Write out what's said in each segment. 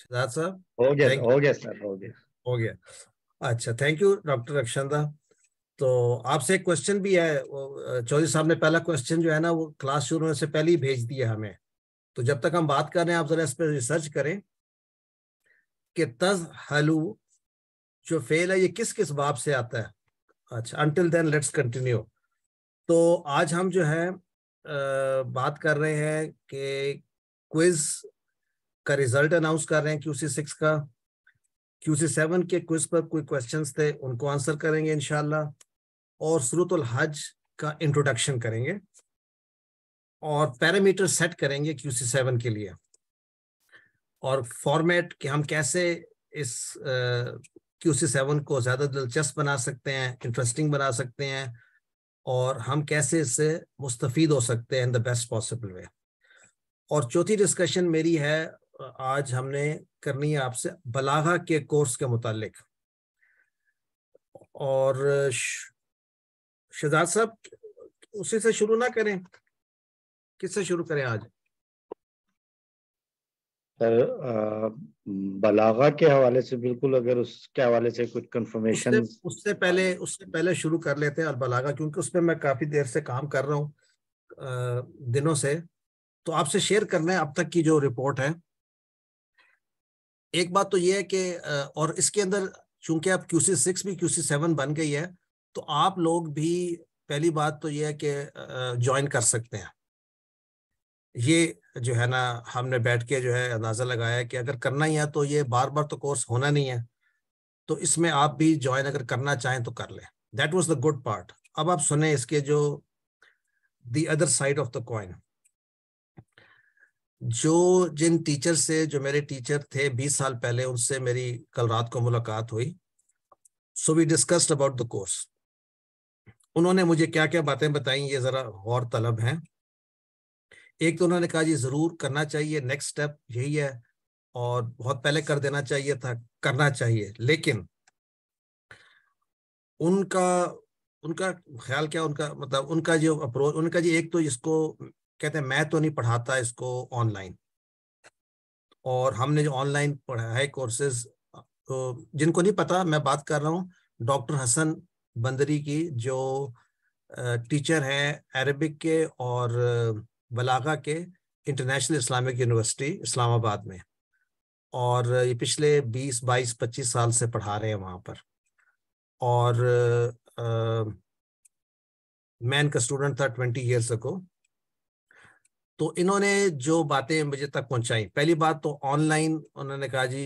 शिदात साहब हो गया हो गया सर हो गया हो गया अच्छा थैंक यू डॉक्टर अक्षंदा तो आपसे एक क्वेश्चन भी है चौधरी साहब ने पहला क्वेश्चन जो है ना वो क्लास शुरू होने से पहले ही भेज दिया हमें तो जब तक हम बात कर रहे हैं आप जरा इस पर रिसर्च करें कि तज हलू जो फेल है ये किस किस बाब से आता है अच्छा अनटिल देन लेट्स कंटिन्यू तो आज हम जो है आ, बात कर रहे हैं कि क्विज का रिजल्ट अनाउंस कर रहे हैं क्यूसी सिक्स का क्यूसी सेवन के क्विज पर कोई क्वेश्चन थे उनको आंसर करेंगे इनशाला और सुरुतुल हज का इंट्रोडक्शन करेंगे और पैरामीटर सेट करेंगे क्यूसी सेवन के लिए और फॉर्मेट कि हम कैसे इस क्यूसी सेवन को ज़्यादा दिलचस्प बना सकते हैं इंटरेस्टिंग बना सकते हैं और हम कैसे इससे मुस्तफ़ हो सकते हैं in the best possible way और चौथी डिस्कशन मेरी है आज हमने करनी है आपसे बलागा के कोर्स के मुतालिक और शहजाद साहब उसी से शुरू ना करें किससे शुरू करें आज सर बलागा के हवाले से बिल्कुल अगर उसके हवाले से कुछ कंफर्मेशन उससे, उस पहले उससे पहले शुरू कर लेते हैं और बलागा क्योंकि उसमें मैं काफी देर से काम कर रहा हूँ दिनों से तो आपसे शेयर करना है अब तक की जो रिपोर्ट है एक बात तो ये है कि और इसके अंदर चूंकि आप क्यू सी सिक्स भी क्यू सी सेवन बन गई है तो आप लोग भी पहली बात तो ये है कि ज्वाइन कर सकते हैं ये जो है ना हमने बैठ के जो है अंदाज़ा लगाया कि अगर करना ही है तो ये बार बार तो कोर्स होना नहीं है तो इसमें आप भी ज्वाइन अगर करना चाहें तो कर लें that was the good part अब आप सुने इसके जो the other side of the coin जो जिन टीचर से जो मेरे टीचर थे 20 साल पहले उनसे मेरी कल रात को मुलाकात हुई so we discussed about the course उन्होंने मुझे क्या क्या बातें बताई ये ज़रा गौर तलब हैं एक तो उन्होंने कहा जी ज़रूर करना चाहिए नेक्स्ट स्टेप यही है और बहुत पहले कर देना चाहिए था करना चाहिए लेकिन उनका उनका ख्याल क्या उनका मतलब उनका जो अप्रोच उनका जी एक तो इसको कहते हैं मैं तो नहीं पढ़ाता इसको ऑनलाइन और हमने जो ऑनलाइन पढ़ाए कोर्सेज तो जिनको नहीं पता मैं बात कर रहा हूँ डॉक्टर हसन बंदरी की जो टीचर हैं अरबिक के और बलागा के इंटरनेशनल इस्लामिक यूनिवर्सिटी इस्लामाबाद में और ये पिछले 20 22 25 साल से पढ़ा रहे हैं वहाँ पर और आ, मैं इनका स्टूडेंट था 20 इयर्स अगो तो इन्होंने जो बातें मुझे तक पहुंचाई पहली बात तो ऑनलाइन उन्होंने कहा जी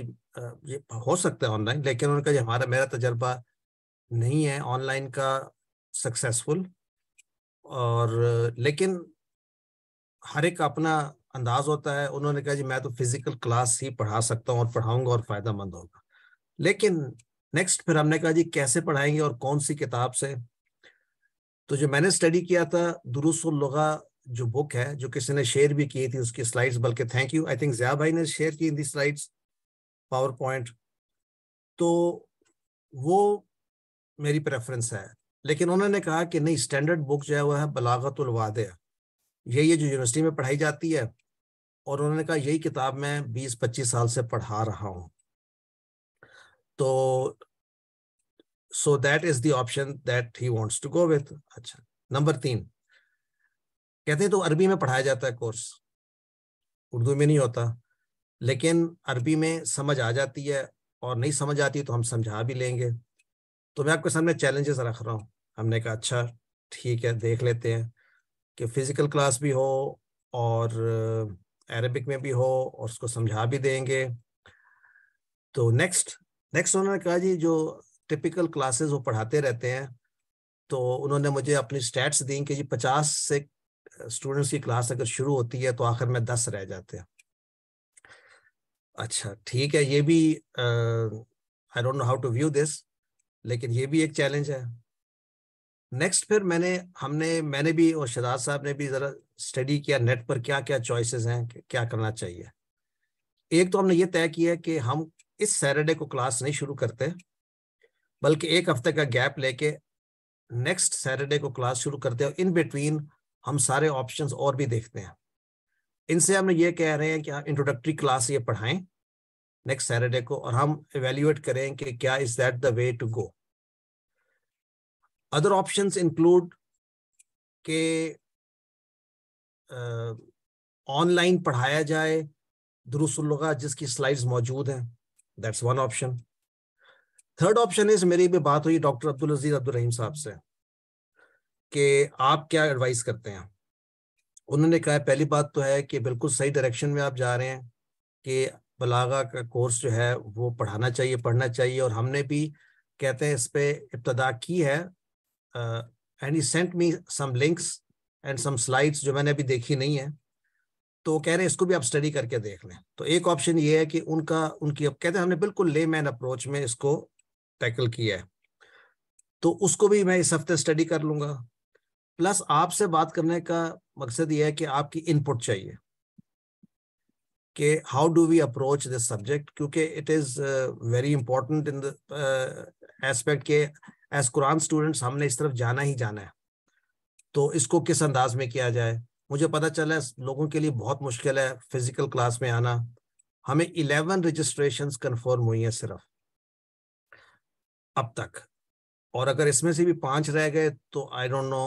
ये हो सकता है ऑनलाइन लेकिन उन्होंने कहा हमारा मेरा तजर्बा नहीं है ऑनलाइन का सक्सेसफुल और लेकिन हर एक अपना अंदाज होता है उन्होंने कहा जी मैं तो फिजिकल क्लास ही पढ़ा सकता हूँ और पढ़ाऊंगा और फायदा मंद होगा लेकिन नेक्स्ट फिर हमने कहा जी कैसे पढ़ाएंगे और कौन सी किताब से तो जो मैंने स्टडी किया था दुरुसलगा जो बुक है जो किसी ने शेयर भी की थी उसकी स्लाइड्स बल्कि thank you I think Jaya भाई ने शेयर की दी स्लाइड्स पावर पॉइंट तो वो मेरी प्रेफरेंस है लेकिन उन्होंने कहा कि नहीं स्टैंडर्ड बुक जो है वह है बलागतुलवादिया यही ये जो यूनिवर्सिटी में पढ़ाई जाती है और उन्होंने कहा यही किताब मैं बीस पच्चीस साल से पढ़ा रहा हूँ तो so that is the option that he wants to go with अच्छा नंबर तीन कहते हैं तो अरबी में पढ़ाया जाता है कोर्स उर्दू में नहीं होता लेकिन अरबी में समझ आ जाती है और नहीं समझ आती तो हम समझा भी लेंगे तो मैं आपके सामने चैलेंजेस रख रहा हूँ हमने कहा अच्छा ठीक है देख लेते हैं कि फिज़िकल क्लास भी हो और अरबिक में भी हो और उसको समझा भी देंगे तो नेक्स्ट नेक्स्ट उन्होंने कहा जी जो टिपिकल क्लासेस वो पढ़ाते रहते हैं तो उन्होंने मुझे अपनी स्टैट्स दी कि जी पचास से स्टूडेंट्स की क्लास अगर शुरू होती है तो आखिर में दस रह जाते हैं अच्छा ठीक है ये भी I don't know how to view this लेकिन ये भी एक चैलेंज है नेक्स्ट फिर मैंने हमने मैंने भी और शदाद साहब ने भी ज़रा स्टडी किया नेट पर क्या क्या चॉइसेस हैं क्या करना चाहिए एक तो हमने ये तय किया कि हम इस सैटरडे को क्लास नहीं शुरू करते बल्कि एक हफ्ते का गैप लेके नेक्स्ट सैटरडे को क्लास शुरू करते हैं इन बिटवीन हम सारे ऑप्शन और भी देखते हैं इनसे हम ये कह रहे हैं कि इंट्रोडक्टरी क्लास ये पढ़ाएं नेक्स्ट सैटरडे को और हम एवेल्यूएट करें कि क्या is that the way to go other option include के ऑनलाइन uh, पढ़ाया जाए दुरुसलगा जिसकी स्लाइड्स मौजूद हैं that's one option third option is मेरी भी बात हुई डॉक्टर अब्दुल अजीज अब्दुल रहीम साहब से कि आप क्या एडवाइस करते हैं उन्होंने कहा पहली बात तो है कि बिल्कुल सही डायरेक्शन में आप जा रहे हैं कि बलागा का कोर्स जो है वो पढ़ाना चाहिए पढ़ना चाहिए और हमने भी कहते हैं इस पर इब्तदा की है and he sent me some links and some slides जो मैंने अभी देखी नहीं है तो कह रहे हैं इसको भी आप स्टडी करके देख लें तो एक ऑप्शन ये है कि उनका उनकी अब कहते हैं हमने बिल्कुल ले मैन अप्रोच में इसको टैकल किया है तो उसको भी मैं इस हफ्ते स्टडी कर लूंगा प्लस आपसे बात करने का मकसद यह है कि आपकी इनपुट चाहिए कि how do we approach this subject क्योंकि it is very important in the aspect के एज कुरान स्टूडेंट्स हमने इस तरफ जाना ही जाना है तो इसको किस अंदाज में किया जाए मुझे पता चला है लोगों के लिए बहुत मुश्किल है फिजिकल क्लास में आना हमें इलेवन रजिस्ट्रेशन कन्फर्म हुई है सिर्फ अब तक और अगर इसमें से भी पांच रह गए तो I don't know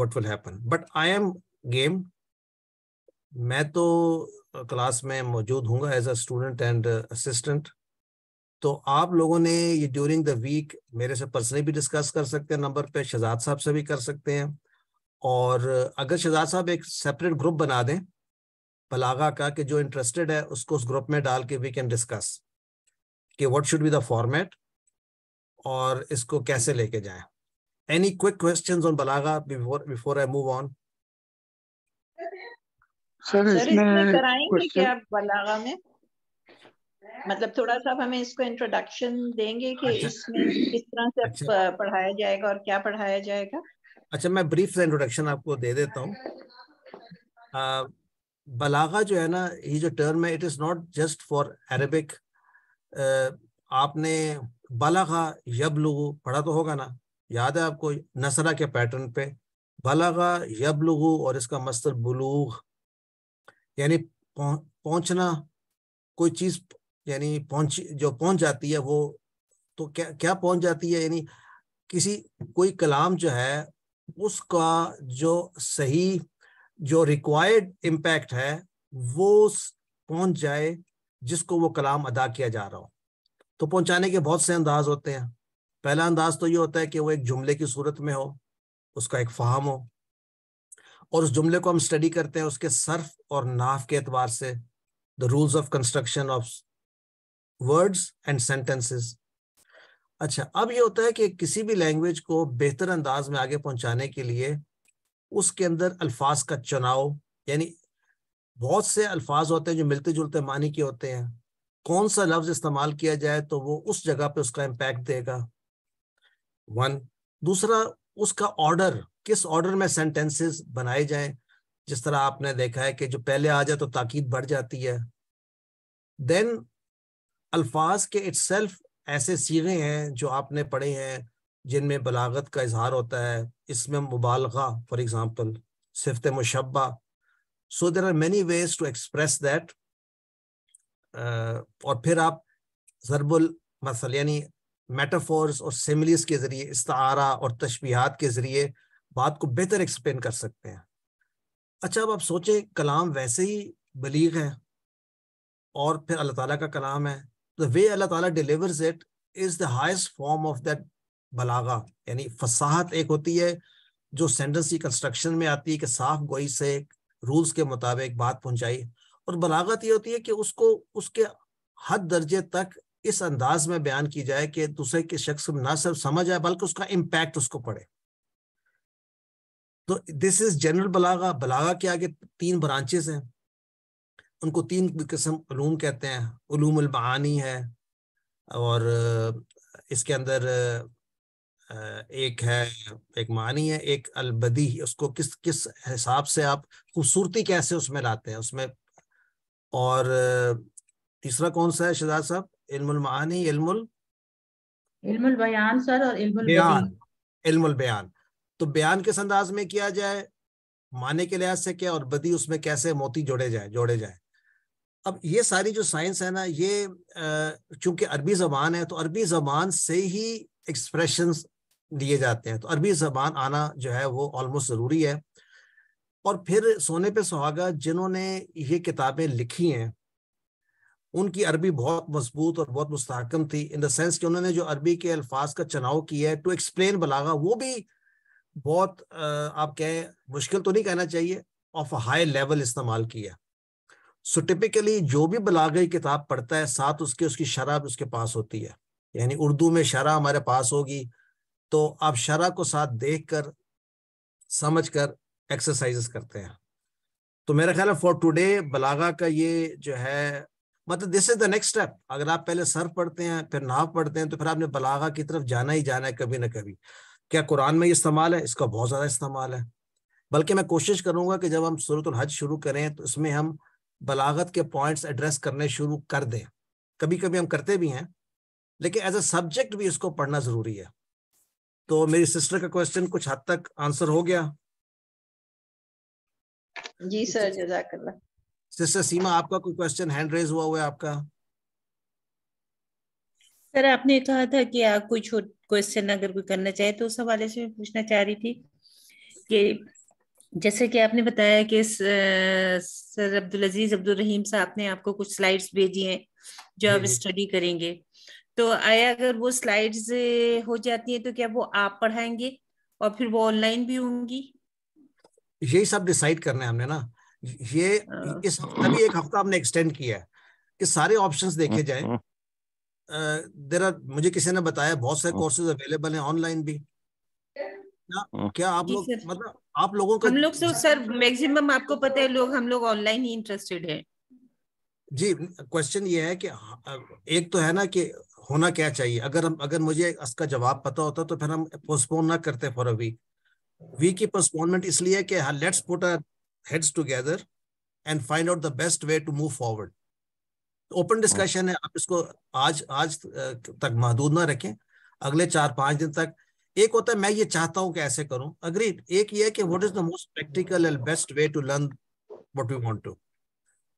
what will happen but i am game मैं तो क्लास uh, में मौजूद हूँ as a student and assistant तो आप लोगों ने ये ड्यूरिंग द वीक मेरे से पर्सनली भी डिस्कस कर सकते हैं नंबर पे शहजाद साहब से भी कर सकते हैं और uh, अगर शहजाद साहब एक सेपरेट ग्रुप बना दें बलागा का कि जो इंटरेस्टेड है उसको उस ग्रुप में डाल के वी कैन डिस्कस कि what should be the format और इसको कैसे लेके जाएं Any quick questions on Balaga before before I move on? sir इसमें कराएंगे karayenge kya में mein matlab thoda sa hum isko introduction denge अच्छा। isme kis tarah se padhaya jayega aur kya padhaya jayega अच्छा मैं brief सा introduction आपको दे देता हूँ बलागा जो है ना ये जो टर्म है it is not just for Arabic आपने बलागा यबलुगु पढ़ा तो होगा ना याद है आपको नसरा के पैटर्न पे बलगा यबलगू और इसका मस्तर बलूग यानी पहुंचना कोई चीज यानी पहुंच जो पहुंच जाती है वो तो क्या क्या पहुंच जाती है यानी किसी कोई कलाम जो है उसका जो सही जो रिक्वायर्ड इम्पैक्ट है वो पहुंच जाए जिसको वो कलाम अदा किया जा रहा हो तो पहुंचाने के बहुत से अंदाज होते हैं पहला अंदाज तो ये होता है कि वो एक जुमले की सूरत में हो उसका एक फाहम हो और उस जुमले को हम स्टडी करते हैं उसके सर्फ और नाफ के एतबार से the rules of construction of words and sentences अच्छा अब ये होता है कि किसी भी लैंग्वेज को बेहतर अंदाज में आगे पहुंचाने के लिए उसके अंदर अल्फाज का चुनाव यानी बहुत से अल्फाज होते हैं जो मिलते जुलते मानी के होते हैं कौन सा लफ्ज इस्तेमाल किया जाए तो वो उस जगह पे उसका इम्पैक्ट देगा वन दूसरा उसका ऑर्डर किस ऑर्डर में सेंटेंसेस बनाए जाएं जिस तरह आपने देखा है कि जो पहले आ जाए तो ताकीद बढ़ जाती है देन अल्फाज के इट्स ऐसे सीरे हैं जो आपने पढ़े हैं जिनमें बलागत का इजहार होता है इसमें मुबालगा फॉर एग्जाम्पल सिफत मुशबा so there are many ways to express that और फिर आप जरबुल मसल यानी मेटाफोर्स और सिमिलियस के जरिए इस्तारा और तशबीहात के जरिए बात को बेहतर एक्सप्लेन कर सकते हैं अच्छा अब आप सोचें कलाम वैसे ही बलीग है और फिर अल्लाह ताला का कलाम है द वे अल्लाह ताला delivers it is the highest form of that बलागा यानी फसाहत एक होती है जो सेंटेंस की कंस्ट्रक्शन में आती है कि साफ गोई से रूल्स के मुताबिक बात पहुंचाई और बलागत ये होती है कि उसको उसके हद दर्जे तक इस अंदाज में बयान की जाए कि दूसरे के शख्स को ना सिर्फ समझ आए बल्कि उसका इम्पैक्ट उसको पड़े तो दिस इज जनरल बलागा बलागा के आगे तीन ब्रांचेस हैं उनको तीन किस्म उलूम कहते हैं अलमानी है और इसके अंदर एक है एक मानी है एक अलबदी उसको किस किस हिसाब से आप खूबसूरती कैसे उसमें लाते हैं उसमें और तीसरा कौन सा है शहजाद साहब इल्मुल मानी इल्मुल इल्मुल बयान सर और इल्मुल बयान इल्मुल बयान तो बयान किस अंदाज में किया जाए माने के लिहाज से क्या और बदी उसमें कैसे मोती जोड़े जाए जोड़े जाए अब ये सारी जो साइंस है ना ये चूंकि अरबी जबान है तो अरबी जबान से ही एक्सप्रेशन दिए जाते हैं तो अरबी जबान आना जो है वो ऑलमोस्ट ज़रूरी है और फिर सोने पे सुहागा जिन्होंने ये किताबें लिखी हैं उनकी अरबी बहुत मजबूत और बहुत मुस्तकम थी इन द सेंस कि उन्होंने जो अरबी के अल्फाज का चुनाव किया है टू एक्सप्लेन बलागा वो भी बहुत आप कहें मुश्किल तो नहीं कहना चाहिए ऑफ हाई लेवल इस्तेमाल किया सो टिपिकली जो भी बलागई किताब पढ़ता है साथ उसके उसकी शराब उसके पास होती है यानी उर्दू में शरा हमारे पास होगी तो आप शरा को साथ देख कर समझ कर एक्सरसाइज करते हैं तो मेरा ख्याल है फॉर टुडे बलागा का ये जो है मतलब this is the next step अगर आप पहले सर पढ़ते हैं फिर नाव पढ़ते हैं तो फिर आपने बलागा की तरफ जाना ही जाना है कभी ना कभी क्या कुरान में इस्तेमाल है इसका बहुत ज़्यादा इस्तेमाल है बल्कि मैं कोशिश करूंगा कि जब हम सूरत हज शुरू करें तो इसमें हम बलागत के पॉइंट्स एड्रेस करने शुरू कर दें कभी कभी हम करते भी हैं लेकिन एज अ सब्जेक्ट भी इसको पढ़ना ज़रूरी है तो मेरी सिस्टर का क्वेश्चन कुछ हद तक आंसर हो गया जी सर जजाकल्ला सिस्टर सीमा आपका कोई क्वेश्चन हैंड रेज हुआ हुआ है आपका सर आपने कहा था कि आप कोई छोट क्वेश्चन अगर कोई करना चाहे तो उस हवाले से मैं पूछना चाह रही थी कि जैसे कि आपने बताया कि सर अब्दुल अजीज अब्दुल रहीम साहब ने आपको कुछ स्लाइड्स भेजी हैं जो आप स्टडी करेंगे तो आया अगर वो स्लाइड्स हो जाती हैं तो क्या वो आप पढ़ाएंगे और फिर वो ऑनलाइन भी होंगी यही सब डिसाइड करना है हमने ना ये हाँ। इस हफ्ता भी एक हफ्ता हमने एक्सटेंड किया है कि सारे ऑप्शंस देखे जाए देर आर मुझे किसी ने बताया बहुत सारे कोर्सेज हम्म। अवेलेबल हैं ऑनलाइन भी क्या, हम्म। क्या आप लोग मतलब आप लोगों का हम लोग तो सर मैक्सिमम आपको पता है लोग हम लोग ऑनलाइन ही इंटरेस्टेड हैं जी क्वेश्चन ये है कि एक तो है ना कि होना क्या चाहिए अगर हम अगर मुझे इसका जवाब पता होता तो फिर हम पोस्टपोन ना करते फॉर अ वीक वीक की पोस्टपोनमेंट इसलिए कि let's put a heads together and find out the best way to move forward. Open discussion है आप इसको आज आज तक महदूद ना रखें अगले चार पांच दिन तक एक होता है मैं ये चाहता हूं कि ऐसे करूं अग्रीड एक ये है कि what is the most practical and best way to learn what we want to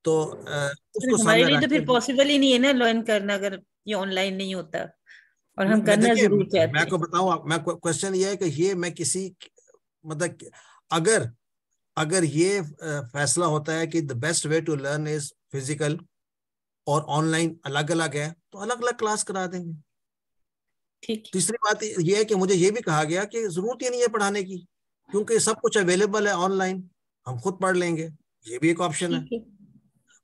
तो उसको हमारे लिए तो फिर पॉसिबल ही नहीं है ना लर्न करना अगर ये ऑनलाइन नहीं होता और हम करना जरूर चाहते हैं मैं को बताऊं मैं क्वेश्चन ये है कि ये मैं किसी मतलब अगर अगर ये फैसला होता है कि the best way to learn is physical और ऑनलाइन अलग अलग है तो अलग अलग क्लास करा देंगे तीसरी बात यह है कि मुझे ये भी कहा गया कि जरूरत ही नहीं है पढ़ाने की क्योंकि सब कुछ अवेलेबल है ऑनलाइन हम खुद पढ़ लेंगे ये भी एक ऑप्शन है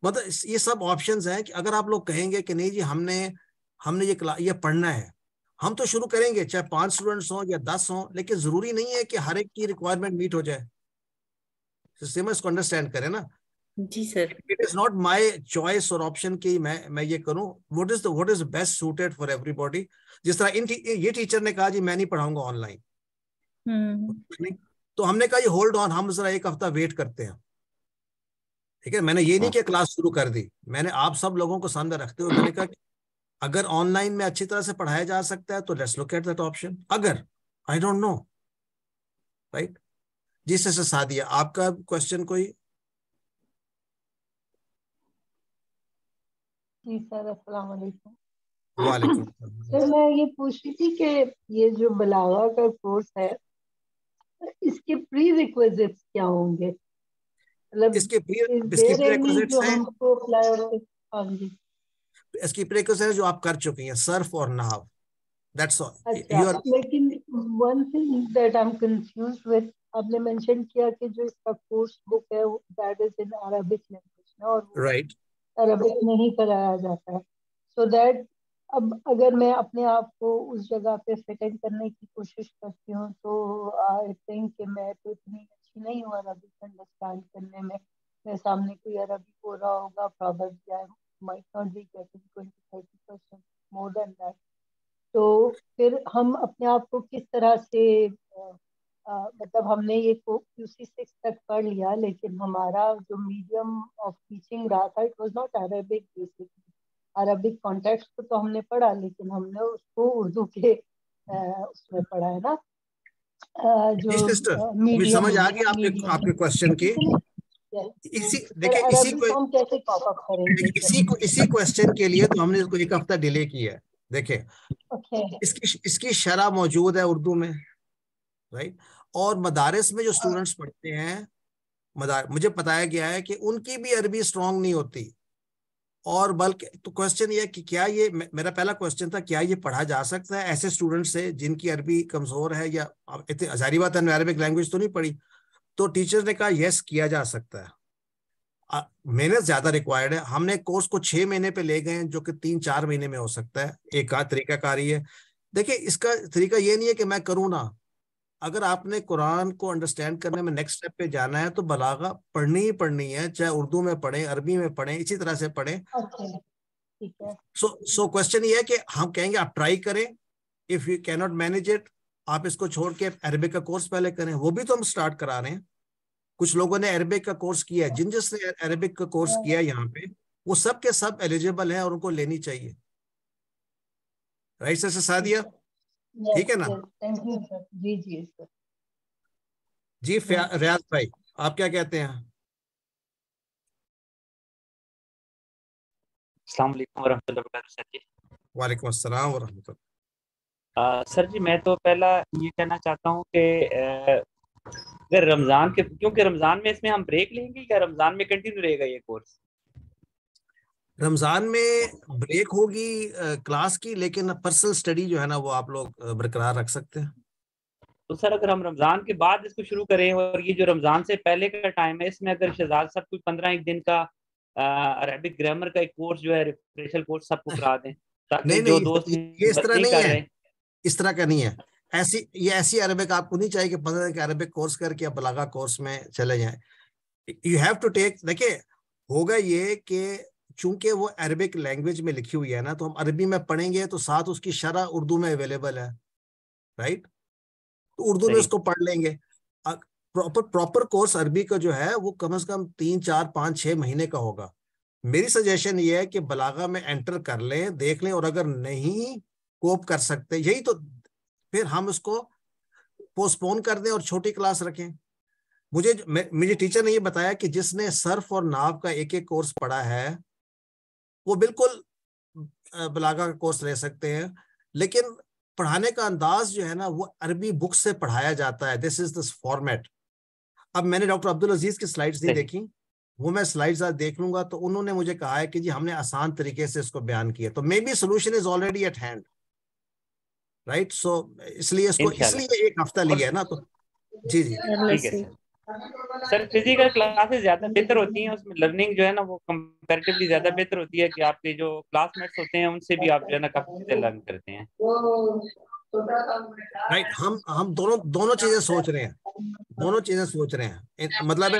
मतलब ये सब ऑप्शन है कि अगर आप लोग कहेंगे कि नहीं जी हमने हमने ये ये पढ़ना है हम तो शुरू करेंगे चाहे पांच स्टूडेंट्स हों या दस हों लेकिन जरूरी नहीं है कि हर एक की रिक्वायरमेंट मीट हो जाए सिस्टम इसको अंडरस्टैंड करें ना जी sir it is not my choice और ऑप्शन कि मैं मैं ये करूं what is the what is best suited for everybody जिस तरह इन ये टीचर ने कहा जी मैं नहीं पढ़ाऊंगा ऑनलाइन हम्म। तो हमने कहा ये होल्ड ऑन हम जरा एक हफ्ता वेट करते हैं ठीक है मैंने ये नहीं किया क्लास शुरू कर दी मैंने आप सब लोगों को सामने रखते हुए मैंने कहा अगर ऑनलाइन में अच्छी तरह से पढ़ाया जा सकता है तो let's look at that option अगर आई डोंट नो राइट जी सर सादिया आपका क्वेश्चन कोई जी सर अस्सलाम वालेकुम सर मैं ये पूछ रही थी कि ये जो बलागा का कोर्स है इसके प्री रिक्वेजिट्स क्या होंगे मतलब इसके प्री इसके प्री रिक्वेजिट्स हैं हमको अप्लाई हाँ और जी जो आप कर चुकी हैं सर्फ और नाव दैट्स ऑल लेकिन one thing that I am confused with आपने मेंशन किया कि जो इसका कोर्स बुक है that is in Arabic language में और राइट अरबिक में ही कराया जाता है सो so दैट अब अगर मैं अपने आप को उस जगह पे फिट करने की कोशिश करती हूँ तो आई थिंक कि मैं तो इतनी अच्छी नहीं हूँ अरबिक अंडरस्टैंड करने में मेरे सामने कोई अरबिक हो रहा होगा problem I might not be getting twenty thirty percent more than that तो फिर हम अपने आप को किस तरह से मतलब हमने ये यू तो सिक्स तक पढ़ लिया लेकिन हमारा जो मीडियम ऑफ टीचिंग रहा था it was not Arabic basically Arabic context तो हमने पढ़ा लेकिन हमने उसको उर्दू के उसमें पढ़ा है ना जो मीडियम समझ आ गया आपके आपके क्वेश्चन की इसी देखिए इसी को कैसे इसी को इसी क्वेश्चन के लिए तो हमने इसको एक हफ्ता डिले किया है देखिए okay. इसकी इसकी शरह मौजूद है उर्दू में राइट और मदारस में जो स्टूडेंट्स हाँ। पढ़ते हैं मदार मुझे बताया गया है कि उनकी भी अरबी स्ट्रांग नहीं होती और बल्कि तो क्वेश्चन ये कि क्या ये मेरा पहला क्वेश्चन था क्या ये पढ़ा जा सकता है ऐसे स्टूडेंट से जिनकी अरबी कमजोर है या इतनी हजारी बात अरबिक लैंग्वेज तो नहीं पढ़ी तो टीचर ने कहा यस किया जा सकता है मेहनत ज्यादा रिक्वायर्ड है हमने कोर्स को छह महीने पे ले गए हैं जो कि तीन चार महीने में हो सकता है एक आध तरीकाकार ही है देखिए इसका तरीका ये नहीं है कि मैं करूँ ना अगर आपने कुरान को अंडरस्टैंड करने में नेक्स्ट स्टेप पे जाना है तो बलागा पढ़नी ही पढ़नी है चाहे उर्दू में पढ़े अरबी में पढ़े इसी तरह से पढ़े सो सो क्वेश्चन ये है कि हम कहेंगे आप ट्राई करें if you not manage it आप इसको छोड़ के अरबिक का कोर्स पहले करें वो भी तो हम स्टार्ट करा रहे हैं कुछ लोगों ने अरबिक का कोर्स किया है जिन जिसने अरबिक का कोर्स हाँ। किया है यहाँ पे वो सब के सब एलिजिबल हैं और उनको लेनी चाहिए राइट सर सादिया ठीक है ना जी रियाज भाई आप क्या कहते हैं वालेकुम अस्सलाम सर जी मैं तो पहला ये कहना चाहता हूँ कि अगर रमज़ान के क्योंकि रमज़ान में इसमें हम ब्रेक लेंगे या रमज़ान में कंटिन्यू रहेगा ये कोर्स रमजान में ब्रेक होगी क्लास की लेकिन पर्सनल स्टडी जो है ना वो आप लोग बरकरार रख सकते हैं तो सर अगर हम रमजान के बाद इसको शुरू करें और ये जो रमजान से पहले का टाइम है इसमें अगर शहजाद सब कुछ पंद्रह एक दिन का अरेबिक ग्रामर का एक कोर्स जो है रिफ्रेशल कोर्स सबको करा दें ताकि नहीं, जो दोस्त ये इस तरह नहीं है इस तरह का नहीं है ऐसी ये ऐसी अरबिक आपको नहीं चाहिए कि पंद्रह के अरबिक कोर्स करके आप बलागा कोर्स में चले जाएं यू हैव टू टेक देखिए होगा ये कि चूंकि वो अरबिक लैंग्वेज में लिखी हुई है ना तो हम अरबी में पढ़ेंगे तो साथ उसकी शरह उर्दू में अवेलेबल है राइट तो उर्दू में उसको पढ़ लेंगे प्रॉपर प्रॉपर कोर्स अरबी का जो है वो कम से कम तीन चार पाँच छः महीने का होगा मेरी सजेशन ये है कि बलागा में एंटर कर लें देख लें और अगर नहीं कोप कर सकते यही तो फिर हम उसको पोस्टपोन कर दें और छोटी क्लास रखें मुझे मुझे टीचर ने ये बताया कि जिसने सर्फ और नाव का एक एक कोर्स पढ़ा है वो बिल्कुल बलागा का कोर्स ले सकते हैं लेकिन पढ़ाने का अंदाज जो है ना वो अरबी बुक से पढ़ाया जाता है दिस इज दिस फॉर्मेट अब मैंने डॉक्टर अब्दुल अजीज की स्लाइड्स नहीं देखी वो मैं स्लाइड्स आज देख लूंगा तो उन्होंने मुझे कहा है कि जी हमने आसान तरीके से इसको बयान किया तो maybe solution is already at hand right so इसलिए इसको इसलिए एक हफ्ता लिया है ना तो जी जी ठीक है सर फिजिकल क्लासेस ज्यादा बेहतर होती हैं उसमें लर्निंग जो है ना वो कंपैरेटिवली ज्यादा बेहतर होती है कि आपके जो क्लासमेट्स होते हैं उनसे भी आप जो है ना काफी चीजें लर्न करते हैं राइट हम हम दोनों दोनों चीजें सोच रहे हैं दोनों चीजें सोच रहे हैं मतलब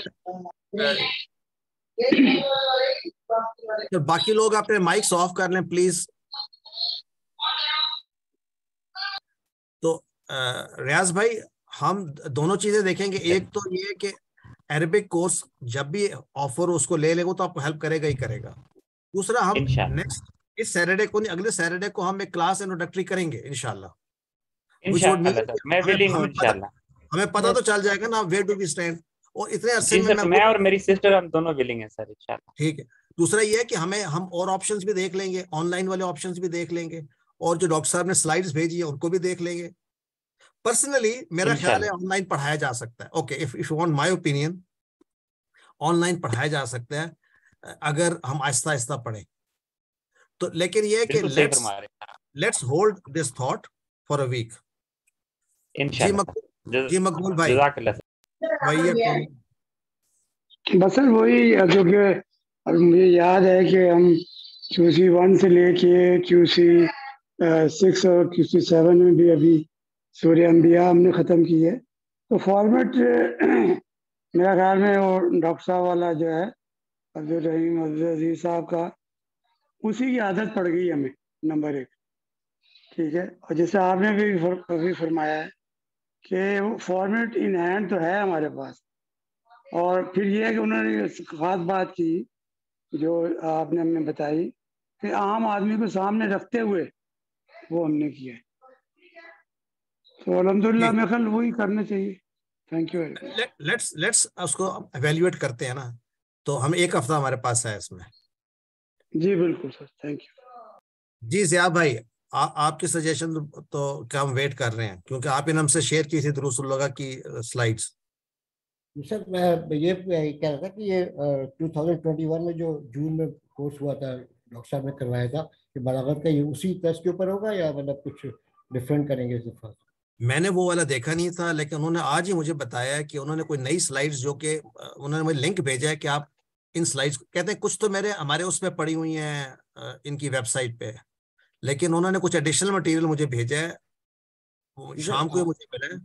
तो बाकी लोग अपने माइक्स ऑफ कर लें प्लीज तो रियाज भाई हम दोनों चीजें देखेंगे एक तो ये कि अरबिक कोर्स जब भी ऑफर उसको ले लेगा तो आपको हेल्प करेगा ही करेगा दूसरा हम नेक्स्ट इस सैटरडे को नहीं अगले सैटरडे को हम एक क्लास इंट्रोडक्टरी करेंगे इनशाला हमें पता तो चल जाएगा ना वेयर डू वी स्टैंड और इतने अरसे में तो मैं और मेरी सिस्टर हम दोनों विलिंग हैं सर इंशाल्लाह ठीक है दूसरा ये है कि हमें हम और ऑप्शंस भी देख लेंगे ऑनलाइन वाले ऑप्शंस भी देख लेंगे और जो डॉक्टर साहब ने स्लाइड्स भेजी है उनको भी देख लेंगे पर्सनली मेरा ख्याल है ऑनलाइन पढ़ाया जा सकता है okay if if you want my opinion online पढ़ाया जा सकता है अगर हम आहिस्ता आहिस्ता पढ़े तो लेकिन ये कि let's let's hold this thought for a week जी मकबूल जी मकबूल भाई भाई बस वही जो कि मुझे याद है कि हम क्यूसी वन से लेके क्यूसी सिक्स और क्यूसी सेवन में भी अभी सूर्य अम्बिया हमने ख़त्म की है तो फॉर्मेट मेरा ख्याल में वो डॉक्टर साहब वाला जो है अब्दुल रहीम अब्दुल अजीज साहब का उसी की आदत पड़ गई हमें नंबर एक ठीक है और जैसे आपने भी अभी फरमाया है कि फॉर्मेट इन हैंड तो है हमारे पास और फिर ये है कि उन्होंने खास बात की जो आपने हमें बताई कि आम आदमी को सामने रखते हुए वो हमने किया है तो अलहमदुल्ला मेरे ख्याल वही करना चाहिए थैंक यू लेट्स लेट्स उसको एवेल्युएट करते हैं ना तो हम एक हफ्ता हमारे पास है इसमें जी बिल्कुल सर थैंक यू जी जिया भाई आ, आपकी सजेशन तो क्या हम वेट कर रहे हैं क्योंकि आप इन हमसे शेयर की थी दरुसुल्लगा की स्लाइड्स सर मैं ये कह रहा था कि ये 2021 में जो जून में कोर्स हुआ था डॉक्टर साहब ने करवाया था कि बलागत का ये उसी तर्ज के ऊपर होगा या मतलब कुछ डिफरेंट करेंगे इस मैंने वो वाला देखा नहीं था लेकिन उन्होंने आज ही मुझे बताया कि उन्होंने कोई नई स्लाइड्स जो कि उन्होंने मुझे लिंक भेजा है कि आप इन स्लाइड्स कहते हैं कुछ तो मेरे हमारे उसमें पड़ी हुई हैं इनकी वेबसाइट पे लेकिन उन्होंने कुछ एडिशनल मटेरियल मुझे भेजा है शाम को हाँ। मुझे मिला है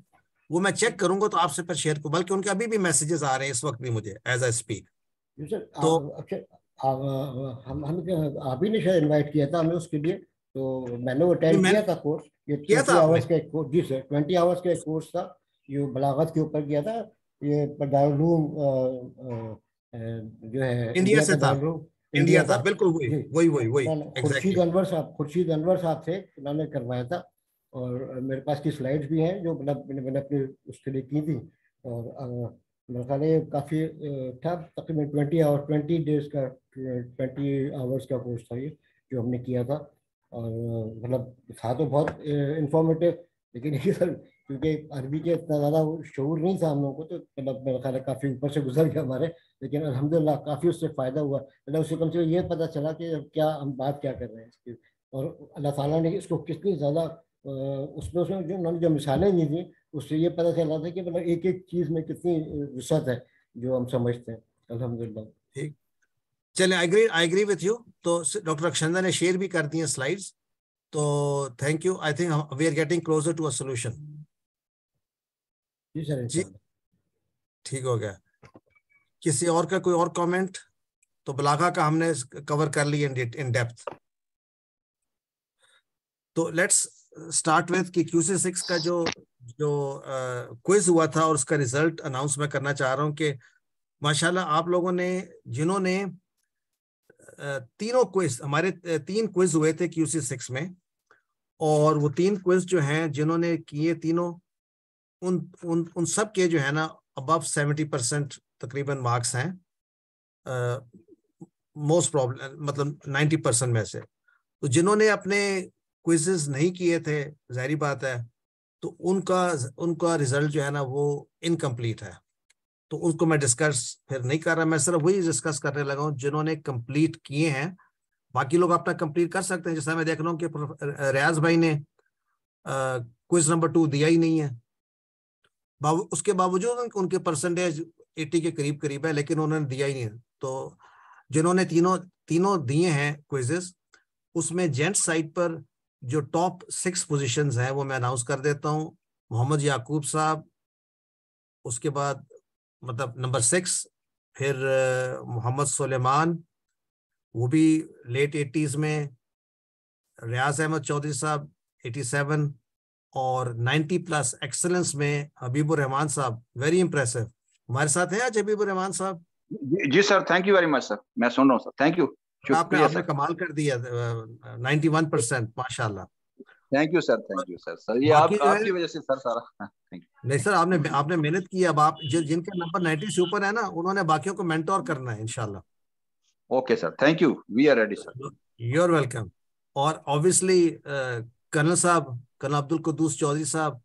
वो मैं चेक करूंगा तो आपसे पर शेयर करूँ बल्कि उनके अभी भी मैसेजेस आ रहे हैं इस वक्त भी मुझे एज आई स्पीक तो अच्छा, हम हम आप ही ने शायद इनवाइट किया था हमें उसके लिए तो मैंने वो अटेंड किया था कोर्स ये किया आवर्स का एक जी सर ट्वेंटी आवर्स का एक कोर्स था ये बलागत के ऊपर किया था ये दारूम जो है इंडिया से था इंडिया था बिल्कुल वही वही वही वही खुर्शीद अनवर साहब खुर्शीद अनवर साहब थे उन्होंने करवाया था और मेरे पास की स्लाइड्स भी हैं जो मतलब मैंने अपने उसके लिए की थी और मेरे ख्याल काफ़ी था तकरीबन ट्वेंटी आवर्स ट्वेंटी डेज का ट्वेंटी आवर्स का कोर्स था ये जो हमने किया था और मतलब था तो बहुत इंफॉर्मेटिव लेकिन ये सर क्योंकि अरबी के इतना ज़्यादा शूर नहीं था हम लोगों को तो मतलब मेरा ख्याल है काफ़ी ऊपर से गुजर गया हमारे लेकिन अलहमदिल्ला काफ़ी उससे फ़ायदा हुआ मतलब उससे कम से कम ये पता चला कि क्या हम बात क्या कर रहे हैं इसकी और अल्लाह ताला ने इसको कितनी ज़्यादा उसमें उसमें जो उन्होंने जो मिसालें दी थी उससे ये पता चला था कि मतलब एक एक चीज़ में कितनी वसत है जो हम समझते हैं अलहमदिल्ला ठीक चले I agree I agree with you तो डॉक्टर अक्षंदा ने शेयर भी कर दिए स्लाइड्स तो thank you I think we are getting closer to a solution जी ठीक हो गया किसी और का कोई और कमेंट तो बलागा का हमने कवर कर ली इन इन डेप्थ तो लेट्स स्टार्ट विथ कि क्यूसी सिक्स का जो जो क्विज हुआ था और उसका रिजल्ट अनाउंस मैं करना चाह रहा हूँ कि माशाल्लाह आप लोगों ने जिन्होंने तीनों क्विज हमारे तीन क्विज हुए थे क्यूसी सिक्स में और वो तीन क्विज जो हैं जिन्होंने किए तीनों उन उन उन सब के जो है ना अबव सेवेंटी परसेंट तकरीबन मार्क्स हैं मोस्ट प्रॉब्लम मतलब नाइन्टी परसेंट में से तो जिन्होंने अपने क्विजेज नहीं किए थे जाहरी बात है तो उनका उनका रिजल्ट जो है ना वो इनकम्प्लीट है तो उनको मैं डिस्कस फिर नहीं कर रहा मैं सिर्फ वही डिस्कस करने लगा हूँ जिन्होंने कंप्लीट किए हैं बाकी लोग अपना कंप्लीट कर सकते हैं जैसा मैं देख रहा हूँ कि रियाज भाई ने क्विज नंबर टू दिया ही नहीं है बाव, उसके बावजूद उनके परसेंटेज एटी के करीब करीब है लेकिन उन्होंने दिया ही नहीं तो जिन्होंने तीनों तीनों दिए हैं क्विजेस उसमें जेंट्स साइड पर जो टॉप सिक्स पोजिशन है वो मैं अनाउंस कर देता हूँ मोहम्मद याकूब साहब उसके बाद मतलब नंबर सिक्स फिर मोहम्मद सुलेमान वो भी लेट एटीज़ में रियाज अहमद चौधरी साहब एटी सेवन और नाइन्टी प्लस एक्सलेंस में हबीबुर रहमान साहब वेरी इंप्रेसिव हमारे साथ हैं आज हबीबुर रहमान साहब जी sir thank you very much sir मैं सुन रहा हूँ थैंक यू आपने आपने कमाल कर दिया नाइन्टी वन परसेंट माशाल्लाह thank you sir thank you sir sir ये आप, आपकी वजह से सर सारा हाँ, नहीं सर आपने आपने मेहनत की अब आप जि, जिनके नंबर 90 से ऊपर है ना उन्होंने बाकियों को मेंटोर करना है इंशाल्लाह okay sir thank you we are ready sir you are welcome और obviously colonel sahab colonel Abdul Quddus Chaudhary sahab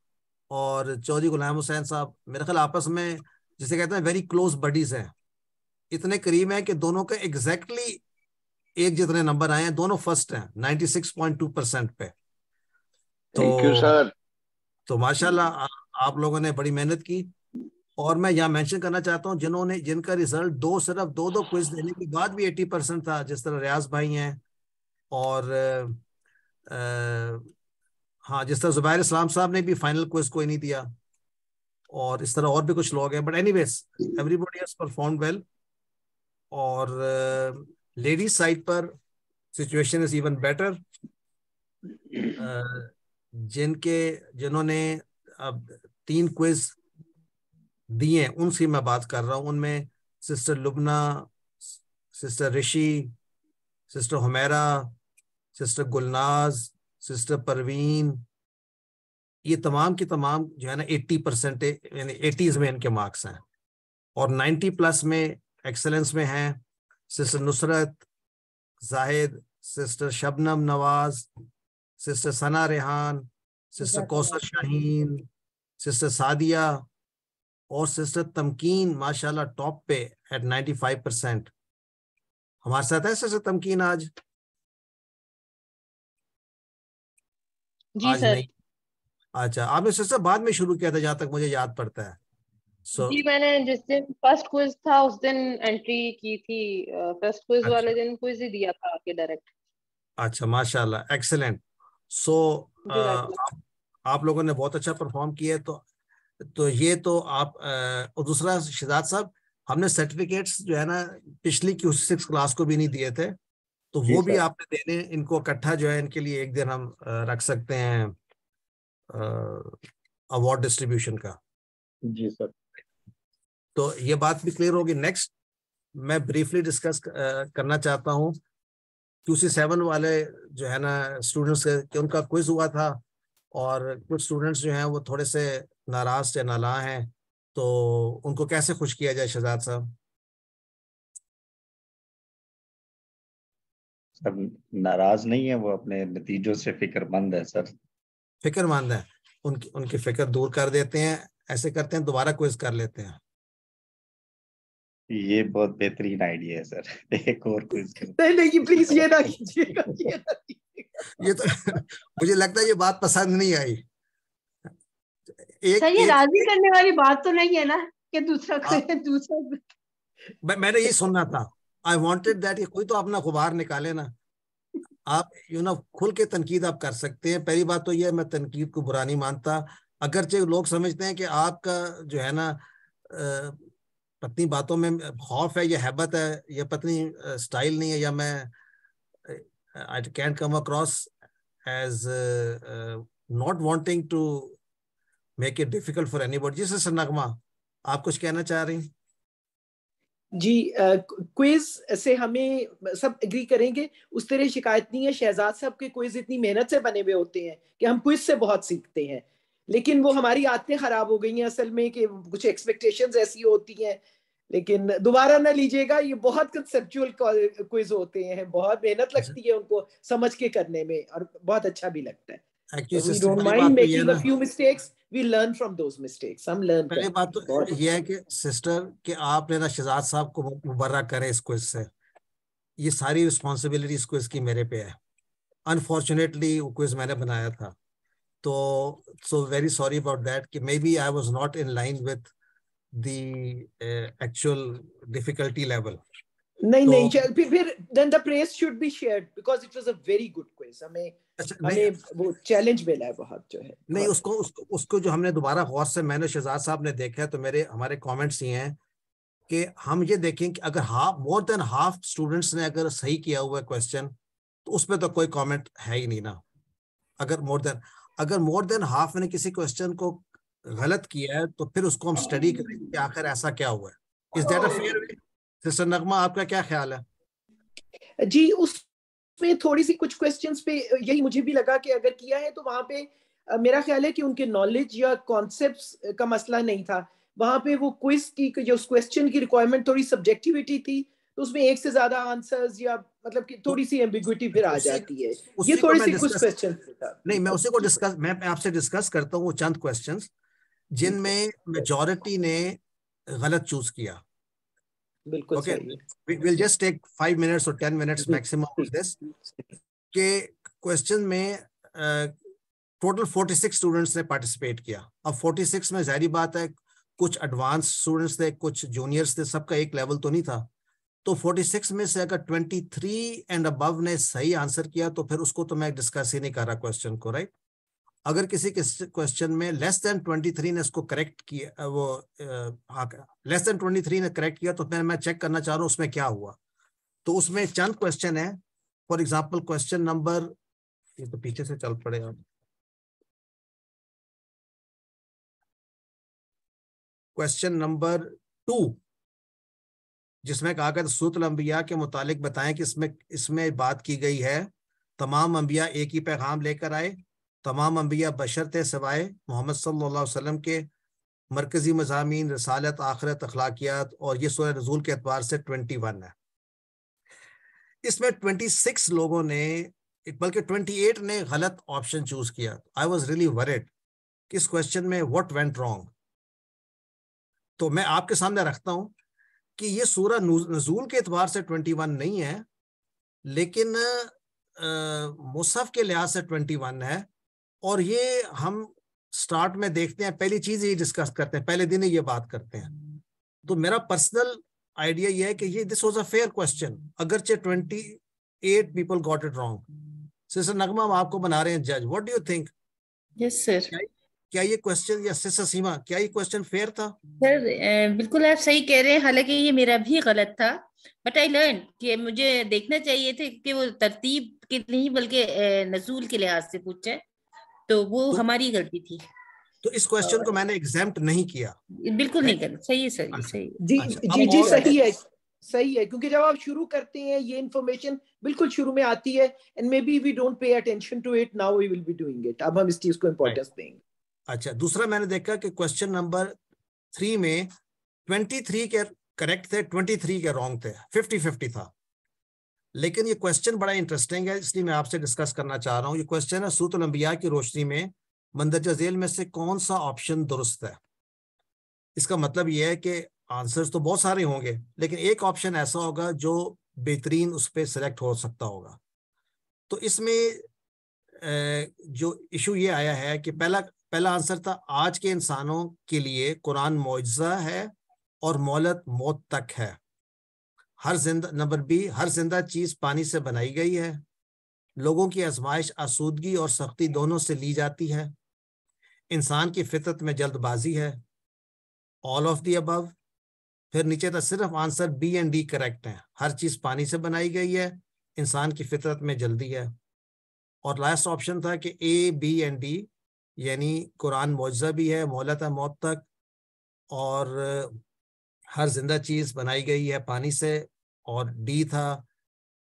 और चौधरी गुलाम हुसैन साहब मेरे ख्याल आपस में जिसे कहते हैं वेरी क्लोज बडीज हैं इतने करीब हैं कि दोनों के एग्जैक्टली exactly एक जितने नंबर आए हैं दोनों फर्स्ट हैं 96.2 परसेंट पे थैंक यू सर तो माशाल्लाह आप लोगों ने बड़ी मेहनत की और मैं यहाँ मेंशन करना चाहता हूँ जिन्होंने जिनका रिजल्ट दो सिर्फ दो दो क्विज देने के बाद भी एट्टी परसेंट था जिस तरह रियाज भाई हैं और हाँ जिस तरह जुबैर इस्लाम साहब ने भी फाइनल क्विज कोई नहीं दिया और इस तरह और भी कुछ लोग हैं but anyways everybody has perform well और लेडीज साइड पर सिचुएशन इज इवन बेटर जिनके जिन्होंने अब तीन क्विज दिए उनसे मैं बात कर रहा हूँ उनमें sister Lubna sister Rishi sister Humera sister Gulnaz sister Parveen ये तमाम की तमाम जो है ना एट्टी परसेंट यानी एटीज़ में इनके मार्क्स हैं और नाइन्टी प्लस में एक्सेलेंस में हैं sister Nusrat Zahid sister Shabnam Nawaz sister Sana Rehan sister Kausar Shaheen sister Sadia और सिस्टर तमकीन माशाल्लाह टॉप पे एट 95 परसेंट हमारे साथ है सिस्टर तमकीन आज जी आज सर अच्छा आपने सिस्टर बाद में शुरू किया था जहाँ तक मुझे याद पड़ता है so, जी मैंने जिस दिन फर्स्ट क्विज था उस दिन एंट्री की थी फर्स्ट क्विज अच्छा, वाले दिन क्विज ही दिया था आपके डायरेक्ट अच्छा माशाल्लाह एक्सेलेंट सो so, आप, uh, आप लोगों ने बहुत अच्छा परफॉर्म किया तो तो ये तो आप uh, और दूसरा शिजाद साहब हमने सर्टिफिकेट्स जो है ना पिछली क्यू सिक्स क्लास को भी नहीं दिए थे तो वो भी आपने देने इनको इकट्ठा जो है इनके लिए एक दिन हम uh, रख सकते हैं अवार्ड डिस्ट्रीब्यूशन का जी सर तो ये बात भी क्लियर होगी नेक्स्ट मैं ब्रीफली डिस्कस करना चाहता हूँ क्यूसी सेवन वाले जो है ना स्टूडेंट्स के उनका क्विज हुआ था और कुछ स्टूडेंट्स जो हैं वो थोड़े से नाराज से नाला हैं तो उनको कैसे खुश किया जाए शहजाद साहब सर नाराज नहीं है वो अपने नतीजों से फिक्रमंद है सर फिक्रमंद है उनकी उनकी फिक्र दूर कर देते हैं ऐसे करते हैं दोबारा क्विज कर लेते हैं ये बहुत बेहतरीन आइडिया है सर एक और क्विज नहीं नहीं प्लीज ये ना कीजिएगा ये, तो मुझे लगता है ये बात पसंद नहीं आई एक सर ये एक, राजी एक, करने वाली बात तो नहीं है ना कि दूसरा आ, हाँ। दूसरा मैं, मैंने ये सुनना था आई वांटेड दैट कोई तो अपना गुबार निकाले ना आप यू नो खुल के तनकीद आप कर सकते हैं पहली बात तो यह मैं तनकीद को बुरा नहीं मानता अगरचे लोग समझते हैं कि आपका जो है ना पत्नी बातों में खौफ है या हैबत है या पत्नी स्टाइल नहीं है या मैं I can come across as not wanting to make it difficult for anybody जी सिस्टर नगमा आप कुछ कहना चाह रही जी क्विज से हमें सब एग्री करेंगे उस तरह शिकायत नहीं है शहजाद साहब के क्विज इतनी मेहनत से बने हुए होते हैं कि हम क्विज से बहुत सीखते हैं लेकिन वो हमारी आदतें खराब हो गई हैं असल में कि कुछ एक्सपेक्टेशन ऐसी होती हैं लेकिन दोबारा ना लीजिएगा ये बहुत कंसेप्चुअल क्विज होते हैं बहुत मेहनत अच्छा। लगती है उनको समझ के करने में और बहुत अच्छा भी लगता है पहले बात तो तो आप शहजाद साहब को मुबर्रा करें इस क्विज से ये सारी रिस्पॉन्सिबिलिटी इस क्विज की मेरे पे है अनफॉर्चुनेटली क्विज मैंने बनाया था तो so very sorry about that कि maybe I was not in line uh, actual difficulty level नहीं so, तो नहीं चल फिर फिर then the praise should be shared because it was a very good quiz हमें अच्छा, हमें वो चैलेंज मिला है बहुत जो है नहीं उसको उसको उसको जो हमने दोबारा गौर से मैंने शहजाद साहब ने देखा है तो मेरे हमारे कमेंट्स ये हैं कि हम ये देखें कि अगर half more than half students ने अगर सही किया हुआ क्वेश्चन तो उसमें तो कोई कमेंट है ही नहीं ना अगर मोर देन अगर मोर देन हाफ मैंने किसी क्वेश्चन को गलत किया है तो फिर उसको हम स्टडी करेंगे कि आखिर ऐसा क्या हुआ है is that a fair sister Nagma आपका क्या ख्याल है जी उसमें थोड़ी सी कुछ क्वेश्चंस पे यही मुझे भी लगा कि अगर किया है तो वहां पे मेरा ख्याल है कि उनके नॉलेज या कॉन्सेप्ट का मसला नहीं था वहां पे वो क्विज की जो उस क्वेश्चन की रिक्वायरमेंट थोड़ी सब्जेक्टिविटी थी तो उसमें एक से ज्यादा आंसर्स या मतलब कि थोड़ी सी एम्बिग्विटी फिर आ जाती है ये थोड़ी सी कुछ क्वेश्चन नहीं मैं उसी को डिस्कस मैं आपसे डिस्कस करता हूँ वो चंद क्वेश्चन जिनमें मेजोरिटी ने गलत चूज किया बिल्कुल विल जस्ट टेक मिनट्स और मिनट्स मैक्सिमम दिस के क्वेश्चन में टोटल फोर्टी सिक्स स्टूडेंट्स ने पार्टिसिपेट किया अब फोर्टी सिक्स में जारी बात है कुछ एडवांस स्टूडेंट्स थे कुछ जूनियर्स थे सबका एक लेवल तो नहीं था तो 46 में से अगर 23 एंड अबव ने सही आंसर किया तो फिर उसको तो मैं डिस्कस ही नहीं कर रहा क्वेश्चन को राइट अगर किसी क्वेश्चन में लेस देन 23 ने इसको करेक्ट किया वो लेस देन 23 ने करेक्ट किया तो फिर मैं चेक करना चाह रहा हूँ उसमें क्या हुआ तो उसमें चंद क्वेश्चन है फॉर एग्जाम्पल क्वेश्चन नंबर ये तो पीछे से चल पड़े हम क्वेश्चन नंबर टू जिसमें कहा गया सूत अम्बिया के मुतालिक बताएं कि इसमें इसमें बात की गई है तमाम अम्बिया एक ही पैगाम लेकर आए तमाम अम्बिया बशर थे सवाए मोहम्मद सल्ला के मरकज़ी मजामी रसालत आखरत अखलाकियात और ये सूर्य नजूल के अतबार से ट्वेंटी वन है इसमें ट्वेंटी सिक्स लोगों ने बल्कि ट्वेंटी एट ने गलत ऑप्शन चूज किया आई वॉज रियली वरिड इस क्वेश्चन में वट वेंट रॉन्ग तो मैं आपके सामने रखता हूँ कि ये सूरह नजूल के एतबार से 21 नहीं है लेकिन मुसफ़ के लिहाज से 21 है और ये हम स्टार्ट में देखते हैं पहली चीज़ ये डिस्कस करते हैं पहले दिन ही ये बात करते हैं तो मेरा पर्सनल आइडिया ये है कि ये this was a fair question अगरचे 28 people got it wrong sister Nagma हम आपको बना रहे हैं जज what do you think yes sir क्या ये क्वेश्चन या सिस सीमा क्या ये क्वेश्चन फेयर था सर बिल्कुल आप सही कह रहे हैं हालांकि ये मेरा भी गलत था बट आई लर्न कि मुझे देखना चाहिए थे कि वो तरतीब के नहीं बल्कि नजूल के लिहाज से पूछे तो वो तो, हमारी गलती थी तो इस क्वेश्चन को मैंने एग्जाम नहीं किया बिल्कुल नहीं करा सही है सर अच्छा। सही जी अच्छा। जी सही है सही है क्योंकि जब आप शुरू करते हैं ये इन्फॉर्मेशन बिल्कुल शुरू में आती है and maybe we don't pay attention to it now we will be doing it अब हम इस चीज को इम्पोर्टेंस देंगे अच्छा दूसरा मैंने देखा कि क्वेश्चन नंबर थ्री में ट्वेंटी थ्री के करेक्ट थे ट्वेंटी थ्री के रॉन्ग थे फिफ्टी फिफ्टी था लेकिन ये क्वेश्चन बड़ा इंटरेस्टिंग है इसलिए मैं आपसे डिस्कस करना चाह रहा हूँ ये क्वेश्चन है सूत लंबिया की रोशनी में मंदरजा जेल में से कौन सा ऑप्शन दुरुस्त है इसका मतलब यह है कि आंसर्स तो बहुत सारे होंगे लेकिन एक ऑप्शन ऐसा होगा जो बेहतरीन उस पर सिलेक्ट हो सकता होगा तो इसमें जो इशू ये आया है कि पहला पहला आंसर था आज के इंसानों के लिए कुरान मुआजा है और मौलत मौत तक है हर जिंदा नंबर बी हर जिंदा चीज पानी से बनाई गई है लोगों की आजमाइश आसूदगी और सख्ती दोनों से ली जाती है इंसान की फितरत में जल्दबाजी है ऑल ऑफ दी अबव फिर नीचे तक सिर्फ answer B and D correct है हर चीज पानी से बनाई गई है इंसान की फितरत में जल्दी है और लास्ट ऑप्शन था कि ए बी एंड डी यानी कुरान मुआजा भी है मोहलत मौत तक और हर जिंदा चीज़ बनाई गई है पानी से और डी था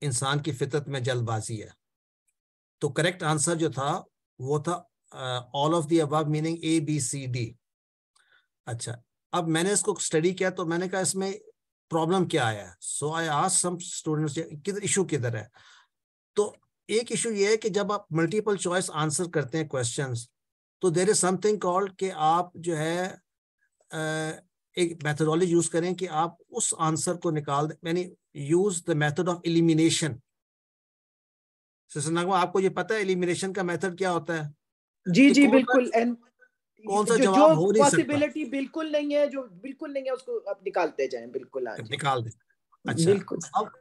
इंसान की फितरत में जल्दबाजी है तो करेक्ट आंसर जो था वो था all of the above meaning A B C D अच्छा अब मैंने इसको स्टडी किया तो मैंने कहा इसमें प्रॉब्लम क्या आया सो आई आज सम स्टूडेंट्स किधर इशू किधर है तो एक इशू ये है कि जब आप मल्टीपल चॉइस आंसर करते हैं क्वेश्चंस तो देर इज समथिंग कॉल्ड कि आप जो है एक मैथडोलॉजी यूज करें कि आप उस आंसर को निकाल दें यानी use the method of elimination आपको ये पता है एलिमिनेशन का मेथड क्या होता है जी जी बिल्कुल कौन सा जवाब हो नहीं पॉसिबिलिटी बिल्कुल नहीं है जो बिल्कुल नहीं है उसको आप निकालते जाएं बिल्कुल आज निकाल दें अच्छा बिल्कुल अब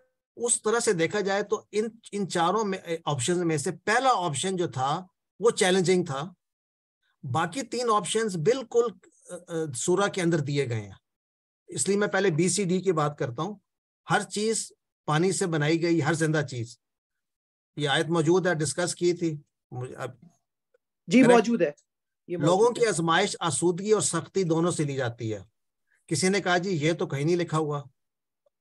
उस तरह से देखा जाए तो इन इन चारों में ऑप्शन में से पहला ऑप्शन जो था वो चैलेंजिंग था बाकी तीन ऑप्शंस बिल्कुल सूरा के अंदर दिए गए हैं इसलिए मैं पहले बी सी डी की बात करता हूँ हर चीज पानी से बनाई गई हर जिंदा चीज ये आयत मौजूद है डिस्कस की थी अब जी मौजूद है ये लोगों की आजमाइश आसूदगी और सख्ती दोनों से ली जाती है किसी ने कहा जी ये तो कहीं नहीं लिखा हुआ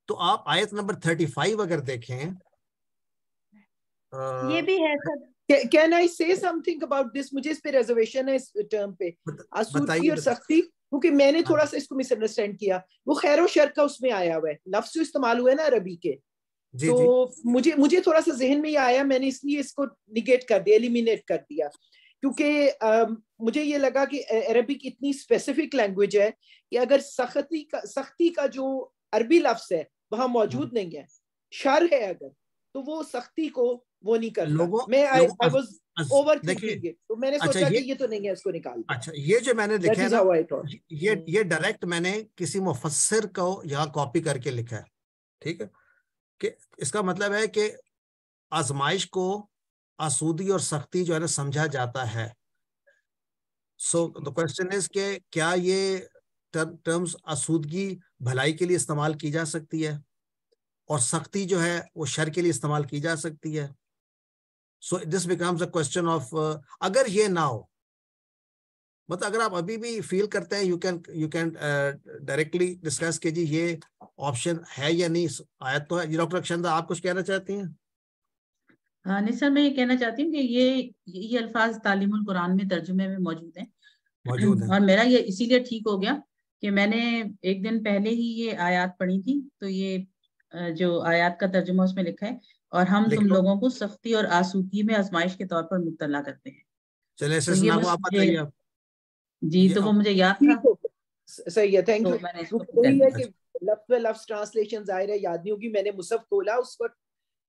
तो आप आयत नंबर थर्टी फाइव अगर देखें आ, ये भी है सर कैन आई से समथिंग अबाउट दिस मुझे इस पे रिजर्वेशन है इस टर्म पे आसूदगी और सख्ती क्योंकि मैंने हाँ। थोड़ा सा इसको मिसअंडरस्टैंड किया वो खैर शर का उसमें आया हुआ है लफ्ज इस्तेमाल हुआ है ना अरबी के जी, तो जी. मुझे मुझे थोड़ा सा जहन में ये आया मैंने इसलिए इसको निगेट कर दिया एलिमिनेट कर दिया क्योंकि मुझे ये लगा कि अरबिक इतनी स्पेसिफिक लैंग्वेज है कि अगर सख्ती का सख्ती का जो अरबी लफ्ज है वहां मौजूद हाँ। नहीं है शर है अगर तो वो सख्ती को वो नहीं कर लोगों मैं आई वाज ओवर तो मैंने अच्छा सोचा कि ये तो नहीं है इसको निकाल अच्छा ये जो मैंने लिखा है ये ये डायरेक्ट hmm. मैंने किसी मुफसर को यहाँ कॉपी करके लिखा है ठीक है कि इसका मतलब है कि आजमाइश को आसूदी और सख्ती जो है ना समझा जाता है सो द क्वेश्चन इज के क्या ये टर्म्स आसूदगी भलाई के लिए इस्तेमाल की जा सकती है और सख्ती जो है वो शर के लिए इस्तेमाल की जा सकती है so this becomes a question of अगर ये ना हो मतलब अगर आप अभी भी फील करते हैं you can you can directly discuss कीजिए ये ऑप्शन है या नहीं आया तो है डॉक्टर अक्षंदा आप कुछ कहना चाहती हैं हाँ, नहीं सर मैं ये कहना चाहती हूँ कि ये ये अल्फाज तालीम कुरान में तर्जुमे में मौजूद हैं मौजूद हैं और मेरा ये इसीलिए ठीक हो गया कि मैंने एक दिन पहले ही ये आयात पढ़ी थी तो ये जो आयात का तर्जुमा उसमें लिखा है और हम तुम लोगों को सख्ती और आसूकी में आजमाइश के तौर पर मुबतला करते हैं चले तो ये आप जी तो वो मुझे याद था सही है थैंक यू तो मैंने कि लफ्ज ट्रांसलेशन जाहिर है याद नहीं होगी मैंने मुसफ खोला उस पर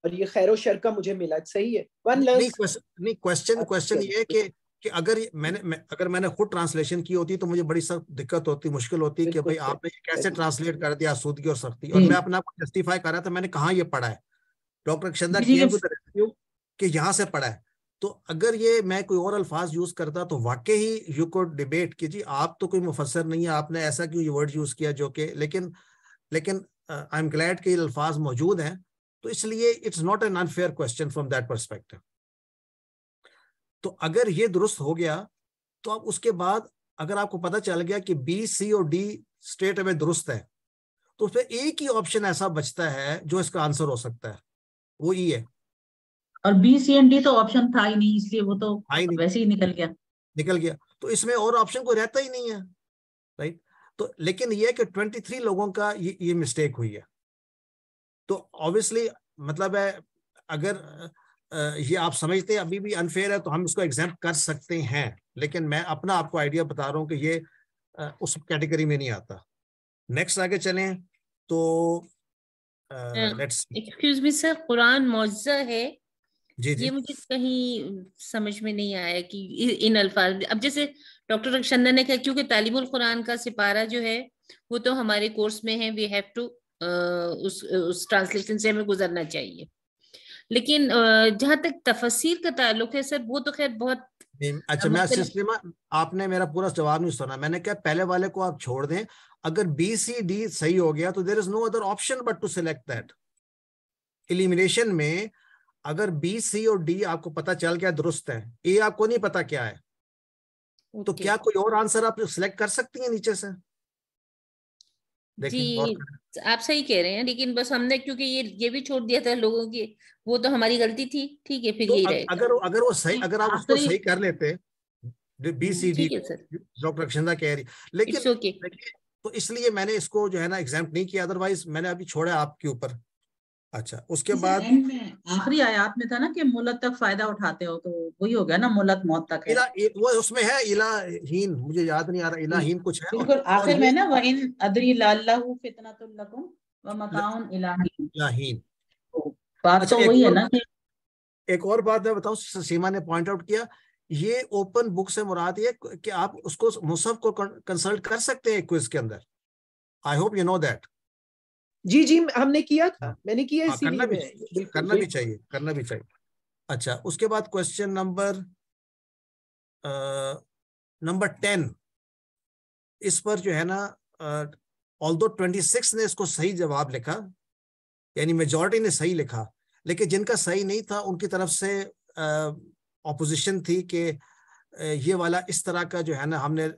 और ये खैर शर का मुझे मिला सही है वन लर्न्स नहीं क्वेश्चन क्वेश्चन ये है कि कि अगर मैंने मैं, अगर मैंने खुद ट्रांसलेशन की होती तो मुझे बड़ी सख्त दिक्कत होती मुश्किल होती कि भाई आपने कैसे ट्रांसलेट कर दिया आसूदगी और सख्ती और मैं अपने आप जस्टिफाई कर रहा था मैंने कहा ये पढ़ा है डॉक्टर अक्षंदा तो कि यहाँ से पढ़ा है तो अगर ये मैं कोई और अल्फाज यूज करता तो वाकई ही यू को डिबेट कि जी आप तो कोई मुफसर नहीं है आपने ऐसा क्यों ये वर्ड यूज किया जो कि लेकिन लेकिन आई एम ग्लैड कि ये अल्फाज मौजूद हैं तो इसलिए it's not an unfair question from that perspective तो अगर ये दुरुस्त हो गया तो अब उसके बाद अगर आपको पता चल गया कि बी सी और डी स्टेट में दुरुस्त है तो उसमें एक ही ऑप्शन ऐसा बचता है जो इसका आंसर हो सकता है वो ई e है और बी सी एन डी तो ऑप्शन था ही नहीं इसलिए वो तो नहीं। वैसे ही निकल गया निकल गया तो इसमें और ऑप्शन कोई रहता ही नहीं है राइट तो लेकिन यह कि ट्वेंटी थ्री लोगों का ये ये मिस्टेक हुई है तो ऑब्वियसली मतलब है अगर ये आप समझते अभी भी अनफेयर है तो हम इसको एग्जाम कर सकते हैं लेकिन मैं अपना आपको आइडिया बता रहा हूँ कि ये उस कैटेगरी में नहीं आता नेक्स्ट आगे चलें तो एक्सक्यूज मी सर कुरान मुआवजा है जी जी ये मुझे कहीं समझ में नहीं आया कि इन अल्फाज अब जैसे डॉक्टर रक्षंदन ने कहा क्योंकि तालीमुल कुरान का सिपारा जो है वो तो हमारे कोर्स में है वी हैव टू उस उस ट्रांसलेशन से हमें गुजरना चाहिए लेकिन uh, जहाँ तक तफसीर का ताल्लुक है सर वो तो खैर बहुत अच्छा मैं सिस्टम आपने मेरा पूरा जवाब नहीं सुना मैंने कहा पहले वाले को आप छोड़ दें अगर बी सी डी सही हो गया तो there is no other option but to select that elimination में अगर बी सी और डी आपको पता चल गया दुरुस्त है ए आपको नहीं पता क्या है तो okay. तो क्या कोई और आंसर आप सिलेक्ट कर सकती हैं नीचे से जी तो आप सही कह रहे हैं लेकिन बस हमने क्योंकि ये ये भी छोड़ दिया था लोगों की वो तो हमारी गलती थी ठीक है फिर तो यही अगर, अगर वो अगर वो सही अगर आप उसको सही कर लेते बी सी डी डॉक्टर कह रही लेकिन, लेकिन तो इसलिए मैंने इसको जो है ना एग्जाम नहीं किया अदरवाइज मैंने अभी छोड़ा आपके ऊपर अच्छा उसके बाद आखिरी आयात में था ना कि मुलत तक फायदा उठाते हो तो वही हो गया ना मुलत मौत तक इला, वो उसमें है इलाहीन मुझे याद नहीं आ रहा इलाहीन कुछ है बिल्कुल आखिर में ना वहीन अदरी लाल्लाहु फितनतुल लकुम व मताउन इलाहीन तो बात अच्छा, तो वही है ना एक और बात मैं बताऊं सीमा ने पॉइंट आउट किया ये ओपन बुक से मुराद ये कि आप उसको मुसहफ को कंसल्ट कर सकते हैं क्विज के अंदर I hope you know that जी जी हमने किया था हाँ। मैंने किया हाँ, इसी करना, भी, में। करना भी चाहिए करना भी चाहिए अच्छा उसके बाद क्वेश्चन नंबर नंबर टेन इस पर जो है ना ऑल दो ट्वेंटी सिक्स ने इसको सही जवाब लिखा यानी मेजोरिटी ने सही लिखा लेकिन जिनका सही नहीं था उनकी तरफ से ऑपोजिशन थी कि ये वाला इस तरह का जो है ना हमने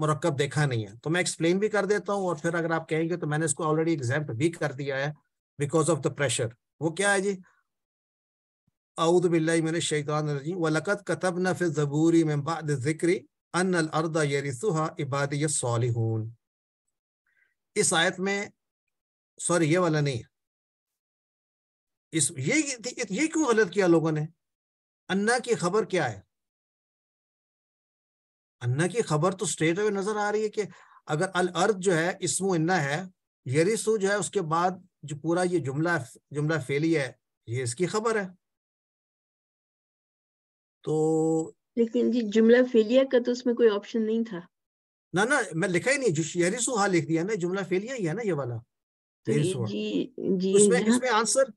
मरकब देखा नहीं है तो मैं एक्सप्लेन भी कर देता हूँ और फिर अगर आप कहेंगे तो मैंने इसको ऑलरेडी एग्जाम्प भी कर दिया है बिकॉज ऑफ द प्रेशर वो क्या है जी अउद बिल्लाई मेरे शैतान व लकत कतब न फिर ज़बूरी में बाद जिक्री अन रिसुहा इबाद ये सालिहून इस आयत में सॉरी ये वाला नहीं इस ये ये क्यों गलत किया लोगों ने अन्ना की खबर क्या है अन्ना की खबर तो स्ट्रेट अवे नजर आ रही है कि अगर अल अर्थ जो है इसमो इन्ना है यरिसु जो है उसके बाद जो पूरा ये जुमला जुमला फेली है ये इसकी खबर है तो लेकिन जी जुमला फेलिया का तो उसमें कोई ऑप्शन नहीं था ना ना मैं लिखा ही नहीं जो यरिसु हाँ लिख दिया ना जुमला फेलिया ही है ना ये वाला तो ये हाँ। जी, जी, उसमें इसमें आंसर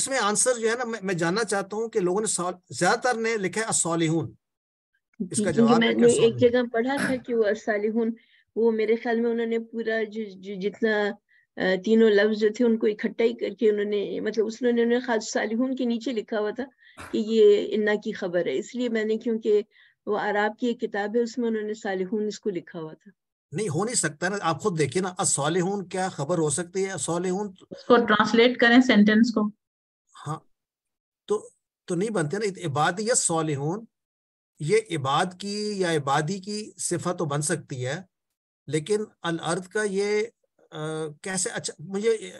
इसमें आंसर जो है ना मैं, मैं जानना चाहता हूँ कि लोगों ने ज्यादातर ने लिखा है असोलिहून इसका जवाब मैंने एक जगह पढ़ा था कि वो सालिहून वो मेरे ख्याल में उन्होंने पूरा जो, जो जितना तीनों लफ्ज जो थे उनको इकट्ठा ही करके उन्होंने मतलब उसने उन्होंने खास सालिहून के नीचे लिखा हुआ था कि ये इन्ना की खबर है इसलिए मैंने क्योंकि वो आराब की एक किताब है उसमें उन्होंने सालिहून इसको लिखा हुआ था नहीं हो नहीं सकता ना आप खुद देखिए ना असोलेहून क्या खबर हो सकती है असोलेहून तो उसको ट्रांसलेट करें सेंटेंस को हाँ तो तो नहीं बनते ना बात यह सोलेहून ये इबाद की या इबादी की सिफा तो बन सकती है लेकिन अल अर्थ का ये आ, कैसे अच्छा मुझे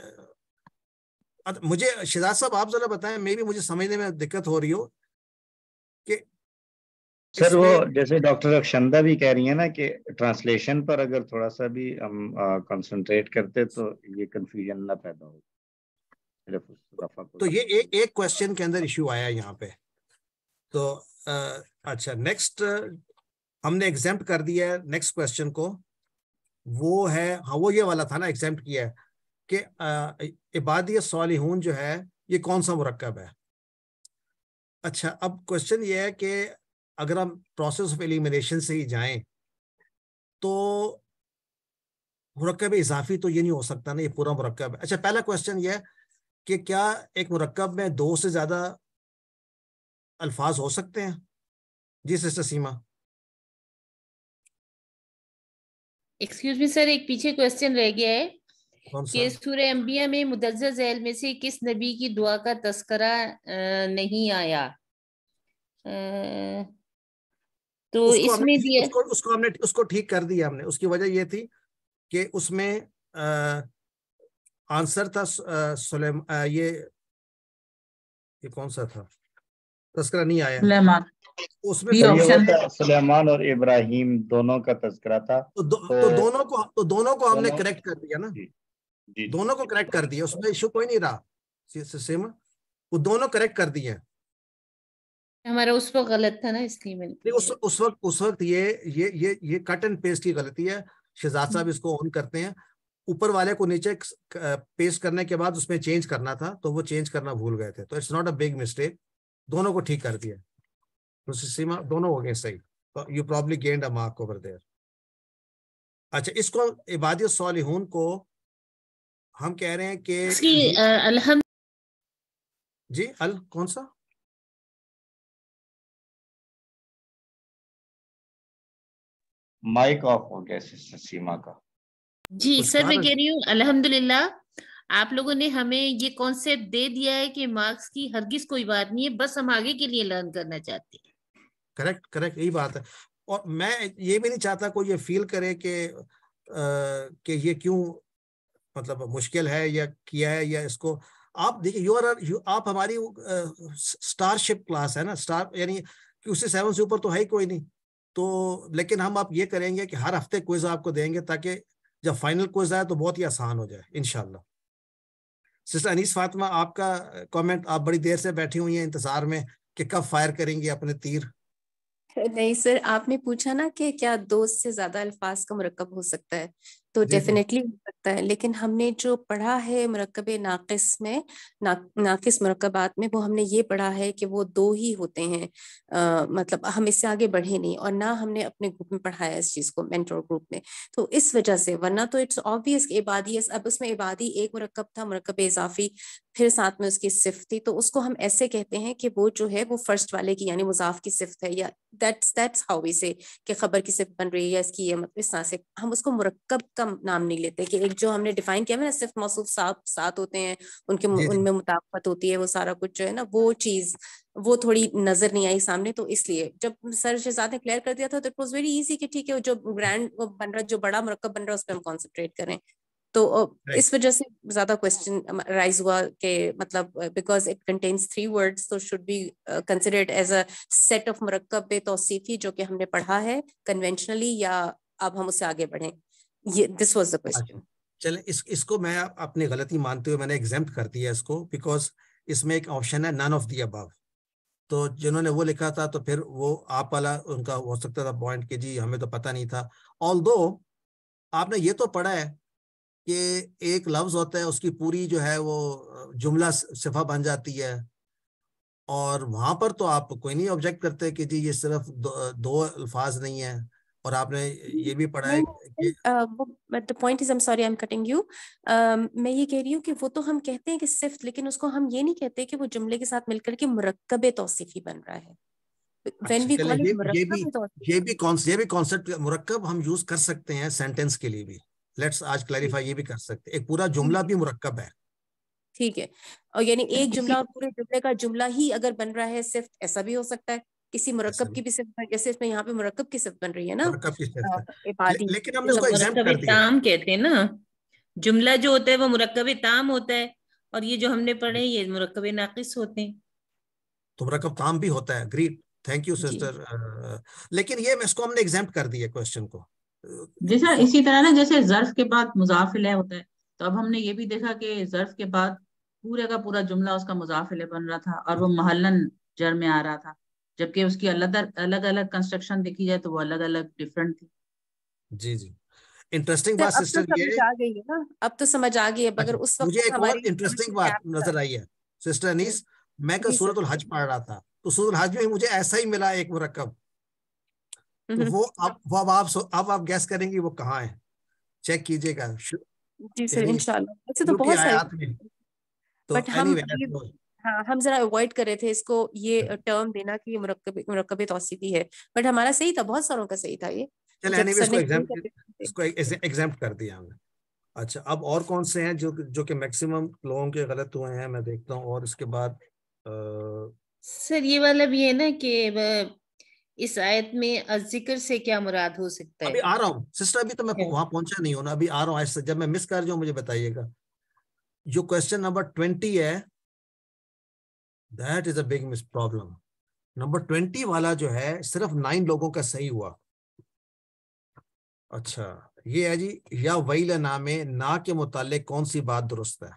मुझे शिजाज साहब आप जरा बताएं मे भी मुझे समझने में दिक्कत हो रही हो कि सर वो जैसे डॉक्टर अक्षंदा भी कह रही है ना कि ट्रांसलेशन पर अगर थोड़ा सा भी हम कंसंट्रेट करते तो ये कंफ्यूजन ना पैदा हो तो ये एक एक क्वेश्चन के अंदर इश्यू आया यहाँ पे तो अच्छा नेक्स्ट हमने एग्जाम कर दिया है नेक्स्ट क्वेश्चन को वो है हाँ वो ये वाला था ना एग्जाम किया कि इबादी सालिहून जो है ये कौन सा मरकब है अच्छा अब क्वेश्चन ये है कि अगर हम प्रोसेस ऑफ एलिमिनेशन से ही जाएं तो मरकब इजाफी तो ये नहीं हो सकता ना ये पूरा मरकब है अच्छा पहला क्वेश्चन ये है कि क्या एक मरकब में दो से ज़्यादा अल्फाज हो सकते हैं जी sister Seema excuse me sir एक पीछे क्वेश्चन रह गया है कि सूर्य अम्बिया में मुदजा जैल में से किस नबी की दुआ का तस्करा नहीं आया तो इसमें दिया उसको, उसको हमने उसको ठीक कर दिया हमने उसकी वजह यह थी कि उसमें आ, आंसर था सुलेम ये ये कौन सा था तस्करा नहीं आया सुलेमान तो उसमें सुलेमान और इब्राहिम दोनों का तस्करा था तो, दो, तो, तो दोनों को तो दोनों को हमने करेक्ट कर दिया ना जी, जी, दोनों को करेक्ट कर दिया उसमें इशू कोई नहीं रहा से, सेम वो दोनों करेक्ट कर दिए हमारा उस वक्त गलत था ना इसलिए मैंने उस उस वक्त उस वक्त ये ये ये ये कट एंड पेस्ट की गलती है शहजाद साहब इसको ऑन करते हैं ऊपर वाले को नीचे पेस्ट करने के बाद उसमें चेंज करना था तो वो चेंज करना भूल गए थे तो it's not a big mistake दोनों को ठीक कर दिया प्रोसेस तो सीमा दोनों हो गए सही तो you probably gained a mark over there अच्छा इसको इबादी सालिहून को हम कह रहे हैं कि जी अल कौन सा माइक ऑफ हो गया सीमा का जी सर मैं कह रही हूँ अलहमदुल्ला आप लोगों ने हमें ये कॉन्सेप्ट दे दिया है कि मार्क्स की हरगिज कोई बात नहीं है बस हम आगे के लिए लर्न करना चाहते हैं करेक्ट करेक्ट यही बात है और मैं ये भी नहीं चाहता कोई ये फील करे कि कि ये क्यों मतलब मुश्किल है या किया है या इसको आप देखिए यू आर आप हमारी स्टारशिप क्लास है ना स्टार यानी कि उससे सेवन से ऊपर तो है ही कोई नहीं तो लेकिन हम आप ये करेंगे कि हर हफ्ते क्विज आपको देंगे ताकि जब फाइनल क्विज आए तो बहुत ही आसान हो जाए इनशाला सिस्टर अनिस फातिमा आपका कमेंट आप बड़ी देर से बैठी हुई हैं इंतजार में कि कब फायर करेंगी अपने तीर नहीं सर आपने पूछा ना कि क्या दो से ज्यादा अल्फाज का मरकब हो सकता है तो डेफिनेटली हो सकता है लेकिन हमने जो पढ़ा है मरकब नाकिस में ना, नाकिस मरकबात में वो हमने ये पढ़ा है कि वो दो ही होते हैं आ, मतलब हम इससे आगे बढ़े नहीं और ना हमने अपने ग्रुप में पढ़ाया इस चीज़ को मेंटोर ग्रुप में तो इस वजह से वरना तो इट्स ऑब्वियस इबादी अब उसमें इबादी एक मरकब था मरकब इजाफी फिर साथ में उसकी सिफ थी तो उसको हम ऐसे कहते हैं कि वो जो है वो फर्स्ट वाले की यानी मुजाफ की सिफ्त है या दैट्स दैट्स हाउ वी से कि खबर की सिफ बन रही है इसकी ये मतलब इस तरह से हम उसको मरकब का उसका नाम नहीं लेते कि एक जो हमने डिफाइन किया है ना सिर्फ मौसू साफ साथ होते हैं उनके उनमें मुताबत होती है वो सारा कुछ जो है ना वो चीज वो थोड़ी नजर नहीं आई सामने तो इसलिए जब सर शहजाद ने क्लियर कर दिया था तो इट वॉज वेरी इजी कि ठीक है जो ग्रैंड बन रहा जो बड़ा मरकब बन रहा है उस पर हम कॉन्सेंट्रेट करें तो इस वजह से ज्यादा क्वेश्चन राइज हुआ कि मतलब because it contains three words तो should be considered as a set of मरकब तो जो कि हमने पढ़ा है कन्वेंशनली या अब हम उससे आगे बढ़ें ये दिस वाज द क्वेश्चन चले इस इसको मैं अपनी गलती मानते हुए मैंने एग्जाम कर दिया इसको बिकॉज इसमें एक ऑप्शन है नन ऑफ दी अबव तो जिन्होंने वो लिखा था तो फिर वो आप वाला उनका हो सकता था पॉइंट कि जी हमें तो पता नहीं था ऑल आपने ये तो पढ़ा है कि एक लफ्ज होता है उसकी पूरी जो है वो जुमला सिफा बन जाती है और वहां पर तो आप कोई नहीं ऑब्जेक्ट करते कि जी ये सिर्फ दो, दो अल्फाज नहीं है और आपने ये भी पढ़ा है the point is I am sorry I am cutting you मैं ये कह रही हूँ कि वो तो हम कहते हैं कि सिर्फ लेकिन उसको हम ये नहीं कहते कि वो जुमले के साथ मिलकर के मुरक्कब तौसीफी बन रहा है When भी अच्छा, ये भी कौन ये भी मुरक्कब हम यूज कर सकते हैं सेंटेंस के लिए भी लेट्स आज क्लैरिफाई ये भी कर सकते हैं एक पूरा जुमला भी मुरक्कब है ठीक है और यानी तो एक जुमला और पूरे जुमले का जुमला ही अगर बन रहा है सिर्फ ऐसा भी हो सकता है किसी मरकब की भी सिर्फ जैसे इसमें यहाँ पे मरकब की सिर्फ बन रही है ना ले, लेकिन हमने उसको एग्जाम ताम कहते हैं ना जुमला जो होता है वो मरकब ताम होता है और ये जो हमने पढ़े ये मरकब नाकिस होते हैं तो मरकब ताम भी होता है ग्रीट थैंक यू सिस्टर लेकिन ये इसको हमने एग्जाम कर दिया क्वेश्चन को जैसा इसी तरह ना जैसे जर्फ के बाद मुजाफिल होता है तो अब हमने ये भी देखा कि जर्फ के बाद पूरे का पूरा जुमला उसका मुजाफिल बन रहा था और वो महलन जर में आ रहा था जबकि उसकी अलग अलग अलग कंस्ट्रक्शन देखी जाए तो वो अलग अलग डिफरेंट थी जी जी इंटरेस्टिंग बात सिस्टर तो ये आ गई है ना अब तो समझ आ गई है मगर अच्छा, उस वक्त मुझे एक और इंटरेस्टिंग बात नजर आई है सिस्टर अनीस मैं कल सूरत हज पढ़ रहा था तो सूरत हज में मुझे ऐसा ही मिला एक मुरकब तो हम्म। वो अब वो अब आप अब आप गैस करेंगे वो कहाँ है चेक कीजिएगा जी सर इंशाल्लाह ऐसे तो बहुत सारे बट तो हम हाँ हम जरा अवॉइड कर रहे थे इसको ये टर्म हाँ। देना कि मुरकब मुरकब तो है बट हमारा सही था बहुत सारों का सही था ये इसको एग्जाम्पल कर दिया हमने अच्छा अब और कौन से हैं जो जो कि मैक्सिमम लोगों के गलत हुए हैं मैं देखता हूँ और इसके बाद आ... सर ये वाला भी है ना कि इस आयत में जिक्र से क्या मुराद हो सकता है अभी आ रहा हूँ सिस्टर अभी तो मैं हाँ। वहां पहुंचा नहीं हूँ ना अभी आ रहा हूँ जब मैं मिस कर जाऊँ मुझे बताइएगा जो क्वेश्चन नंबर ट्वेंटी है दैट इज अग मिस प्रॉब्लम नंबर ट्वेंटी वाला जो है सिर्फ नाइन लोगों का सही हुआ अच्छा ये है जी या वही नामे ना के मुताले कौन सी बात दुरुस्त है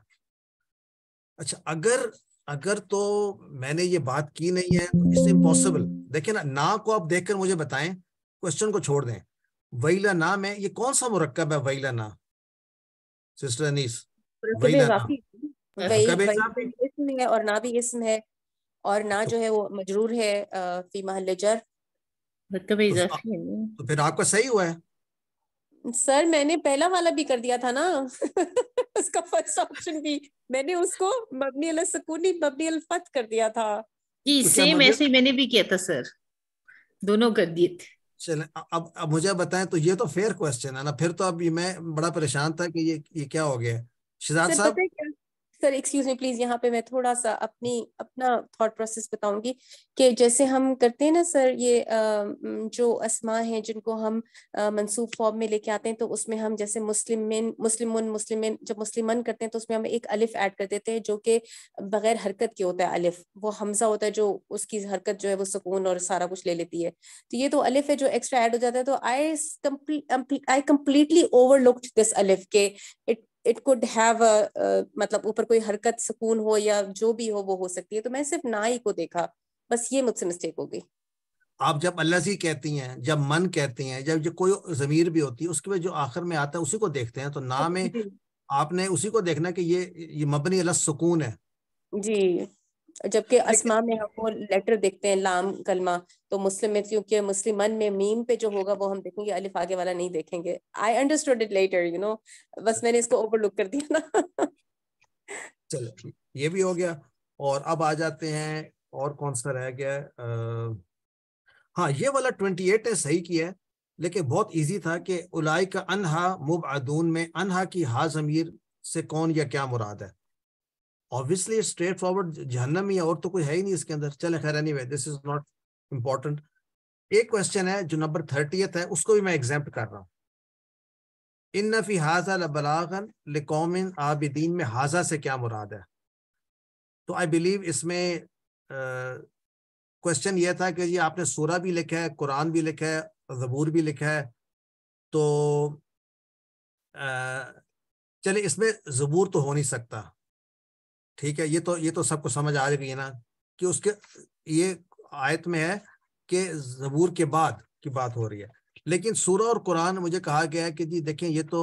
अच्छा अगर अगर तो मैंने ये बात की नहीं है तो इट्स इम्पॉसिबल देखिए ना ना को आप देखकर मुझे बताएं क्वेश्चन को छोड़ दें वहीला ना में ये कौन सा मुरक्कब है वहीला ना सिस्टर अनीस वही ना इसम है और ना भी इसम है और ना तो, जो है वो मजरूर है फी महल जर तो, तो फिर आपका सही हुआ है सर मैंने पहला वाला भी कर दिया था ना उसका फर्स्ट ऑप्शन भी मैंने उसको मबनी अल सकूनी मबनी अल फत कर दिया था जी तो सेम ऐसे ही मैंने भी किया था सर दोनों कर दिए थे चले अब अब मुझे बताएं तो ये तो फेयर क्वेश्चन है ना फिर तो अब मैं बड़ा परेशान था कि ये ये क्या हो गया शिजाद साहब सर एक्सक्यूज मी प्लीज यहाँ पे मैं थोड़ा सा अपनी अपना थॉट प्रोसेस बताऊंगी कि जैसे हम करते हैं ना सर ये जो असमा हैं जिनको हम मंसूब फॉर्म में लेके आते हैं तो उसमें हम जैसे मुस्लिम मुस्लिम मुस्लिम जब मुस्लिम करते हैं तो उसमें हम एक अलिफ ऐड कर देते हैं जो कि बगैर हरकत के होता है अलिफ वो हमजा होता है जो उसकी हरकत जो है वो सुकून और सारा कुछ ले लेती है तो ये तो अलिफ है जो एक्स्ट्रा ऐड हो जाता है तो I I completely overlooked this अलिफ के it it could have a मतलब ऊपर कोई हरकत सुकून हो या जो भी हो वो हो सकती है तो मैं सिर्फ ना ही को देखा बस ये मुझसे मिस्टेक हो गई आप जब अल्लाह से कहती हैं जब मन कहती हैं जब जो कोई जमीर भी होती है उसके बाद जो आखिर में आता है उसी को देखते हैं तो ना में आपने उसी को देखना कि ये ये मबनी अल्लाह सुकून है जी जबकि असमा में हम वो लेटर देखते हैं लाम कलमा तो मुस्लिम में क्योंकि मुस्लिम मन में मीम पे जो होगा वो हम देखेंगे अलिफ आगे वाला नहीं देखेंगे I understood it later you know बस मैंने इसको ओवरलुक कर दिया ना चलो ये भी हो गया और अब आ जाते हैं और कौन सा रह गया आ, हाँ ये वाला ट्वेंटी एट है सही किया है लेकिन बहुत इजी था कि उलाई का अनहा मुब मुबादून में अनहा की हा जमीर से कौन या क्या मुराद है ऑब्वियसली स्ट्रेट फॉरवर्ड जहनम ही और तो कोई है ही नहीं इसके अंदर चले खैर any this is not important एक क्वेश्चन है जो नंबर थर्टीथ है उसको भी मैं एग्जाम्प कर रहा हूँ इन नफी हाजा बलागन लिकौमिन आबिदीन में हाजा से क्या मुराद है तो आई बिलीव इसमें क्वेश्चन यह था कि जी आपने सूरा भी लिखा है कुरान भी लिखा है जबूर भी लिखा है तो चले इसमें जबूर तो हो नहीं सकता ठीक है ये तो ये तो सबको समझ आ गई है ना कि उसके ये आयत में है कि जबूर के बाद की बात हो रही है लेकिन सूरह और कुरान मुझे कहा गया है कि जी देखें ये तो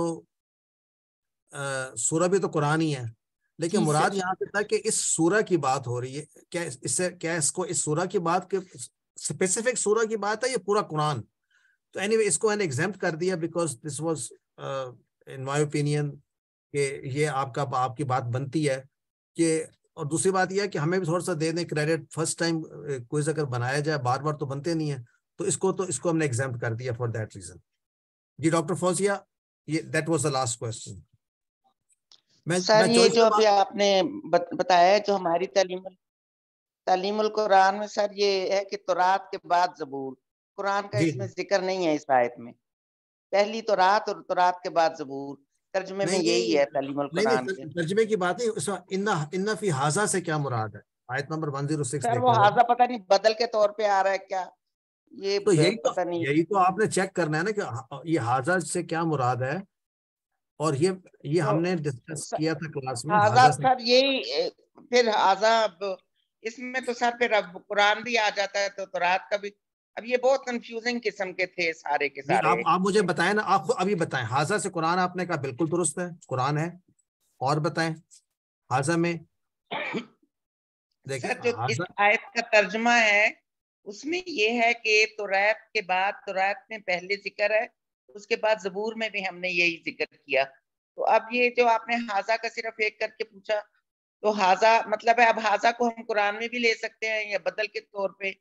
सूरह भी तो कुरान ही है लेकिन मुराद यहाँ पे था कि इस सूरह की बात हो रही है क्या इससे क्या इसको इस सूरह की बात के स्पेसिफिक सूरह की बात है ये पूरा कुरान तो एनी anyway, इसको मैंने एग्जाम कर दिया because this was in my opinion कि ये आपका आपकी बात बनती है कि और दूसरी बात यह है कि हमें भी थोड़ा सा दे दें क्रेडिट फर्स्ट टाइम क्विज अगर बनाया जाए बार बार तो बनते नहीं है तो इसको तो इसको हमने एग्जाम कर दिया फॉर दैट रीजन जी डॉक्टर फौजिया ये that was the last question मैं सर मैं ये जो अभी आपने बत, बताया जो हमारी तालीम तालीम कुरान में सर ये है कि तौरात के बाद जबूर कुरान का इसमें जिक्र नहीं है इस आयत में पहली तो और तो के बाद जबूर तर्जमे में यही है तलीमुल तर्जमे की बात नहीं हाजा से क्या मुराद है आयत नंबर वन जीरो हाजा पता नहीं बदल के तौर पर आ रहा है क्या ये तो यही तो यही तो आपने चेक करना है ना कि ये हाजा से क्या मुराद है और ये ये तो, हमने डिस्कस किया था क्लास में हाजा सर यही फिर हाजा इसमें तो सर फिर कुरान भी आ जाता है तो, तो रात का भी अब ये बहुत कंफ्यूजिंग किस्म के थे सारे के सारे आप, आप मुझे बताएं ना आपको अभी ये बताएं हाजा से कुरान आपने कहा बिल्कुल दुरुस्त है कुरान है और बताएं हाजा में देखिए जो इस आयत का तर्जमा है उसमें ये है कि तुरैब के बाद तुरैब में पहले जिक्र है उसके बाद जबूर में भी हमने यही जिक्र किया तो अब ये जो आपने हाजा का सिर्फ एक करके पूछा तो हाजा मतलब है अब हाजा को हम कुरान में भी ले सकते हैं या बदल के तौर पे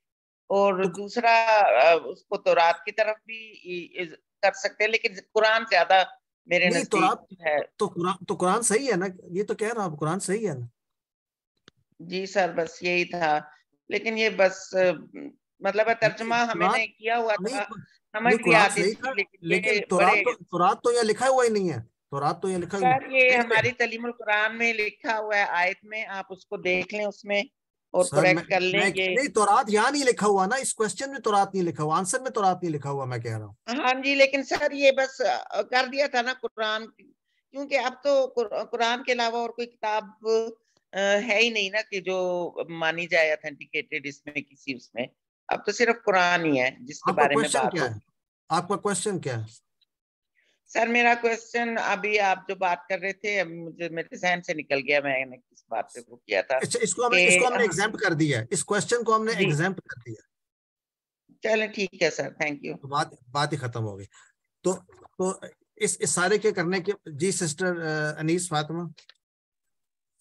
और तो दूसरा उसको तो रात की तरफ भी कर सकते हैं लेकिन कुरान ज्यादा मेरे तो नजदीक है तो कुरान तो कुरान सही है ना ये तो कह रहा हूँ कुरान सही है ना जी सर बस यही था लेकिन ये बस मतलब तर्जमा हमने किया हुआ था समझ भी आती लेकिन, लेकिन तो, तो यह लिखा हुआ ही नहीं है तो लिखा ये हमारी तलीमुल कुरान में लिखा हुआ है आयत में आप उसको देख लें उसमें और करेक्ट कर लेंगे नहीं तौरात तो यहाँ नहीं लिखा हुआ ना इस क्वेश्चन में तौरात तो नहीं लिखा हुआ आंसर में तौरात तो नहीं लिखा हुआ मैं कह रहा हूँ हाँ जी लेकिन सर ये बस कर दिया था ना कुरान क्योंकि अब तो कुरान के अलावा और कोई किताब है ही नहीं ना कि जो मानी जाए ऑथेंटिकेटेड इसमें किसी उसमें अब तो सिर्फ कुरान ही है जिसके बारे में बात आपका क्वेश्चन क्या है सर मेरा क्वेश्चन अभी आप जो बात कर रहे थे मुझे मेरे जहन से निकल गया मैंने किस बात पे वो किया था अच्छा, इसको हमने इसको हमने एग्जाम्प कर दिया है इस क्वेश्चन को हमने एग्जाम्प कर दिया चले ठीक है सर थैंक यू तो बात बात ही खत्म हो गई तो तो इस इस सारे के करने के जी सिस्टर अनीस फातिमा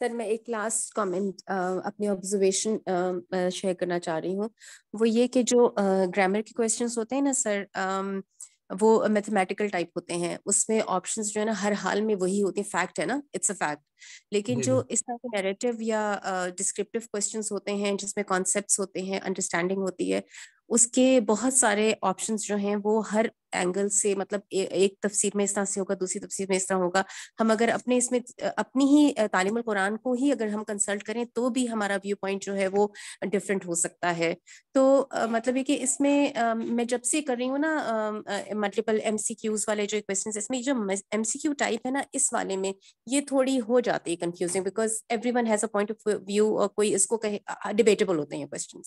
सर मैं एक लास्ट कमेंट अपनी ऑब्जर्वेशन शेयर करना चाह रही हूँ वो ये कि जो ग्रामर के क्वेश्चंस होते हैं ना सर वो मैथमेटिकल टाइप होते हैं उसमें ऑप्शंस जो है ना हर हाल में वही होते हैं फैक्ट है ना इट्स अ फैक्ट लेकिन जो इस तरह के नैरेटिव या डिस्क्रिप्टिव uh, क्वेश्चंस होते हैं जिसमें कॉन्सेप्ट्स होते हैं अंडरस्टैंडिंग होती है उसके बहुत सारे ऑप्शन जो हैं वो हर एंगल से मतलब ए, एक तफसीर में इस तरह से होगा दूसरी तफसीर में इस तरह होगा हम अगर अपने इसमें अपनी ही तालीम कुरान को ही अगर हम कंसल्ट करें तो भी हमारा व्यू पॉइंट जो है वो डिफरेंट हो सकता है तो आ, मतलब ये कि इसमें आ, मैं जब से कर रही हूँ ना मल्टीपल एम वाले जो क्वेश्चन इसमें जो एम टाइप है ना इस वाले में ये थोड़ी हो जाती है confusing because everyone has a point of view और कोई इसको कहे डिबेटेबल होते हैं क्वेश्चन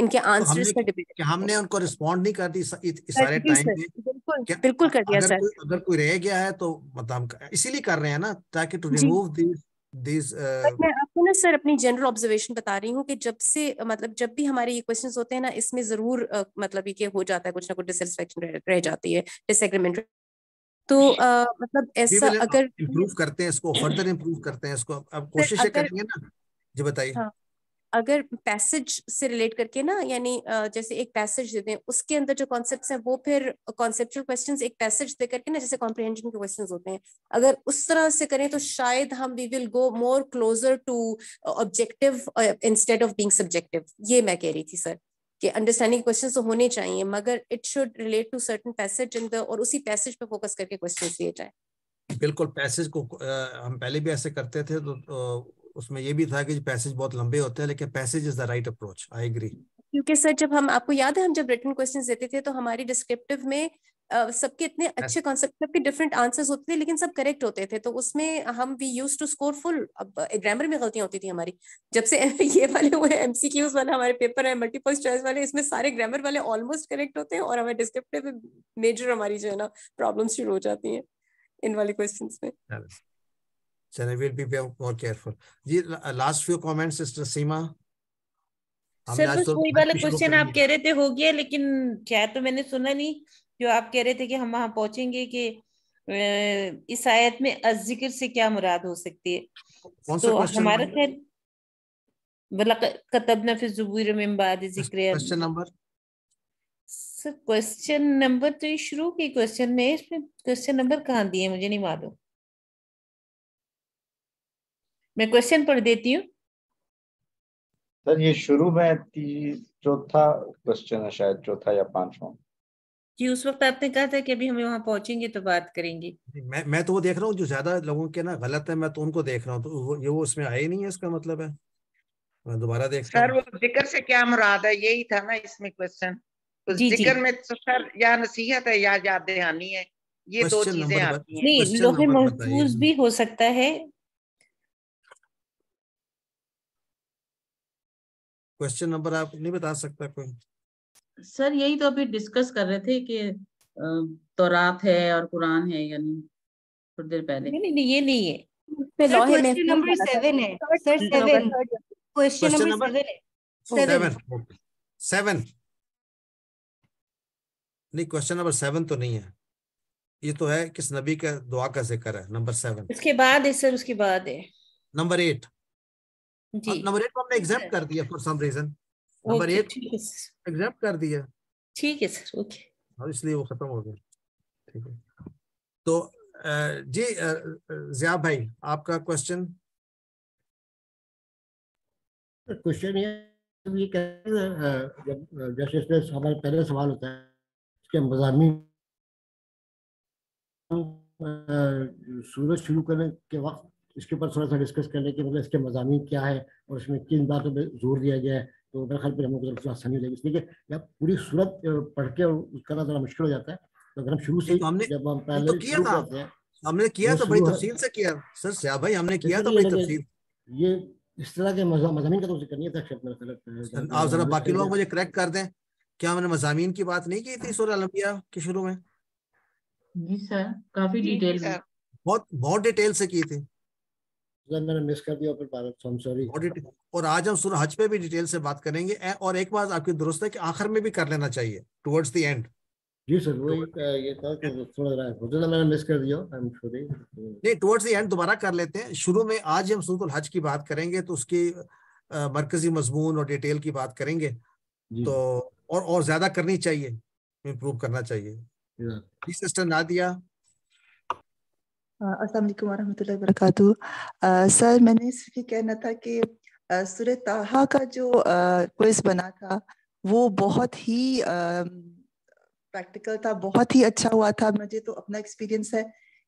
इनके आंसर तो डिबेट हमने उनको रिस्पॉन्ड नहीं कर दी सारे टाइम में बिल्कुल बिल्कुल कर दिया सर अगर कोई रह गया है तो मतलब इसीलिए कर रहे हैं ना ताकि to remove this These, uh... मैं आपको ना सर अपनी जनरल ऑब्जर्वेशन बता रही हूँ कि जब से मतलब जब भी हमारे ये क्वेश्चंस होते हैं ना इसमें जरूर uh, मतलब ये हो जाता है कुछ ना कुछ डिससेटिस्फेक्शन रह, जाती है डिसएग्रीमेंट तो uh, मतलब ऐसा अगर इम्प्रूव करते हैं इसको फर्दर इम्प्रूव करते हैं इसको अब कोशिश करेंगे ना जी बताइए हाँ. अगर पैसेज से रिलेट करके ना यानी जैसे एक पैसेज देते हैं उसके अंदर जो कॉन्सेप्ट है वो फिर कॉन्सेप्चुअल क्वेश्चन एक पैसेज दे करके ना जैसे कॉम्प्रिहेंशन के क्वेश्चन होते हैं अगर उस तरह से करें तो शायद हम we will go more closer to objective instead of being subjective ये मैं कह रही थी सर कि अंडरस्टैंडिंग क्वेश्चन तो होने चाहिए मगर it should relate to certain passage in the और उसी पैसेज पे फोकस करके क्वेश्चन दिए जाए बिल्कुल पैसेज को आ, हम पहले भी ऐसे करते थे तो, तो उसमें ये भी था कि पैसेज बहुत लंबे होते हैं लेकिन passage is the right approach I agree क्योंकि सर जब हम आपको याद है हम जब रिटर्न क्वेश्चन देते थे तो हमारी डिस्क्रिप्टिव में Uh, सबके इतने हाँ। अच्छे कॉन्सेप्ट सबके डिफरेंट आंसर्स होते थे लेकिन सब करेक्ट होते थे तो उसमें हम we use to score full अब ग्रामर में गलतियां होती थी हमारी जब से ये वाले हुए एमसीक्यूज वाला हमारे पेपर है मल्टीपल चॉइस वाले इसमें सारे ग्रामर वाले ऑलमोस्ट करेक्ट होते हैं और हमारे डिस्क्रिप्टिव मेजर हमारी जो है ना प्रॉब्लम शुरू हो जाती है इन वाले क्वेश्चन में चले विल बी मोर केयरफुल जी last few comment sister Seema sir बस वही वाला क्वेश्चन आप कह रहे थे हो गया लेकिन शायद तो मैंने सुना नहीं जो आप कह रहे थे कि हम वहां पहुंचेंगे कि इस आयत में अजिक्र से क्या मुराद हो सकती है तो हमारा खैर कतबना फिर जुबूर में बाद question number sir question number तो ये शुरू की क्वेश्चन में इसमें क्वेश्चन नंबर कहाँ दिए मुझे नहीं मालूम मैं क्वेश्चन पढ़ देती हूँ सर ये शुरू में चौथा क्वेश्चन है शायद चौथा या पांचवा जी उस वक्त आपने कहा था कि अभी हमें वहाँ पहुंचेंगे तो बात करेंगे मैं मैं तो वो देख रहा हूँ जो ज्यादा लोगों के ना गलत है मैं तो उनको देख रहा हूँ तो ये वो उसमें आए नहीं है इसका मतलब है मैं दोबारा देख सर वो जिक्र से क्या मुराद है यही था ना इसमें क्वेश्चन तो जिक्र में तो सर या नसीहत है या याद दहानी है ये दो चीजें नहीं लोहे महफूज भी हो सकता है क्वेश्चन नंबर आप नहीं बता सकता कोई सर यही तो अभी डिस्कस कर रहे थे कि रात है और कुरान है यानी थोड़ी देर पहले नहीं नहीं ये नहीं है क्वेश्चन नंबर सेवन नहीं क्वेश्चन नंबर सेवन तो नहीं है ये तो है किस नबी का दुआ का जिक्र है नंबर सेवन उसके बाद है सर उसके बाद है नंबर एट नंबर एट को हमने एग्जेप्ट कर दिया for some reason number eight accept कर दिया ठीक है सर ओके और हाँ, इसलिए वो खत्म हो गया ठीक है तो जी जिया भाई आपका क्वेश्चन क्वेश्चन ये ये जब जैसे इसमें सवाल पहले सवाल होता है इसके मजामी सूरज शुरू करने के वक्त इसके ऊपर थोड़ा सा डिस्कस कर लें कि मतलब इसके मजामी क्या है और इसमें किन बातों पर जोर दिया गया है तो मेरे ख्याल पर हम लोग तो आसानी हो जाएगी इसलिए जब पूरी सूरत पढ़ के करना जरा मुश्किल हो जाता है तो अगर हम शुरू से तो जब हम तो पहले हमने किया तो बड़ी तफसील से किया सर भाई हमने अच्छा, किया तो बड़ी तफसील ये इस तरह के मजामी का तो जिक्र नहीं था आप जरा बाकी लोग मुझे कर दें क्या हमने की बात नहीं की थी के शुरू में जी सर काफी डिटेल बहुत बहुत डिटेल से की थी मैंने मिस कर दिया फिर सॉरी और आज हम सुन हज पे भी डिटेल से बात करेंगे और एक बात आपकी दुरुस्त है कि आखिर में भी कर लेना चाहिए टुवर्ड्स द एंड जी सर ये था कि थोड़ा रहा है तो मैंने मिस कर दिया आई एम सॉरी नहीं टुवर्ड्स द एंड दोबारा कर लेते हैं शुरू में आज हम सुनतुल हज की बात करेंगे तो उसकी मरकजी मजमून और डिटेल की बात करेंगे तो और और ज्यादा करनी चाहिए इम्प्रूव करना चाहिए सिस्टर नादिया अस्सलाम वरम वरकू सर मैंने सिर्फ ये कहना था कि सुर ताहा का जो क्विज़ बना था वो बहुत ही प्रैक्टिकल था बहुत ही अच्छा हुआ था मुझे तो अपना एक्सपीरियंस है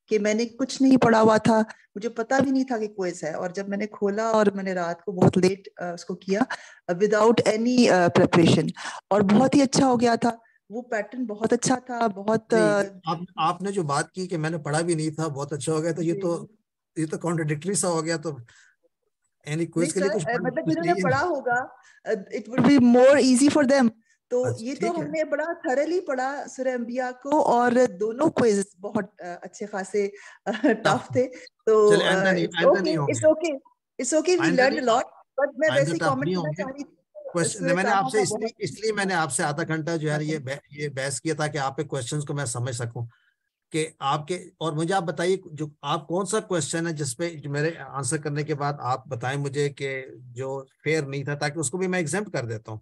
कि मैंने कुछ नहीं पढ़ा हुआ था मुझे पता भी नहीं था कि क्विज है और जब मैंने खोला और मैंने रात को बहुत लेट उसको किया विदाउट एनी प्रिपरेशन और बहुत ही अच्छा हो गया था वो पैटर्न बहुत अच्छा था बहुत आप, आपने जो बात की कि मैंने पढ़ा भी नहीं था बहुत अच्छा हो गया तो ये तो ये तो कॉन्ट्रोडिक्टरी सा हो गया तो एनी क्विज के लिए कुछ मतलब जिन्होंने पढ़ा होगा it would be more easy for them तो अच्छा, ये तो हमने बड़ा थरली पढ़ा सुर को और दोनों क्विज बहुत अच्छे खासे टफ हाँ। थे तो it's okay it's okay we learn a lot but मैं वैसे कमेंट करना चाह रही क्वेश्चन मैंने आपसे इसलिए इसलिए मैंने आपसे आधा घंटा जो है हाँ ये ये बहस किया था कि आपके क्वेश्चंस को मैं समझ सकूं कि आपके और मुझे आप बताइए जो आप कौन सा क्वेश्चन है जिसपे मेरे आंसर करने के बाद आप बताएं मुझे कि जो फेयर नहीं था ताकि उसको भी मैं एग्जाम कर देता हूँ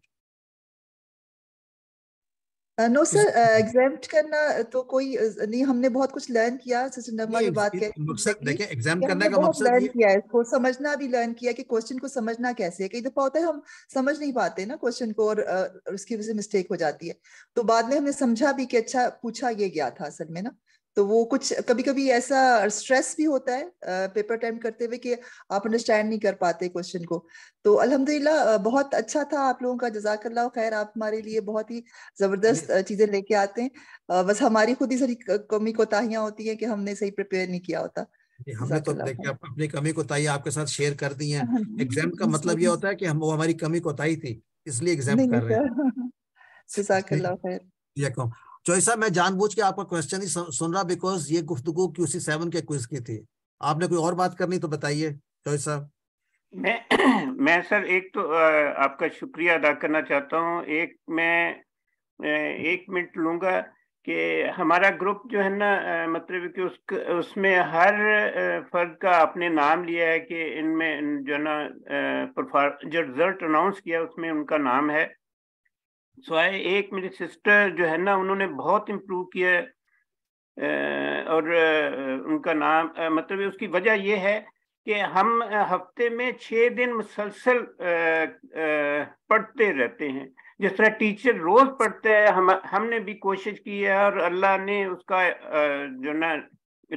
नो सर एग्जाम करना uh, तो कोई uh, नहीं हमने बहुत कुछ लर्न किया सिस्टम की बात कही मकसद देखिए एग्जाम करने का मकसद लर्न किया इसको समझना भी लर्न किया कि क्वेश्चन को समझना कैसे है कई दफा होता है हम समझ नहीं पाते ना क्वेश्चन को और uh, उसकी वजह से मिस्टेक हो जाती है तो बाद में हमने समझा भी कि अच्छा पूछा ये गया था असल में ना तो वो कुछ कभी कभी ऐसा स्ट्रेस भी होता है पेपर टाइम करते हुए कि आप अंडरस्टैंड नहीं कर पाते क्वेश्चन को तो अल्हम्दुलिल्लाह बहुत अच्छा था आप लोगों का जजाकल्ला खैर आप हमारे लिए बहुत ही ज़बरदस्त चीज़ें लेके आते हैं बस हमारी खुद ही सारी कमी कोताहियां होती हैं कि हमने सही प्रिपेयर नहीं किया होता हमने तो देखिए अपनी कमी कोताही आपके साथ शेयर कर दी है एग्जाम का मतलब ये होता है कि हम वो हमारी कमी कोताही थी इसलिए एग्जाम कर रहे हैं चोई तो साहब मैं जानबूझ के आपका क्वेश्चन ही सुन रहा बिकॉज ये गुफ्तगु उसी सेवन के क्विज की थी आपने कोई और बात करनी तो बताइए चोई साहब मैं मैं सर एक तो आपका शुक्रिया अदा करना चाहता हूँ एक मैं एक मिनट लूंगा कि हमारा ग्रुप जो है ना मतलब कि उस उसमें हर फर्द का आपने नाम लिया है कि इनमें जो है ना जो रिजल्ट अनाउंस किया उसमें उनका नाम है सो आए एक मेरी सिस्टर जो है ना उन्होंने बहुत इम्प्रूव किया है और उनका नाम मतलब उसकी वजह यह है कि हम हफ्ते में छः दिन मुसलसल पढ़ते रहते हैं जिस तरह टीचर रोज पढ़ते हैं हम हमने भी कोशिश की है और अल्लाह ने उसका जो ना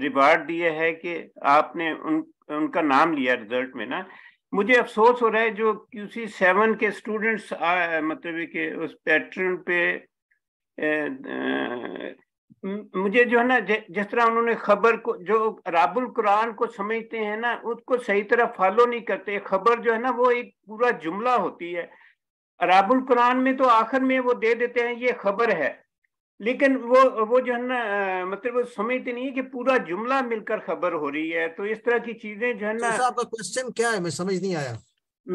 रिवार्ड दिया है कि आपने उन उनका नाम लिया रिजल्ट में ना मुझे अफसोस हो रहा है जो क्यूसी सेवन के स्टूडेंट्स मतलब के उस पैटर्न पे ए, मुझे जो है ना जिस तरह उन्होंने खबर को जो राबुल कुरान को समझते हैं ना उसको सही तरह फॉलो नहीं करते खबर जो है ना वो एक पूरा जुमला होती है राबुल कुरान में तो आखिर में वो दे देते हैं ये खबर है लेकिन वो वो जो है ना मतलब वो समझते नहीं है कि पूरा जुमला मिलकर खबर हो रही है तो इस तरह की चीजें जो है तो ना आपका क्वेश्चन क्या है मैं समझ नहीं आया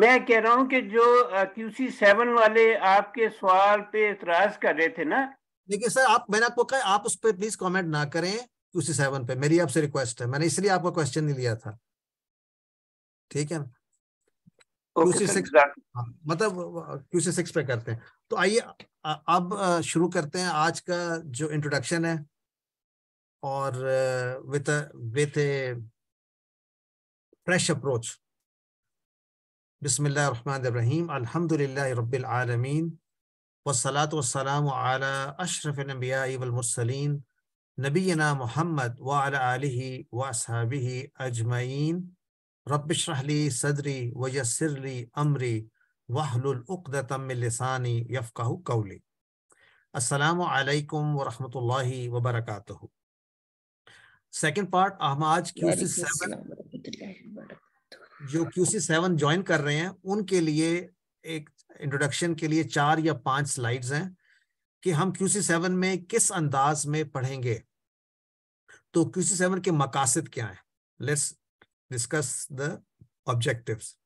मैं कह रहा हूँ कि जो क्यूसी सेवन वाले आपके सवाल पे इतराज कर रहे थे ना देखिए सर आप मैंने आपको कहा आप उस पर प्लीज कमेंट ना करें क्यूसी सेवन पे मेरी आपसे रिक्वेस्ट है मैंने इसलिए आपका क्वेश्चन नहीं लिया था ठीक है ना क्यूसी सिक्स हाँ, मतलब क्यूसी सिक्स पे करते हैं तो आइए अब शुरू करते हैं आज का जो इंट्रोडक्शन है और with with a fresh approach बिस्मिल्लाह रहमान रहीम अल्हम्दुलिल्लाह रब्बिल आलमीन अलहमदिल्ला रबालमीन वसलात वसलाम आला अशरफ नबियामरसलिन नबीना मोहम्मद वाली वसाबी अजमैन रबली सदरी व यसरली अमरी वाहलतमिलसानी यफ़ाह कौली असलकम वरम वबरक सेकेंड पार्ट हम आज क्यू सी सेवन जो क्यू सी सेवन ज्वाइन कर रहे हैं उनके लिए एक इंट्रोडक्शन के लिए चार या पांच स्लाइड्स हैं कि हम क्यू सी सेवन में किस अंदाज में पढ़ेंगे तो क्यू सी सेवन के मकासद क्या हैं let's discuss the objectives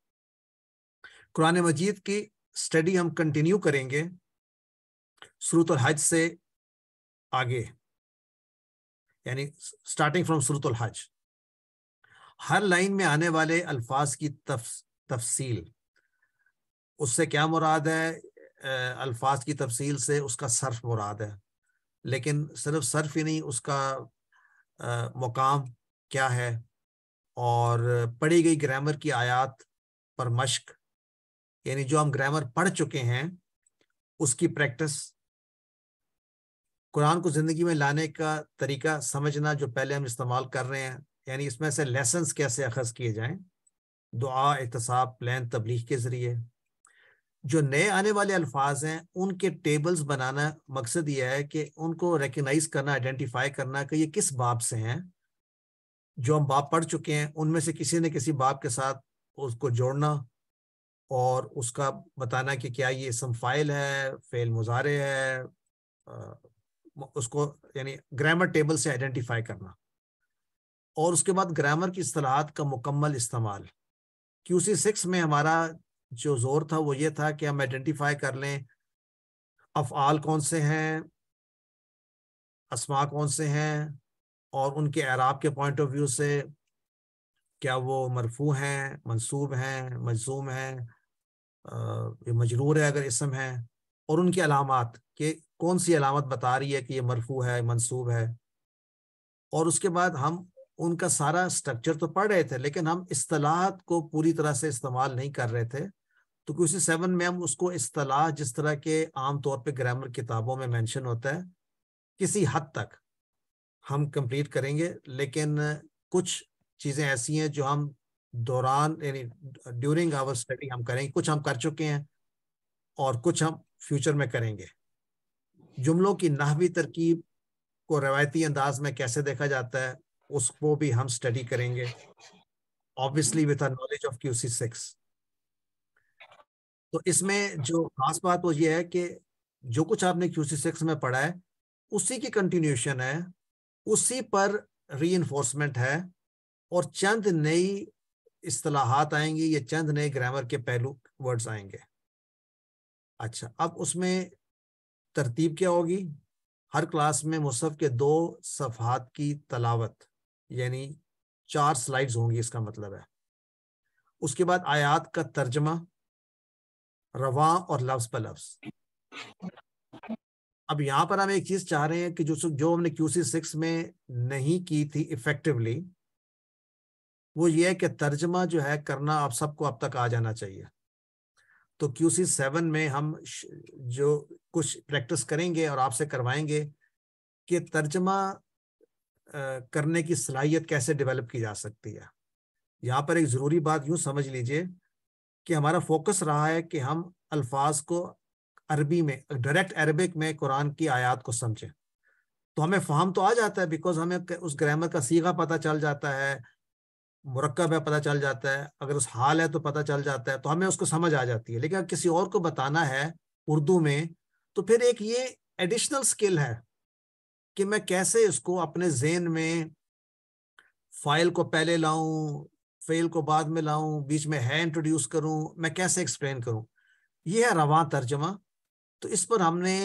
Quran Majeed की स्टडी हम कंटिन्यू करेंगे सूरत हज से आगे यानी स्टार्टिंग फ्रॉम सूरत हज हर लाइन में आने वाले अल्फाज की तफ, तफसील उससे क्या मुराद है अल्फाज की तफसील से उसका सर्फ मुराद है लेकिन सिर्फ सर्फ ही नहीं उसका आ, मुकाम क्या है और पढ़ी गई ग्रामर की आयात पर मश्क यानी जो हम ग्रामर पढ़ चुके हैं उसकी प्रैक्टिस कुरान को ज़िंदगी में लाने का तरीका समझना जो पहले हम इस्तेमाल कर रहे हैं यानी इसमें से लेसन कैसे अखज़ किए जाएं दुआ एहतसाब प्लान तबलीग के ज़रिए जो नए आने वाले अल्फाज हैं उनके टेबल्स बनाना मकसद यह है कि उनको रिकगनाइज करना आइडेंटिफाई करना कि ये किस बाब से हैं जो हम बाप पढ़ चुके हैं उनमें से किसी न किसी बाप के साथ उसको जोड़ना और उसका बताना कि क्या ये इसम फाइल है फेल मुजारे है उसको यानी ग्रामर टेबल से आइडेंटिफाई करना और उसके बाद ग्रामर की असलाहत का मुकम्मल इस्तेमाल क्यू सी सिक्स में हमारा जो जोर था वो ये था कि हम आइडेंटिफाई कर लें अफ़ाल कौन से हैं असमा कौन से हैं और उनके अराब के पॉइंट ऑफ व्यू से क्या वो मरफू हैं मंसूब हैं मजसूम हैं मजरूर है अगर इसम है और उनकी अलामत के कौन सी अलामत बता रही है कि ये मरफू है मंसूब है और उसके बाद हम उनका सारा स्ट्रक्चर तो पढ़ रहे थे लेकिन हम असलाहत को पूरी तरह से इस्तेमाल नहीं कर रहे थे तो क्योंकि सेवन में हम उसको असलाह जिस तरह के आम तौर पे ग्रामर किताबों में मेंशन होता है किसी हद तक हम कंप्लीट करेंगे लेकिन कुछ चीज़ें ऐसी हैं जो हम दौरान यानी ड्यूरिंग आवर स्टडी हम करेंगे कुछ हम कर चुके हैं और कुछ हम फ्यूचर में करेंगे जुमलों की नाहवी तरकीब को रवायती अंदाज में कैसे देखा जाता है उसको भी हम स्टडी करेंगे obviously with knowledge of Q C six तो इसमें जो खास बात वो ये है कि जो कुछ आपने क्यू सी सिक्स में पढ़ा है उसी की कंटिन्यूशन है उसी पर री है और चंद नई असलाहत आएंगी या चंद नए ग्रामर के पहलू वर्ड्स आएंगे अच्छा अब उसमें तरतीब क्या होगी हर क्लास में मुसफ़ के दो सफ़ात की तलावत यानी चार स्लाइड्स होंगी इसका मतलब है उसके बाद आयात का तर्जमा रवा और लफ्ज़ पर लफ्ज़ अब यहाँ पर हम एक चीज चाह रहे हैं कि जो जो हमने क्यूसी सिक्स में नहीं की थी इफेक्टिवली वो ये है कि तर्जमा जो है करना आप सबको अब तक आ जाना चाहिए तो क्यूसी सेवन में हम जो कुछ प्रैक्टिस करेंगे और आपसे करवाएंगे कि तर्जमा करने की सलाहियत कैसे डेवलप की जा सकती है यहाँ पर एक ज़रूरी बात यूं समझ लीजिए कि हमारा फोकस रहा है कि हम अल्फाज को अरबी में डायरेक्ट अरबिक में कुरान की आयात को समझें तो हमें फाहम तो आ जाता है बिकॉज हमें उस ग्रामर का सीगा पता चल जाता है मरकब है पता चल जाता है अगर उस हाल है तो पता चल जाता है तो हमें उसको समझ आ जाती है लेकिन अगर किसी और को बताना है उर्दू में तो फिर एक ये एडिशनल स्किल है कि मैं कैसे इसको अपने जेन में फाइल को पहले लाऊं फेल को बाद में लाऊं बीच में है इंट्रोड्यूस करूं मैं कैसे एक्सप्लेन करूं यह है रवा तर्जमा तो इस पर हमने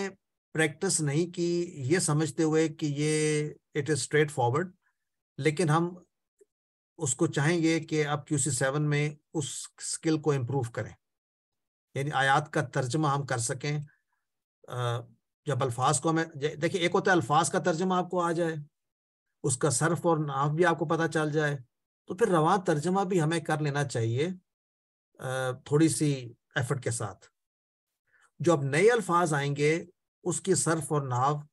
प्रैक्टिस नहीं की ये समझते हुए कि ये इट इज स्ट्रेट फॉरवर्ड लेकिन हम उसको चाहेंगे कि आप क्यू सी सेवन में उस स्किल को इम्प्रूव करें यानी आयात का तर्जमा हम कर सकें जब अल्फाज को हमें देखिए एक होता है अल्फाज का तर्जमा आपको आ जाए उसका सर्फ और नाफ भी आपको पता चल जाए तो फिर रवा तर्जमा भी हमें कर लेना चाहिए थोड़ी सी एफर्ट के साथ जो अब नए अल्फाज आएंगे उसकी सर्फ और नाव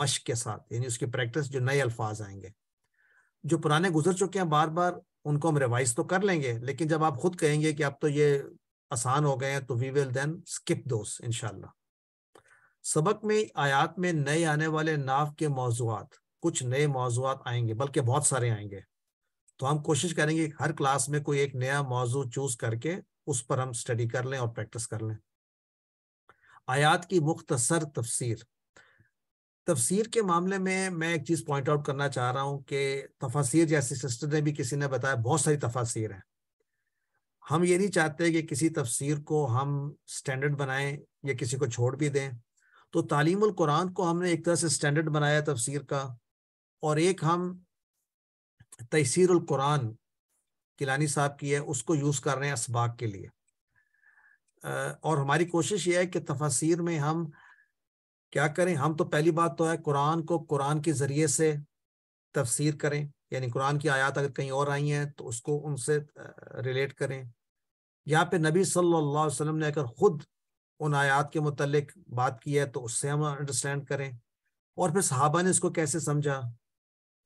मश्क के साथ यानी उसकी प्रैक्टिस जो नए अल्फाज आएंगे जो पुराने गुजर चुके हैं बार बार उनको हम रिवाइज तो कर लेंगे लेकिन जब आप खुद कहेंगे कि अब तो ये आसान हो गए हैं तो we will then skip those इनशाला सबक में आयात में नए आने वाले नाव के मौजूद कुछ नए मौजूद आएंगे बल्कि बहुत सारे आएंगे तो हम कोशिश करेंगे हर क्लास में कोई एक नया मौजू चूज करके उस पर हम स्टडी कर लें और प्रैक्टिस कर लें आयात की मुख्तसर तफसीर तफसीर के मामले में मैं एक चीज़ पॉइंट आउट करना चाह रहा हूँ कि तफासिर जैसे सिस्टर ने भी किसी ने बताया बहुत सारी तफासिर हैं हम ये नहीं चाहते कि किसी तफसीर को हम स्टैंडर्ड बनाएं या किसी को छोड़ भी दें तो तालीम कुरान को हमने एक तरह से स्टैंडर्ड बनाया तफसीर का और एक हम तहसीर किलानी साहब की है उसको यूज़ कर रहे हैं इसबाक के लिए और हमारी कोशिश ये है कि तफसीर में हम क्या करें हम तो पहली बात तो है कुरान को कुरान के ज़रिए से तफसीर करें यानी कुरान की आयत अगर कहीं और आई हैं तो उसको उनसे रिलेट करें यहाँ पे नबी सल्लल्लाहु अलैहि वसल्लम ने अगर ख़ुद उन आयात के मतलब बात की है तो उससे हम अंडरस्टैंड करें और फिर साहबा ने इसको कैसे समझा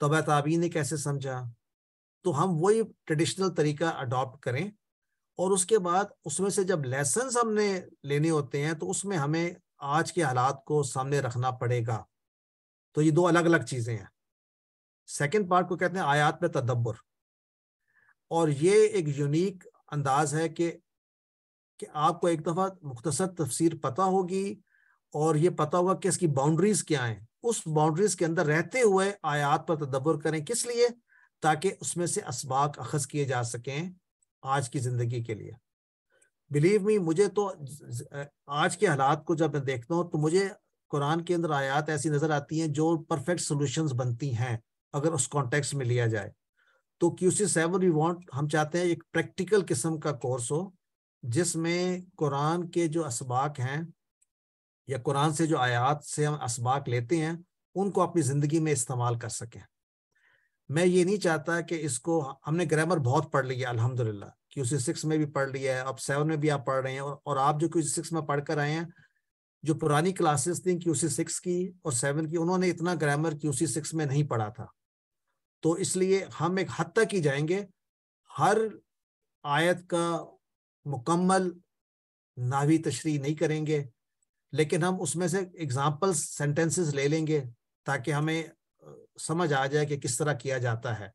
तब ताबी ने कैसे समझा तो हम वही ट्रेडिशनल तरीका अडॉप्ट करें और उसके बाद उसमें से जब लेसन हमने लेने होते हैं तो उसमें हमें आज के हालात को सामने रखना पड़ेगा तो ये दो अलग अलग चीजें हैं सेकेंड पार्ट को कहते हैं आयात में तदब्बर और ये एक यूनिक अंदाज है कि कि आपको एक दफ़ा मुख्तसर तफसीर पता होगी और ये पता होगा कि इसकी बाउंड्रीज क्या हैं उस बाउंड्रीज के अंदर रहते हुए आयात पर तदब्बर करें किस लिए ताकि उसमें से इसबाक अखज किए जा सकें आज की जिंदगी के लिए बिलीव मी मुझे तो आज के हालात को जब मैं देखता हूँ तो मुझे कुरान के अंदर आयात ऐसी नजर आती हैं जो परफेक्ट सॉल्यूशंस बनती हैं अगर उस कॉन्टेक्स्ट में लिया जाए तो क्यूसी सेवन वी वॉन्ट हम चाहते हैं एक प्रैक्टिकल किस्म का कोर्स हो जिसमें कुरान के जो इसबाक हैं या कुरान से जो आयात से हम इसबाक लेते हैं उनको अपनी ज़िंदगी में इस्तेमाल कर सकें मैं ये नहीं चाहता कि इसको हमने ग्रामर बहुत पढ़ लिया अल्हम्दुलिल्लाह कि उसे सिक्स में भी पढ़ लिया है अब सेवन में भी आप पढ़ रहे हैं और, और आप जो क्यूसी सिक्स में पढ़कर आए हैं जो पुरानी क्लासेस थी क्यूसी सिक्स की और सेवन की उन्होंने इतना ग्रामर क्यूसी सिक्स में नहीं पढ़ा था तो इसलिए हम एक हद तक ही जाएंगे हर आयत का मुकम्मल नावी तशरी नहीं करेंगे लेकिन हम उसमें से एग्जाम्पल्स सेंटेंसेस ले लेंगे ताकि हमें समझ आ जाए कि किस तरह किया जाता है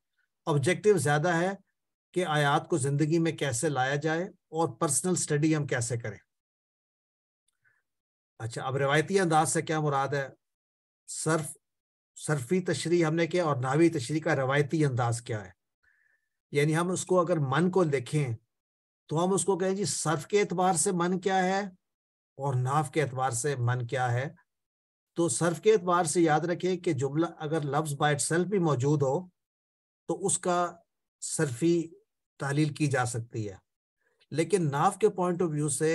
ऑब्जेक्टिव ज़्यादा है कि आयात को ज़िंदगी में कैसे लाया जाए और पर्सनल स्टडी हम कैसे करें अच्छा अब रिवायती अंदाज से क्या मुराद है सर्फ सर्फी तशरी हमने किया और नावी तशरी का रवायती अंदाज क्या है यानी हम उसको अगर मन को देखें तो हम उसको कहें जी सर्फ के एतबार से मन क्या है और नाव के एतबार से मन क्या है तो सर्फ के अतबार से याद रखें कि जुमला अगर लफ्ज बाय सेल्फ भी मौजूद हो तो उसका सर्फी तहलील की जा सकती है लेकिन नाफ के पॉइंट ऑफ व्यू से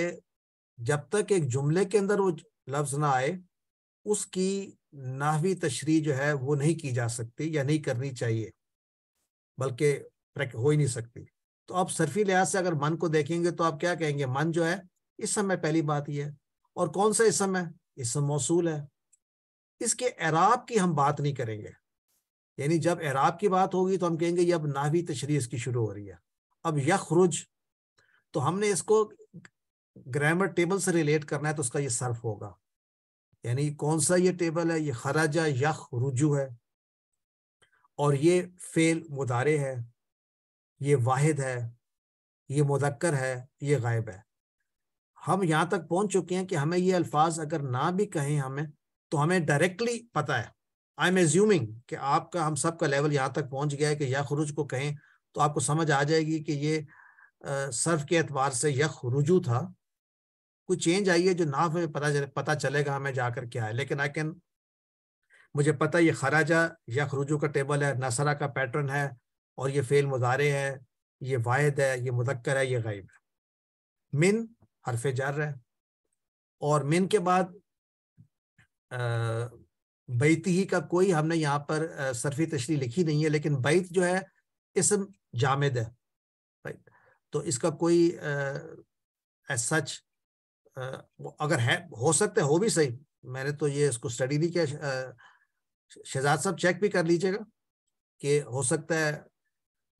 जब तक एक जुमले के अंदर वो लफ्ज ना आए उसकी नाहवी तशरी जो है वो नहीं की जा सकती या नहीं करनी चाहिए बल्कि हो ही नहीं सकती तो आप सरफी लिहाज से अगर मन को देखेंगे तो आप क्या कहेंगे मन जो है इस समय पहली बात यह है और कौन सा इसम है इसम मौसूल है इसके एराब की हम बात नहीं करेंगे यानी जब एराब की बात होगी तो हम कहेंगे ये अब नावी तशरी इसकी शुरू हो रही है अब यखरुज तो हमने इसको ग्रामर टेबल से रिलेट करना है तो उसका ये सर्फ होगा यानी कौन सा ये टेबल है ये खराजा यख रुजू है और ये फेल मुदारे है ये वाहिद है ये मुदक्कर है ये गायब है हम यहाँ तक पहुंच चुके हैं कि हमें ये अल्फाज अगर ना भी कहें हमें तो हमें डायरेक्टली पता है आई एम एज्यूमिंग कि आपका हम सब का लेवल यहाँ तक पहुंच गया है कि यह खुरुज को कहें तो आपको समझ आ जाएगी कि ये सर्फ के एतबार से यख रुजू था कोई चेंज आई है जो नाफ में पता चले पता चलेगा हमें जाकर क्या है लेकिन आई कैन मुझे पता ये खराजा यख रुजू का टेबल है नसरा का पैटर्न है और ये फेल मुजारे है ये वाहिद है ये मुदक्कर है ये गैब है मिन हरफे जर है और मिन के बाद बैत ही का कोई हमने यहाँ पर सरफी तशरी लिखी नहीं है लेकिन बैत जो है इसम जामिद है राइट तो इसका कोई एज सच अगर है हो सकता है हो भी सही मैंने तो ये इसको स्टडी नहीं किया शहजाद साहब चेक भी कर लीजिएगा कि हो सकता है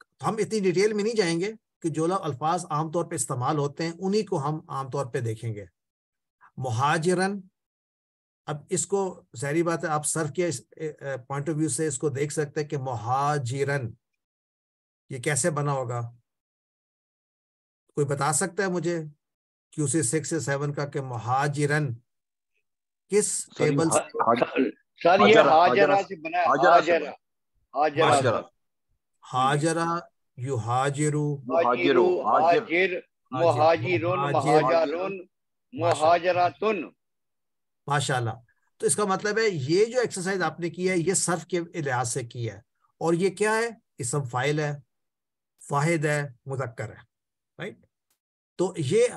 तो हम इतनी डिटेल में नहीं जाएंगे कि जो लोग अल्फाज आमतौर पर इस्तेमाल होते हैं उन्हीं को हम आमतौर पर देखेंगे महाजरन अब इसको जहरी बात है आप सर्व के पॉइंट ऑफ व्यू से इसको देख सकते हैं कि महाजीरन ये कैसे बना होगा कोई बता सकता है मुझे क्यूसी सिक्स से सेवन का कि महाजीरन किस टेबल सर ये हाजरा यू हाजिर मुहाजिरुन मुहाजरातुन माशाल्लाह तो इसका मतलब है ये जो एक्सरसाइज आपने की है ये सर्फ के लिहाज से की है और ये क्या है इसम फाइल है फाहिद है मुजक्कर है राइट तो ये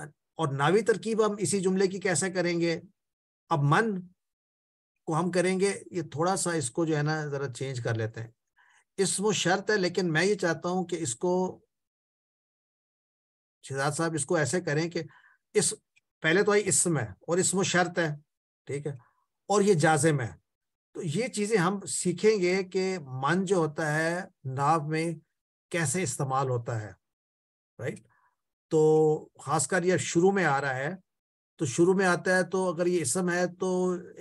और नावी तरकीब हम इसी जुमले की कैसे करेंगे अब मन को हम करेंगे ये थोड़ा सा इसको जो है ना जरा चेंज कर लेते हैं इसमें शर्त है लेकिन मैं ये चाहता हूं कि इसको शिजाद साहब इसको ऐसे करें कि इस पहले तो आई इसम है और इसमें शर्त है ठीक है और ये जाजिम है तो ये चीजें हम सीखेंगे कि मन जो होता है नाव में कैसे इस्तेमाल होता है राइट तो खासकर यह शुरू में आ रहा है तो शुरू में आता है तो अगर ये इसम है तो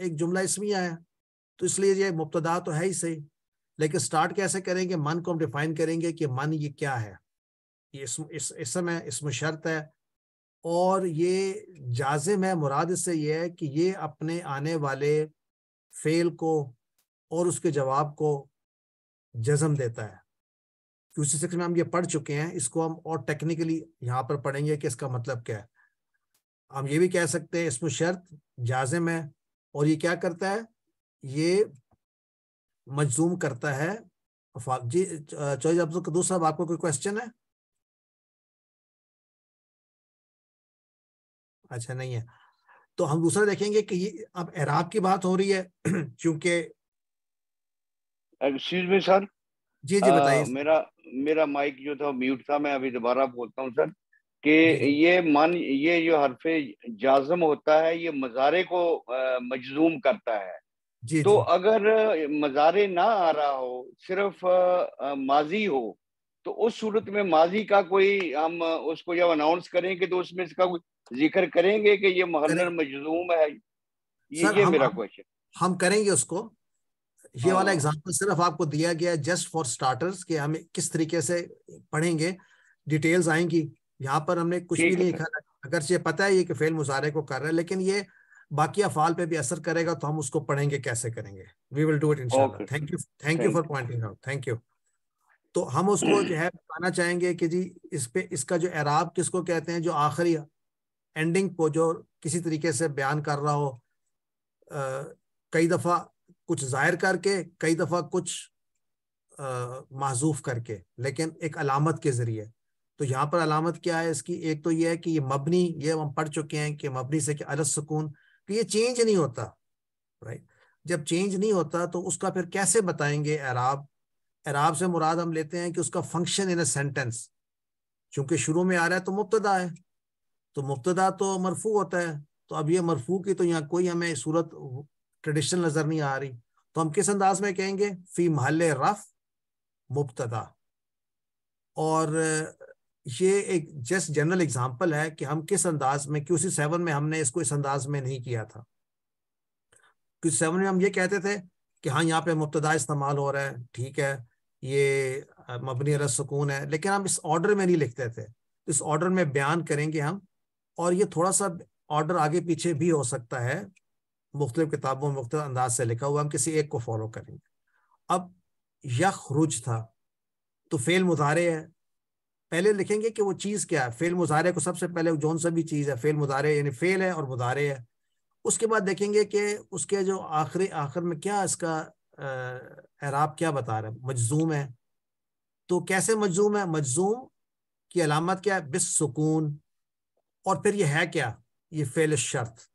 एक जुमला इसमिया है तो इसलिए ये मुबतदा तो है ही सही लेकिन स्टार्ट कैसे करेंगे मन को हम डिफाइन करेंगे कि मन ये क्या है ये इस, इस, इसम है इसम शर्त है और ये जाजिम है मुराद से ये है कि ये अपने आने वाले फेल को और उसके जवाब को जज्म देता है क्यूसी सिक्स में हम ये पढ़ चुके हैं इसको हम और टेक्निकली यहाँ पर पढ़ेंगे कि इसका मतलब क्या है हम ये भी कह सकते हैं इसमें शर्त जाजिम है और ये क्या करता है ये मजजूम करता है जी चौधरी दूसरा आपको कोई क्वेश्चन है अच्छा नहीं है तो हम दूसरा देखेंगे कि ये अब एराब की बात हो रही है क्योंकि एक्सक्यूज मी सर जी जी बताइए मेरा मेरा माइक जो था म्यूट था मैं अभी दोबारा बोलता हूँ सर कि ये मान ये जो हरफे जाजम होता है ये मजारे को मजजूम करता है जी तो जी. अगर मजारे ना आ रहा हो सिर्फ माजी हो तो उस सूरत में माजी का कोई हम उसको जब अनाउंस करें कि तो उसमें इसका कोई जिक्र करेंगे कि ये मुहर्रम मजलूम है ये ये हम, मेरा क्वेश्चन हम करेंगे उसको ये वाला एग्जांपल हाँ। सिर्फ आपको दिया गया है जस्ट फॉर स्टार्टर्स कि हम किस तरीके से पढ़ेंगे डिटेल्स आएंगी यहाँ पर हमने कुछ भी नहीं लिखा अगर ये पता है ये कि फेल मुजारे को कर रहा है लेकिन ये बाकी अफाल पे भी असर करेगा तो हम उसको पढ़ेंगे कैसे करेंगे we will do it in thank you thank you for pointing out thank you तो हम उसको जो है बताना चाहेंगे कि जी इस पे इसका जो एराब किसको कहते हैं जो आखिरी एंडिंग को जो किसी तरीके से बयान कर रहा हो कई दफा कुछ जाहिर करके कई दफा कुछ महजूफ करके लेकिन एक अलामत के जरिए तो यहाँ पर अलामत क्या है इसकी एक तो यह है कि ये मबनी ये हम पढ़ चुके हैं कि मबनी से कि सुकून कि ये चेंज नहीं होता राइट जब चेंज नहीं होता तो उसका फिर कैसे बताएंगे एराब एराब से मुराद हम लेते हैं कि उसका फंक्शन इन अ सेंटेंस चूंकि शुरू में आ रहा है तो मुबतदा है तो मुफ्तदा तो मरफू होता है तो अब ये मरफू की तो यहाँ कोई हमें सूरत ट्रेडिशनल नजर नहीं आ रही तो हम किस अंदाज में कहेंगे फी महल रफ मुबतदा और ये एक जस्ट जनरल एग्जाम्पल है कि हम किस अंदाज में सी सेवन में हमने इसको इस अंदाज में नहीं किया था क्यूसी सेवन में हम ये कहते थे कि हाँ यहाँ पे मुबतदा इस्तेमाल हो रहा है ठीक है ये मबनी रस सुकून है लेकिन हम इस ऑर्डर में नहीं लिखते थे इस ऑर्डर में बयान करेंगे हम और ये थोड़ा सा ऑर्डर आगे पीछे भी हो सकता है मुख्तलि किताबों में मुख्त अंदाज से लिखा हुआ हम किसी एक को फॉलो करेंगे अब यख रुज था तो फेल मुजारे है पहले लिखेंगे कि वो चीज़ क्या है फेल मुजारे को सबसे पहले जौन सा भी चीज़ है फेल मुजारे यानी फेल है और मुजारे है उसके बाद देखेंगे कि उसके जो आखिरी आखिर में क्या इसका एराब क्या बता रहा है मजजूम है तो कैसे मजजूम है मजजूम की अलामत क्या है बिस सुकून और फिर ये है क्या ये फेल शर्त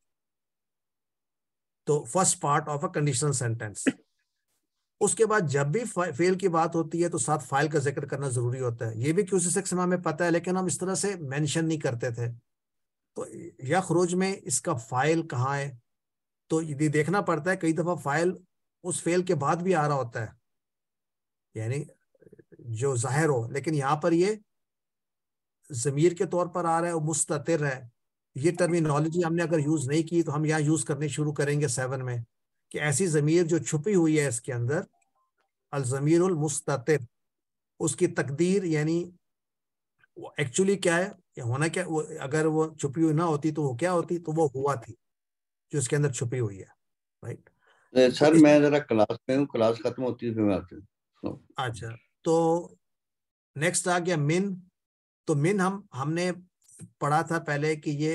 तो first part of a conditional sentence उसके बाद जब भी फेल की बात होती है तो साथ फाइल का जिक्र करना जरूरी होता है ये भी क्यूसी सिक्स में हमें पता है लेकिन हम इस तरह से मेंशन नहीं करते थे तो यख रोज में इसका फाइल कहाँ है तो ये देखना पड़ता है कई दफा फाइल उस फेल के बाद भी आ रहा होता है यानी जो जाहिर हो लेकिन यहाँ पर ये जमीर के तौर पर आ रहा है और मुस्तर है ये टर्मिनोलॉजी हमने अगर यूज़ नहीं की तो हम यहाँ यूज़ करने शुरू करेंगे सेवन में कि ऐसी ज़मीर जो छुपी हुई है इसके अंदर अलज़मीरमस्तर उसकी तकदीर यानी एक्चुअली क्या है या होना क्या वो अगर वो छुपी हुई ना होती तो वो क्या होती तो वो हुआ थी जो इसके अंदर छुपी हुई है राइट तो सर मैं जरा क्लास में हूँ क्लास खत्म होती है फिर मैं अच्छा तो नेक्स्ट आ गया मिन तो मिन हम हमने पढ़ा था पहले कि ये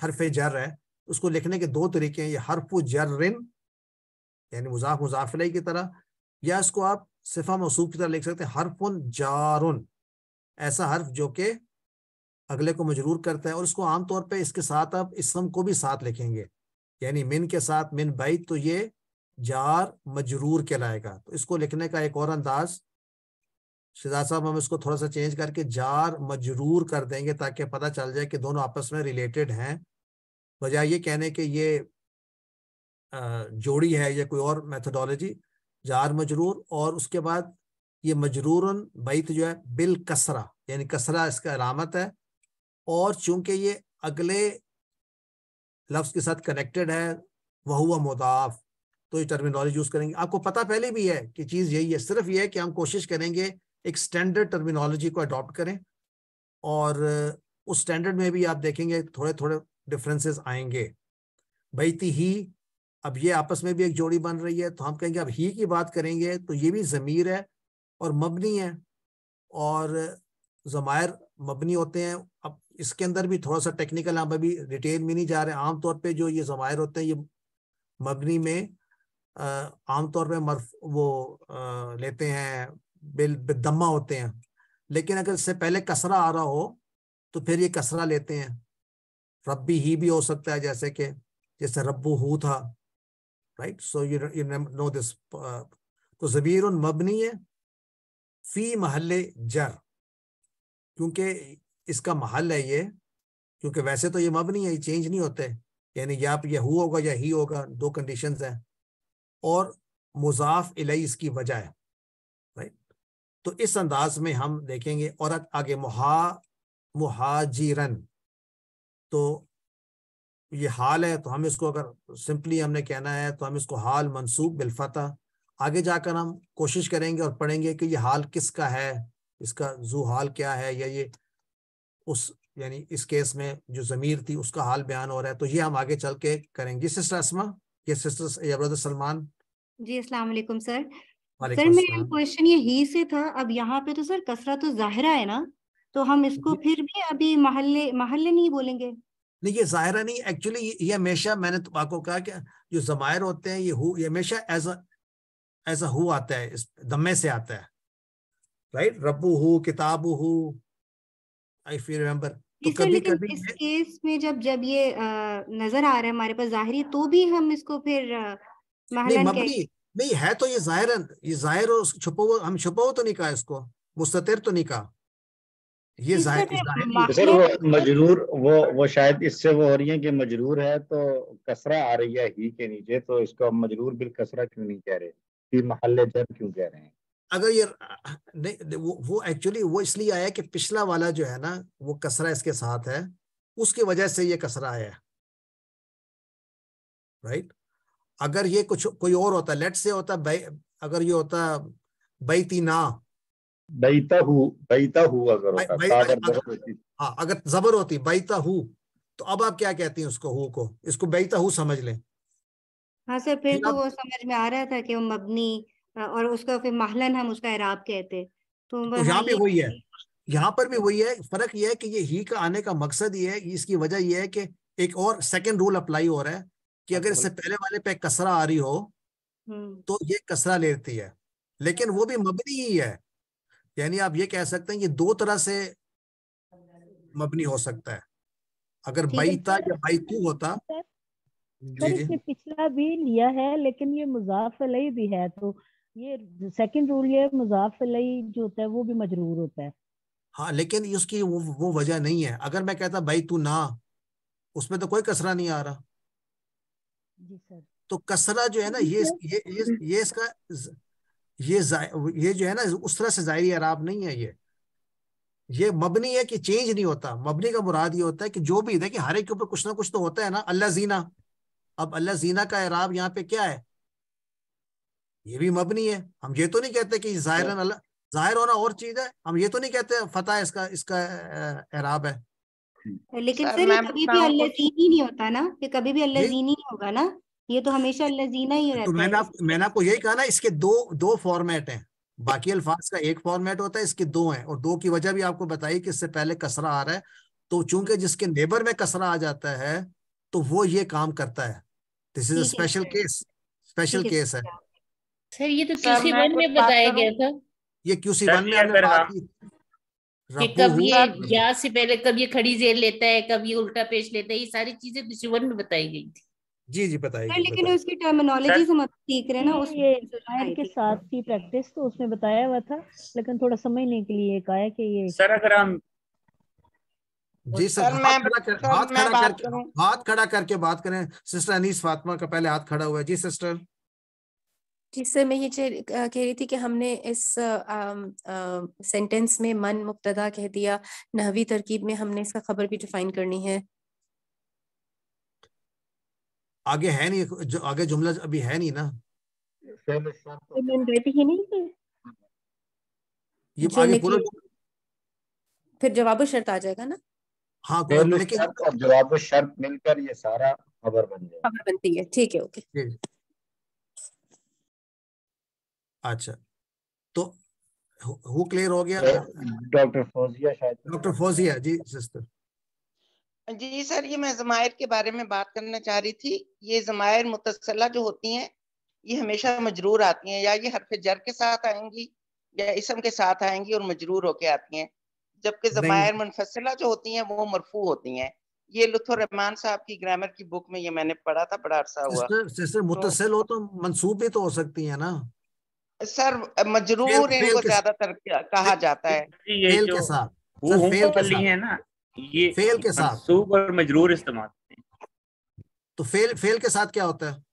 हरफ जर है उसको लिखने के दो तरीके हैं ये हरफ जर्रिन यानी मुजाफ मुजाफिले की तरह या इसको आप सिफा मसूफ की तरह लिख सकते हैं हरफुन जारुन ऐसा हर्फ जो कि अगले को मजरूर करता है और इसको आमतौर पर इसके साथ आप इसम को भी साथ लिखेंगे यानी मिन के साथ मिन बैत तो ये जार मजरूर कहलाएगा तो इसको लिखने का एक और अंदाज शिजाद साहब हम इसको थोड़ा सा चेंज करके जार मजरूर कर देंगे ताकि पता चल जाए कि दोनों आपस में रिलेटेड हैं बजाय ये कहने के ये जोड़ी है या कोई और मेथडोलॉजी जार मजरूर और उसके बाद ये मजरूरन बैत जो है बिल कसरा यानी कसरा इसका अलामत है और चूंकि ये अगले लफ्ज के साथ कनेक्टेड है वह हुआ मुदाफ तो ये टर्मिनोलॉजी यूज करेंगे आपको पता पहले भी है कि चीज यही है सिर्फ ये है कि हम कोशिश करेंगे एक स्टैंडर्ड टर्मिनोलॉजी को अडॉप्ट करें और uh, उस स्टैंडर्ड में भी आप देखेंगे थोड़े थोड़े डिफरेंसेस आएंगे बैती ही अब ये आपस में भी एक जोड़ी बन रही है तो हम कहेंगे अब ही की बात करेंगे तो ये भी ज़मीर है और मबनी है और uh, ज़मायर मबनी होते हैं अब इसके अंदर भी थोड़ा सा टेक्निकल हम अभी डिटेल में नहीं जा रहे आमतौर पर जो ये ज़मायर होते हैं ये मबनी में uh, आमतौर पर मर्फ वो आ, लेते हैं बेदमा होते हैं लेकिन अगर इससे पहले कसरा आ रहा हो तो फिर ये कसरा लेते हैं रब्बी ही भी हो सकता है जैसे कि जैसे रब्बू हु था right so you you know this तो जबीर मबनी है फी महल जर क्योंकि इसका महल है ये क्योंकि वैसे तो ये मबनी है ये चेंज नहीं होते यानी या ये हु होगा या ही होगा दो कंडीशंस हैं और मुजाफ इलाई इसकी वजह है तो इस अंदाज में हम देखेंगे औरत आगे मुहा मुहाजिरन तो ये हाल है तो हम इसको अगर सिंपली हमने कहना है तो हम इसको हाल मनसूब बिलफता आगे जाकर हम कोशिश करेंगे और पढ़ेंगे कि ये हाल किसका है इसका जू हाल क्या है या ये उस यानी इस केस में जो ज़मीर थी उसका हाल बयान हो रहा है तो ये हम आगे चल के करेंगे सिस्टर असमा ये सिस्टर या ब्रदर सलमान जी अस्सलाम सर सर मेरा क्वेश्चन ये ही से था अब यहाँ पे तो सर कसरा तो जाहिरा है ना तो हम इसको फिर भी अभी महल्ले महल्ले नहीं बोलेंगे नहीं ये जाहिरा नहीं एक्चुअली ये हमेशा मैंने तो आपको कहा कि जो जमायर होते हैं ये हु ये हमेशा एज अ एज अ हु आता है इस दमे से आता है राइट रबू हु किताब हु आई फील रिमेम्बर तो कभी कभी इस केस में जब जब ये आ, नजर आ रहा है हमारे पास जाहिरी तो भी हम इसको फिर आ, महलन नहीं है तो ये जाहिर ये जाहिर हो छुपो हम छुपो तो नहीं कहा इसको मुस्ततर तो नहीं कहा ये जाहिर वो मजरूर वो वो शायद इससे वो हो रही है कि मजरूर है तो कसरा आ रही है ही के नीचे तो इसको मजरूर बिल कसरा क्यों नहीं कह रहे फिर महल जर क्यों कह रहे हैं अगर ये नहीं वो वो एक्चुअली वो इसलिए आया कि पिछला वाला जो है ना वो कसरा इसके साथ है उसकी वजह से ये कसरा आया राइट अगर ये कुछ कोई और होता लेट से होता बै, अगर ये होता बैती ना बैता हु बैता हु अगर होता बै, अगर, हाँ, अगर जबर होती बैता हु तो अब आप क्या कहती हैं उसको हु को इसको बैता हु समझ लें हाँ सर फिर तो वो समझ में आ रहा था कि वो मबनी और उसका फिर महलन हम उसका इराब कहते तो, तो यहाँ पे वही है यहाँ पर भी वही है फर्क यह है कि ये ही का आने का मकसद ये है इसकी वजह यह है कि एक और सेकंड रूल अप्लाई हो रहा है कि अगर इससे पहले वाले पे कसरा आ रही हो हम्म। तो ये कसरा लेती है लेकिन वो भी मबनी ही है यानी आप ये कह सकते हैं ये दो तरह से मबनी हो सकता है अगर बैता या बैतू होता इसने पिछला भी लिया है लेकिन ये मुजाफ भी है तो ये सेकंड रूल ये मुजाफ जो होता है वो भी मजरूर होता है हाँ लेकिन उसकी वो वो वजह नहीं है अगर मैं कहता भाई तू ना उसमें तो कोई कसरा नहीं आ रहा तो कसरा जो है ना ये ये ये, ये इसका ये ये जो है ना उस तरह से जाहिर आराब नहीं है ये ये मबनी है कि चेंज नहीं होता मबनी का मुराद ये होता है कि जो भी देखिए हर एक के ऊपर कुछ ना कुछ तो होता है ना अल्लाह जीना अब अल्लाह जीना का एराब यहाँ पे क्या है ये भी मबनी है हम ये तो नहीं कहते कि जाहिर अल्लाह जाहिर होना और चीज है हम ये तो नहीं कहते फतेह इसका इसका एराब है लेकिन सर कभी भी अल्लाजीन ही नहीं होता ना ये कभी भी अल्लाजीन ही नहीं होगा ना ये तो हमेशा अल्लाजीना ही तो रहता तो मैंने आप, मैंने आपको यही कहा ना इसके दो दो फॉर्मेट हैं बाकी अल्फाज का एक फॉर्मेट होता है इसके दो हैं और दो की वजह भी आपको बताई कि इससे पहले कसरा आ रहा है तो चूंकि जिसके नेबर में कसरा आ जाता है तो वो ये काम करता है this is special case special case है सर ये तो क्यूसी वन में बताया गया था ये क्यूसी वन में हमने बात की कि कब ये या से पहले कब ये खड़ी जेल लेता है कब ये उल्टा पेश लेता है ये सारी चीजें दुश्मन तो में बताई गई थी जी जी बताइए लेकिन उसकी टर्मिनोलॉजी से मत सीख रहे ना उसके शायर के साथ की प्रैक्टिस तो उसमें बताया हुआ था लेकिन थोड़ा समझने के लिए कहा कि ये सर अगर हम जी सर, सर हाथ हाथ खड़ा करके हाथ खड़ा करके बात करें सिस्टर अनीस फातिमा का पहले हाथ खड़ा हुआ है जी सिस्टर जिससे मैं ये कह रही थी कि हमने इस सेंटेंस में मन मुबतदा कह दिया नहवी तरकीब में हमने इसका खबर भी डिफाइन करनी है आगे है नहीं जो आगे जुमला अभी है नहीं ना तो- ये आगे पूरा फिर जवाब शर्त आ जाएगा ना हाँ तो- जवाब शर्त मिलकर ये सारा खबर बन जाएगा खबर बनती है ठीक है ओके अच्छा तो हु क्लियर हो गया डॉक्टर फौजिया शायद डॉक्टर फौजिया जी सिस्टर जी सर ये मैं जमायर के बारे में बात करना चाह रही थी ये जमायर मुतसला जो होती हैं ये हमेशा मजरूर आती हैं या ये हरफ जर के साथ आएंगी या इसम के साथ आएंगी और मजरूर होके आती हैं जबकि जमायर मुनफसला जो होती हैं वो मरफू होती हैं ये लुथुररहमान साहब की ग्रामर की बुक में ये मैंने पढ़ा था बड़ा अरसा हुआ सिस्टर, सिस्टर मुतसिल हो तो मनसूब भी तो हो सकती है ना सर मजरूर इनको ज्यादातर कहा जाता है फेल के साथ सर फेल के साथ है ना ये फेल के साथ मनसूब मजरूर इस्तेमाल तो फेल फेल के साथ क्या होता है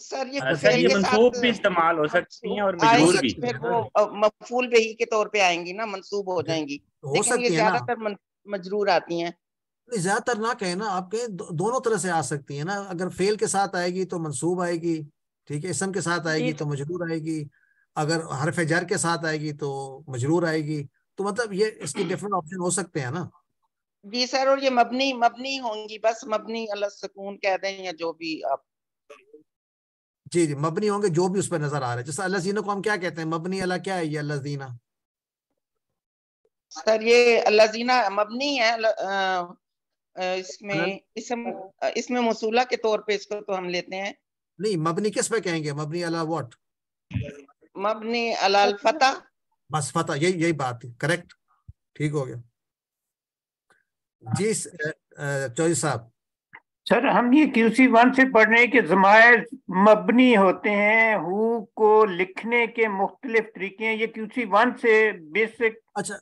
सर ये फेल के साथ भी इस्तेमाल हो सकती है और मजरूर भी फिर वो मफूल बही के तौर पे आएंगी ना मंसूब हो जाएंगी हो सकती है ज्यादातर मजरूर आती हैं ज्यादातर ना कहे ना आप कहें दोनों तरह से आ सकती है ना अगर फेल के साथ आएगी तो मंसूब आएगी ठीक है इसम के साथ आएगी तो मजरूर आएगी अगर हरफ जर के साथ आएगी तो मजरूर आएगी तो मतलब ये इसके डिफरेंट ऑप्शन हो सकते हैं ना जी सर और ये मबनी मबनी होंगी बस मबनी अलग सुकून कह दें या जो भी आप जी जी मबनी होंगे जो भी उस पर नजर आ रहा है जैसे अल्लाह जीना को हम क्या कहते हैं मबनी अला क्या है ये अल्लाह जीना सर ये अल्लाह जीना मबनी है इसमें इसमें मसूला के तौर पे इसको तो हम लेते हैं नहीं मबनी किस पे कहेंगे मबनी अला वॉट मबनी अलाल फता बस फता यही यही बात है करेक्ट ठीक हो गया जी चौधरी साहब सर हम ये क्यूसी वन से पढ़ने के हैं जमायर मबनी होते हैं हु को लिखने के मुख्तलिफ तरीके हैं ये क्यूसी वन से बेसिक अच्छा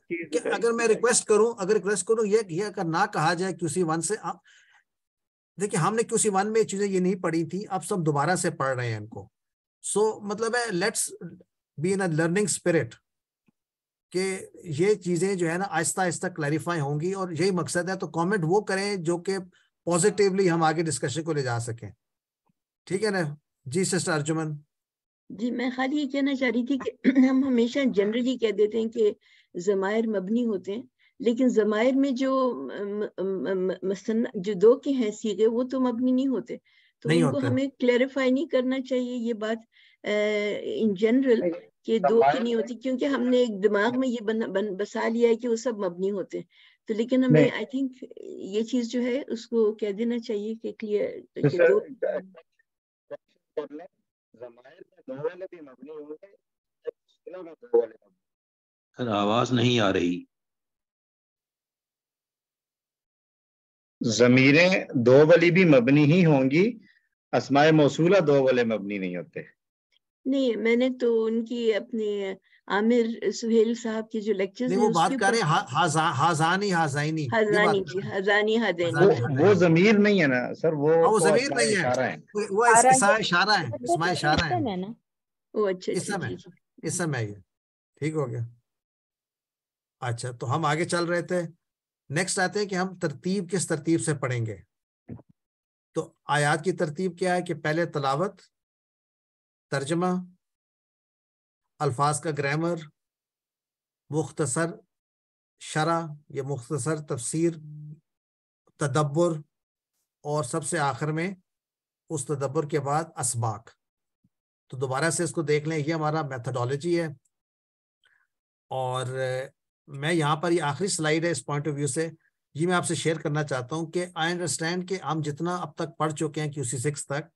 अगर मैं रिक्वेस्ट करूं अगर रिक्वेस्ट करूं ये, ये अगर ना कहा जाए क्यूसी वन से आ, देखिए हमने क्यू वन में चीजें ये नहीं पढ़ी थी अब सब दोबारा से पढ़ रहे हैं इनको सो so, मतलब है let's be in learning spirit कि ये चीजें जो है ना आहिस्ता आहिस्ता क्लैरिफाई होंगी और यही मकसद है तो कमेंट वो करें जो कि पॉजिटिवली हम आगे डिस्कशन को ले जा सकें ठीक है ना जी सिस्टर अर्जुमन जी मैं खाली ये कहना चाह रही थी कि हम हमेशा जनरली कह देते हैं कि जमायर मबनी होते हैं लेकिन जमायर में जो मसन जो दो के हैं सीगे वो तो मबनी नहीं होते तो नहीं उनको हमें क्लैरिफाई नहीं करना चाहिए ये बात इन जनरल के दो की नहीं होती क्योंकि हमने एक दिमाग में ये बन, बन बसा लिया है कि वो सब मबनी होते हैं तो लेकिन हमें आई थिंक ये चीज जो है उसको कह देना चाहिए कि तो तो क्लियर दो आवाज नहीं आ रही ज़मीरें दो वाली भी मबनी ही होंगी असमाय मौसूला दो वाले मबनी नहीं होते नहीं मैंने तो उनकी अपने आमिर सुहेल साहब की जो लेक्चर्स वो बात कर रहे हैं हाजा, हाजानी हाजाइनी हाजानी जी हाजानी हाजानी वो, वो जमीर नहीं है ना सर वो हाँ, वो जमीर नहीं है वो इसका इशारा है इसमें इशारा है ना वो अच्छा इस अच्छा, समय इस समय ठीक हो गया अच्छा तो हम आगे चल रहे थे नेक्स्ट आते हैं कि हम तरतीब किस तरतीब से पढ़ेंगे तो आयात की तरतीब क्या है कि पहले तलावत तर्जमा अल्फाज का ग्रामर मुख्तसर शरा या मुख्तसर तफसीर तदब्बर और सबसे आखिर में उस तदब्बर के बाद इसबाक तो दोबारा से इसको देख लें ये हमारा मेथडोलॉजी है और मैं यहाँ पर ये आखिरी स्लाइड है इस पॉइंट ऑफ व्यू से ये मैं आपसे शेयर करना चाहता हूँ कि आई अंडरस्टैंड कि हम जितना अब तक पढ़ चुके हैं क्यूसी सिक्स तक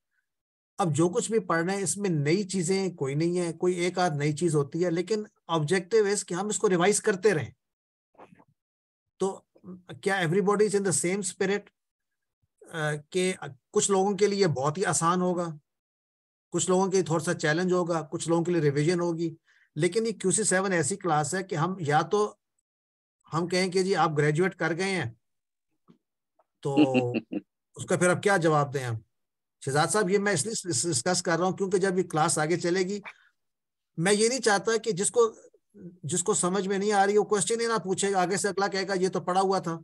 अब जो कुछ भी पढ़ रहे हैं इसमें नई चीजें कोई नहीं है कोई एक आध नई चीज होती है लेकिन ऑब्जेक्टिव इज कि हम इसको रिवाइज करते रहें तो क्या everybody is in the same spirit के कुछ लोगों के लिए बहुत ही आसान होगा कुछ लोगों के लिए थोड़ा सा चैलेंज होगा कुछ लोगों के लिए रिविजन होगी लेकिन ये क्यूसी सेवन ऐसी क्लास है कि हम या तो हम कहें कि जी आप ग्रेजुएट कर गए हैं तो उसका फिर अब क्या जवाब दें हम शहजाद साहब ये मैं इसलिए डिस्कस कर रहा हूँ क्योंकि जब ये क्लास आगे चलेगी मैं ये नहीं चाहता कि जिसको जिसको समझ में नहीं आ रही वो क्वेश्चन ही ना पूछेगा आगे से अगला कहेगा ये तो पड़ा हुआ था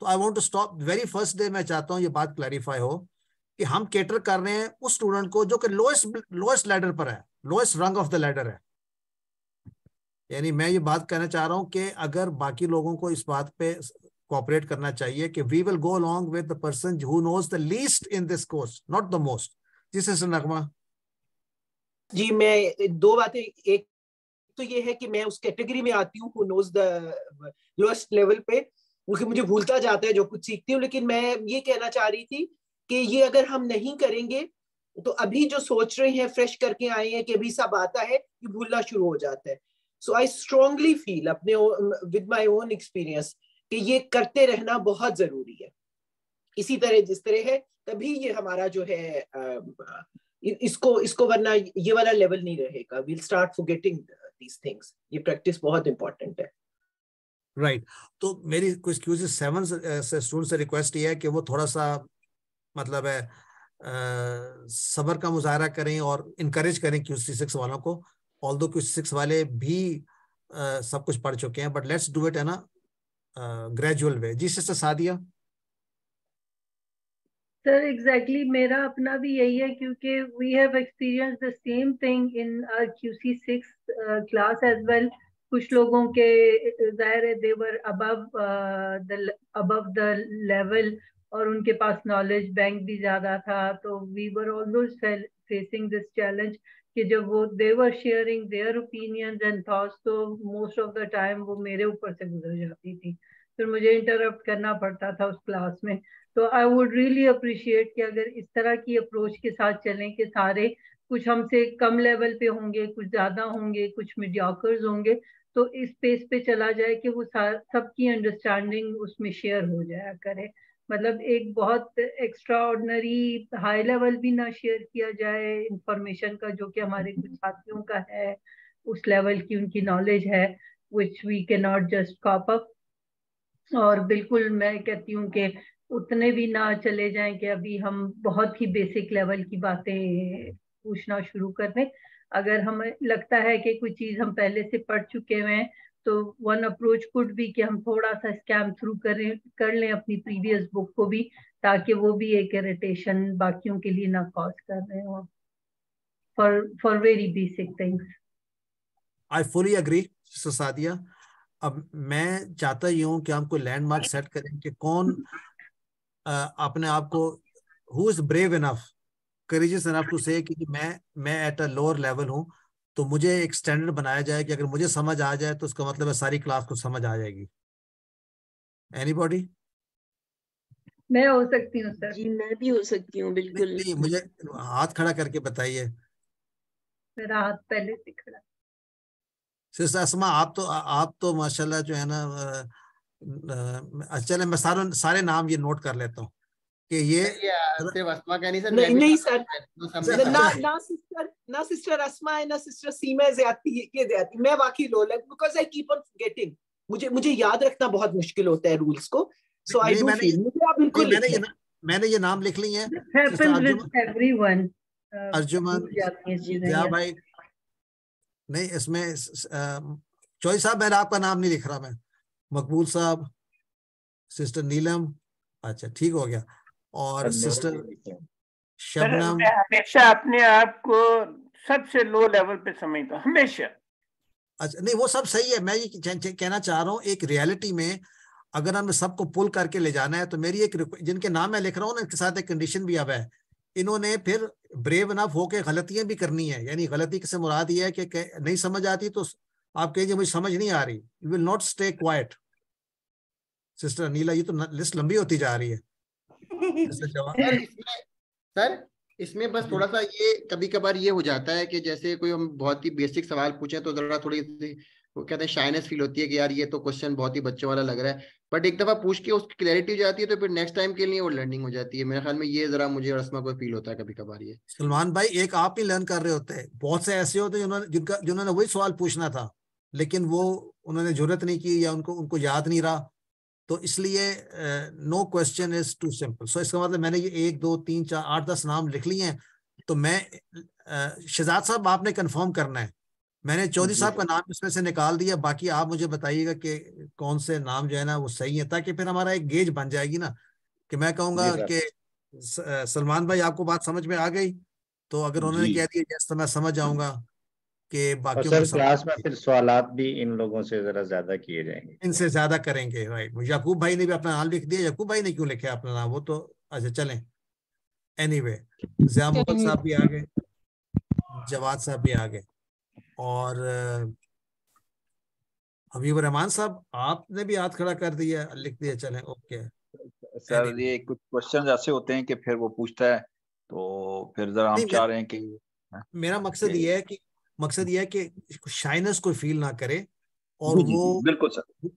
तो I want to stop very first day मैं चाहता हूँ ये बात क्लैरिफाई हो कि हम केटर कर रहे हैं उस स्टूडेंट को जो कि लोएस्ट लोएस्ट लैडर पर है लोएस्ट रंग ऑफ द लैडर है यानी मैं ये बात कहना चाह रहा हूँ कि अगर बाकी लोगों को इस बात पे कॉपरेट करना चाहिए कि we will go along with the person who knows the least in this course not the most जी सिस्टर नगमा जी मैं दो बातें एक तो ये है कि मैं उस कैटेगरी में आती हूँ who knows the lowest level पे क्योंकि मुझे भूलता जाता है जो कुछ सीखती हूँ लेकिन मैं ये कहना चाह रही थी कि ये अगर हम नहीं करेंगे तो अभी जो सोच रहे हैं फ्रेश करके आए हैं कि अभी सब आता है ये भूलना शुरू हो जाता है सो आई स्ट्रॉन्गली फील अपने विद माई ओन एक्सपीरियंस कि ये करते रहना बहुत जरूरी है इसी तरह जिस तरह है तभी ये हमारा जो है इसको इसको वरना ये वाला लेवल नहीं रहेगा will start forgetting these things ये प्रैक्टिस बहुत इंपॉर्टेंट है राइट right. तो मेरी कुछ क्यूज सेवन से स्टूडेंट से रिक्वेस्ट ये है कि वो थोड़ा सा मतलब है सबर का मुजाहरा करें और इनक्रेज करें क्यूसी सिक्स वालों को ऑल दो सिक्स वाले भी आ, सब कुछ पढ़ चुके हैं बट लेट्स डू इट है ना ग्रेजुअल वे जी सिस्टर सादिया सर एग्जैक्टली मेरा अपना भी यही है क्योंकि we have experience the same thing in QC six class as well कुछ लोगों के जाहिर है they were above the above the level और उनके पास नॉलेज बैंक भी ज्यादा था तो we were almost facing this challenge कि जब वो they were sharing their opinions and thoughts तो मोस्ट ऑफ द टाइम वो मेरे ऊपर से गुजर जाती थी फिर मुझे इंटरप्ट करना पड़ता था उस क्लास में तो आई वुड रियली अप्रिशिएट कि अगर इस तरह की अप्रोच के साथ चलें कि सारे कुछ हमसे कम लेवल पे होंगे कुछ ज़्यादा होंगे कुछ मीडियाकर्स होंगे तो इस पेस पे चला जाए कि वो सबकी अंडरस्टैंडिंग उसमें शेयर हो जाया करे मतलब एक बहुत एक्स्ट्रा ऑर्डनरी हाई लेवल भी ना शेयर किया जाए इंफॉर्मेशन का जो कि हमारे हम्म। कुछ साथियों का है उस लेवल की उनकी नॉलेज है which we can not just cope up और बिल्कुल मैं कहती हूँ कि उतने भी ना चले जाएं कि अभी हम बहुत ही बेसिक लेवल की बातें पूछना शुरू कर दें अगर हमें लगता है कि कोई चीज़ हम पहले से पढ़ चुके हुए हैं तो वन अप्रोच कुड भी कि हम थोड़ा सा स्कैम थ्रू करें कर लें अपनी प्रीवियस बुक को भी ताकि वो भी एक इरिटेशन बाकियों के लिए ना कॉज कर रहे हो for for very basic things I fully agree सुसादिया अब मैं चाहता ही हूँ कि हम कोई लैंडमार्क सेट करें कि कौन आ, अपने आप को who is brave enough courageous enough to say कि मैं मैं एट अ लोअर लेवल हूँ तो मुझे एक स्टैंडर्ड बनाया जाए कि अगर मुझे समझ आ जाए तो उसका मतलब है सारी क्लास को समझ आ जाएगी एनीबॉडी मैं हो सकती हूँ सर जी मैं भी हो सकती हूँ बिल्कुल नहीं, नहीं मुझे हाथ खड़ा करके बताइए मेरा हाथ पहले से खड़ा सिस्टर असमा आप तो आप तो माशाल्लाह जो है ना चले मैं सारे सारे नाम ये नोट कर लेता हूँ कि ये सिर्फ नहीं सर नहीं सर ना, ना sister now sister asma and now sister seema ज्यादा ये ज्यादा मैं वाकई low like because I keep on getting मुझे मुझे याद रखना बहुत मुश्किल होता है रूल्स को सो आई डू फील मुझे आप बिल्कुल मैंने ये मैंने ये नाम लिख लिए हैं एवरीवन अर्जुमन uh, या भाई नहीं इसमें चौधरी साहब मैंने आपका नाम नहीं लिख रहा मैं मकबूल साहब सिस्टर नीलम अच्छा ठीक हो गया और सिस्टर शबनम हमेशा अपने आप को सबसे लो लेवल पे समझता हमेशा अच्छा नहीं वो सब सही है मैं ये कहना चाह रहा हूँ एक रियलिटी में अगर हमें सबको पुल करके ले जाना है तो मेरी एक जिनके नाम मैं लिख रहा हूँ ना इनके साथ एक कंडीशन भी अब है इन्होंने फिर ब्रेव इनफ होके गलतियां भी करनी है यानी गलती से मुराद ये है कि नहीं समझ आती तो आप कहिए मुझे समझ नहीं आ रही you will not stay quite sister Neela ये तो लिस्ट लंबी होती जा रही है सर इसमें बस थोड़ा सा ये कभी कभार ये हो जाता है कि जैसे कोई हम बहुत ही बेसिक सवाल पूछे तो जरा थोड़ी वो कहते हैं शाइनेस फील होती है कि यार ये तो क्वेश्चन बहुत ही बच्चों वाला लग रहा है बट एक दफा पूछ के उसकी क्लैरिटी हो जाती है तो फिर नेक्स्ट टाइम के लिए वो लर्निंग हो जाती है मेरे ख्याल में ये जरा मुझे रस्मा को फील होता है कभी कभार ये सलमान भाई एक आप ही लर्न कर रहे होते हैं बहुत से ऐसे होते हैं जिनका जिन्होंने वही सवाल पूछना था लेकिन वो उन्होंने जरूरत नहीं की या उनको उनको याद नहीं रहा तो इसलिए no question is too simple so इसका मतलब मैंने ये एक दो तीन चार आठ दस नाम लिख लिए हैं तो मैं शहजाद साहब आपने कंफर्म करना है मैंने चौधरी साहब का नाम इसमें से निकाल दिया बाकी आप मुझे बताइएगा कि कौन से नाम जो है ना वो सही है ताकि फिर हमारा एक गेज बन जाएगी ना कि मैं कहूँगा कि सलमान भाई आपको बात समझ में आ गई तो अगर उन्होंने कह दिया जैसा तो मैं समझ जाऊंगा कि बाकी सर क्लास में फिर सवाल भी इन लोगों से जरा ज्यादा किए जाएंगे इनसे ज्यादा करेंगे भाई याकूब भाई ने भी अपना नाम लिख दिया याकूब भाई ने क्यों लिखा अपना नाम वो तो अच्छा चलें एनी वे जिया मुगल साहब भी आ गए जवाद साहब भी आ गए और हबीब रहमान साहब आपने भी हाथ खड़ा कर दिया लिख दिया चले ओके सर ये कुछ क्वेश्चन ऐसे होते हैं कि फिर वो पूछता है तो फिर जरा हम चाह रहे हैं कि मेरा मकसद ये है कि मकसद यह है कि शाइनेस कोई फील ना करे और वो बिल्कुल सर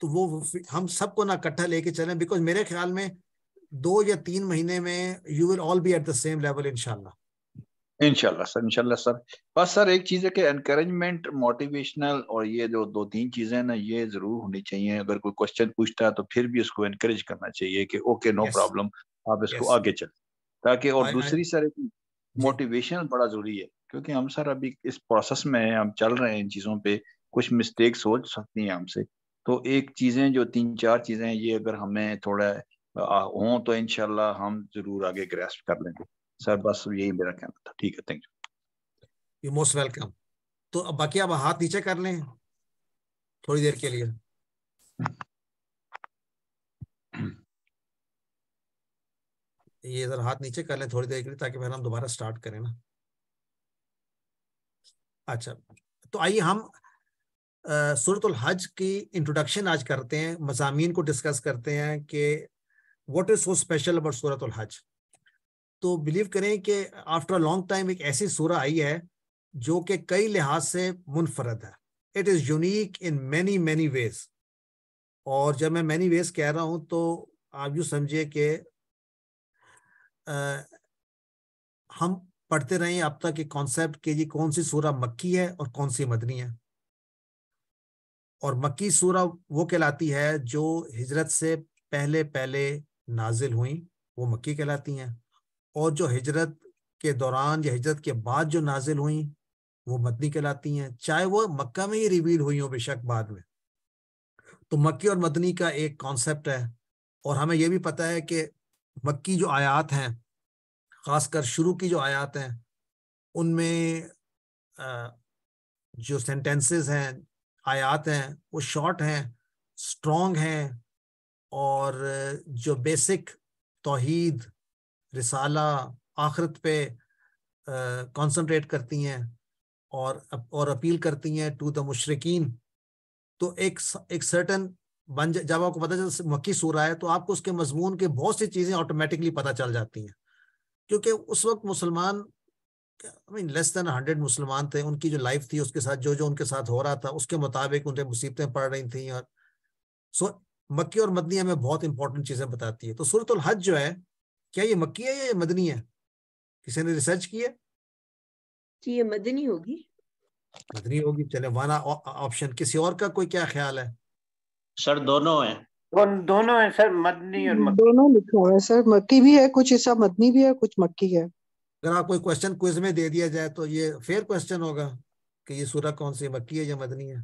तो वो हम सबको ना इकट्ठा लेके चले बिकॉज मेरे ख्याल में दो या तीन महीने में you will all be at the same level इनशाला इनशाला सर इनशाला सर बस सर एक चीज़ है कि एनकरेजमेंट मोटिवेशनल और ये जो दो तीन चीज़ें ना ये ज़रूर होनी चाहिए अगर कोई क्वेश्चन पूछता है तो फिर भी उसको एनकरेज करना चाहिए कि ओके नो प्रॉब्लम आप इसको yes. आगे चले ताकि और I, दूसरी I, सर मोटिवेशन बड़ा ज़रूरी है क्योंकि हम सर अभी इस प्रोसेस में हैं हम चल रहे हैं इन चीज़ों पे कुछ मिस्टेक्स हो सकती हैं हमसे तो एक चीज़ें जो तीन चार चीज़ें ये अगर हमें थोड़ा हों तो इनशाला हम ज़रूर आगे ग्रेस्ट कर लेंगे सर बस यही मेरा कहना था ठीक है thank you you most welcome तो अब बाकी आप हाथ नीचे कर लें थोड़ी देर के लिए ये जरा हाथ नीचे कर लें थोड़ी देर के लिए ताकि फिर हम दोबारा स्टार्ट करें ना अच्छा तो आइए हम सूरतुल हज की इंट्रोडक्शन आज करते हैं मजामी को डिस्कस करते हैं कि what is so special about सूरतुल हज तो बिलीव करें कि आफ्टर अ लॉन्ग टाइम एक ऐसी सूरह आई है जो कि कई लिहाज से मुनफरद है it is unique in many many ways और जब मैं मैनी वेज कह रहा हूं तो आप यू समझिए कि हम पढ़ते रहें अब तक एक कॉन्सेप्ट कि ये कौन सी सूरा मक्की है और कौन सी मदनी है और मक्की सूरा वो कहलाती है जो हिजरत से पहले पहले नाजिल हुई वो मक्की कहलाती हैं और जो हिजरत के दौरान या हिजरत के बाद जो नाजिल हुई वो मदनी कहलाती हैं चाहे वो मक्का में ही रिवील हुई हो बेशक बाद में तो मक्की और मदनी का एक कॉन्सेप्ट है और हमें यह भी पता है कि मक्की जो आयात हैं खासकर शुरू की जो आयात हैं उनमें जो सेंटेंसेस हैं आयात हैं वो शॉर्ट हैं स्ट्रॉन्ग हैं और जो बेसिक तोहीद रिसाला आखरत पे कंसंट्रेट करती हैं और और अपील करती हैं टू द मुशरकिन तो एक एक सर्टन बन जब आपको पता चल मक्की सूरा है तो आपको उसके मजमून के बहुत सी चीज़ें ऑटोमेटिकली पता चल जाती हैं क्योंकि उस वक्त मुसलमान मीन लेस देन हंड्रेड मुसलमान थे उनकी जो लाइफ थी उसके साथ जो जो उनके साथ हो रहा था उसके मुताबिक उनके मुसीबतें पड़ रही थी और सो मक्की और मदनी हमें बहुत इंपॉर्टेंट चीजें बताती है तो सूरत हज जो है क्या ये मक्की है या ये मदनी है किसी ने रिसर्च किया जी ये मदनी होगी मदनी होगी चले वाना ऑप्शन किसी और का कोई क्या ख्याल है सर दोनों है दोनों है सर मदनी और मक्की दोनों लिखा हुआ है सर मक्की भी है कुछ हिस्सा मदनी भी है कुछ मक्की है अगर आप कोई क्वेश्चन क्विज में दे दिया जाए तो ये फेयर क्वेश्चन होगा कि ये सूरह कौन सी मक्की है या मदनी है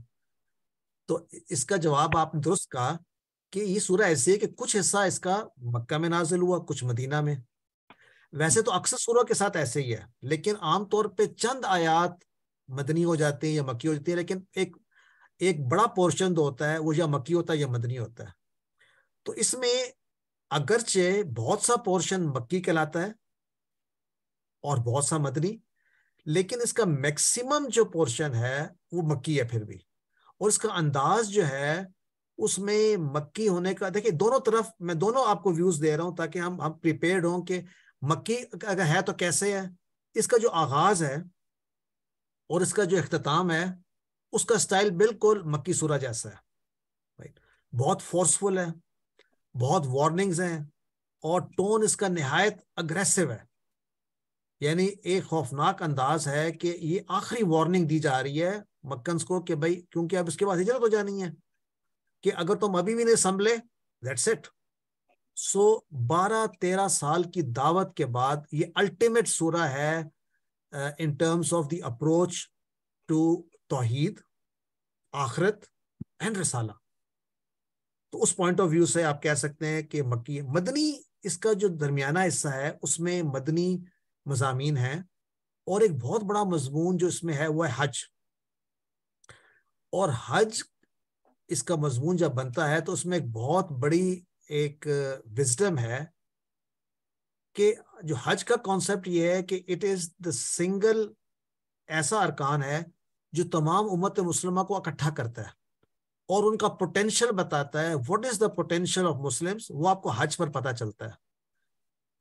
तो इसका जवाब आपने दुरुस्त कहा कि ये सूरह ऐसी है कि कुछ हिस्सा इसका मक्का में नाजिल हुआ कुछ मदीना में वैसे तो अक्सर सूरह के साथ ऐसे ही है लेकिन आमतौर पर चंद आयात मदनी हो जाती है या मक्की हो जाती है लेकिन एक एक बड़ा पोर्शन जो होता है वो या मक्की होता है या मदनी होता है तो इसमें अगरचे बहुत सा पोर्शन मक्की कहलाता है और बहुत सा मदनी लेकिन इसका मैक्सिमम जो पोर्शन है वो मक्की है फिर भी और इसका अंदाज जो है उसमें मक्की होने का देखिए दोनों तरफ मैं दोनों आपको व्यूज दे रहा हूं ताकि हम हम प्रिपेयर्ड हों कि मक्की अगर है तो कैसे है इसका जो आगाज है और इसका जो अख्ताम है उसका स्टाइल बिल्कुल मक्की सूरा जैसा है बहुत फोर्सफुल है बहुत वार्निंग्स हैं और टोन इसका नहायत अग्रेसिव है यानी एक खौफनाक अंदाज है कि ये आखिरी वार्निंग दी जा रही है मक्कन्स को कि भाई क्योंकि अब इसके बाद हिजरत हो जानी है कि अगर तुम अभी भी नहीं संभले दैट्स इट सो बारह तेरह साल की दावत के बाद ये अल्टीमेट सूरा है in terms of the approach to तोहीद आखरत एंड रसाला तो उस पॉइंट ऑफ व्यू से आप कह सकते हैं कि मक्की मदनी इसका जो दरमियाना हिस्सा है उसमें मदनी मजामी है और एक बहुत बड़ा मजमून जो इसमें है वह है हज और हज इसका मजमून जब बनता है तो उसमें एक बहुत बड़ी एक विजडम है कि जो हज का कॉन्सेप्ट यह है कि इट इज़ द सिंगल ऐसा अरकान है जो तमाम उम्मत मुसलमा को इकट्ठा करता है और उनका पोटेंशियल बताता है what is the potential of Muslims वो आपको हज पर पता चलता है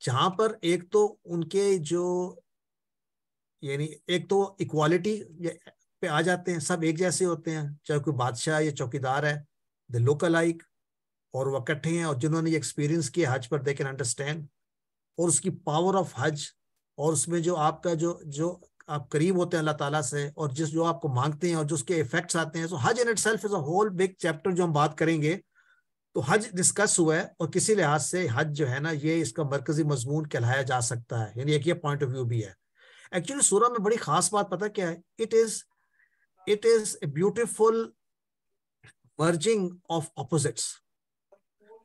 जहां पर एक तो उनके जो यानी एक तो इक्वालिटी पे आ जाते हैं सब एक जैसे होते हैं चाहे कोई बादशाह या चौकीदार है द लोक अलाइक और वह इकट्ठे हैं और जिन्होंने ये एक्सपीरियंस किया हज पर दे कैन अंडरस्टैंड और उसकी पावर ऑफ हज और उसमें जो आपका जो जो आप करीब होते हैं अल्लाह ताला से और जिस जो आपको मांगते हैं और जो उसके इफेक्ट्स आते हैं so Hajj in itself is a whole big chapter जो हम बात करेंगे तो हज डिस्कस हुआ है और किसी लिहाज से हज जो है ना ये इसका मरकजी मजमून कहलाया जा सकता है यानी एक ये पॉइंट ऑफ व्यू भी है एक्चुअली सूरह में बड़ी खास बात पता क्या है it is it is a beautiful merging of opposites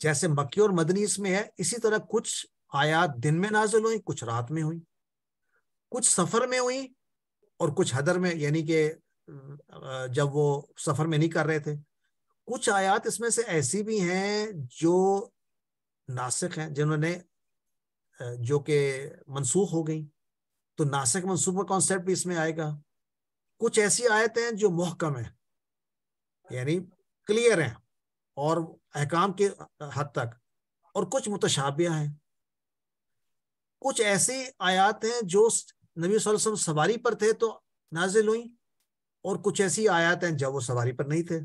जैसे मक्की और मदनी इसमें है इसी तरह कुछ आयात दिन में नाजिल हुई कुछ रात में हुई कुछ सफर में हुई और कुछ हदर में यानी कि जब वो सफर में नहीं कर रहे थे कुछ आयात इसमें से ऐसी भी हैं जो नासिक हैं जिन्होंने जो कि मनसूख हो गई तो नासिक मनसूख का कॉन्सेप्ट भी इसमें आएगा कुछ ऐसी आयतें हैं जो मोहकम है यानी क्लियर हैं और अहकाम के हद तक और कुछ मुतशाबिया हैं कुछ ऐसी आयात हैं जो नबी वसल्लम सवारी पर थे तो नाजिल हुई और कुछ ऐसी आयात हैं जब वो सवारी पर नहीं थे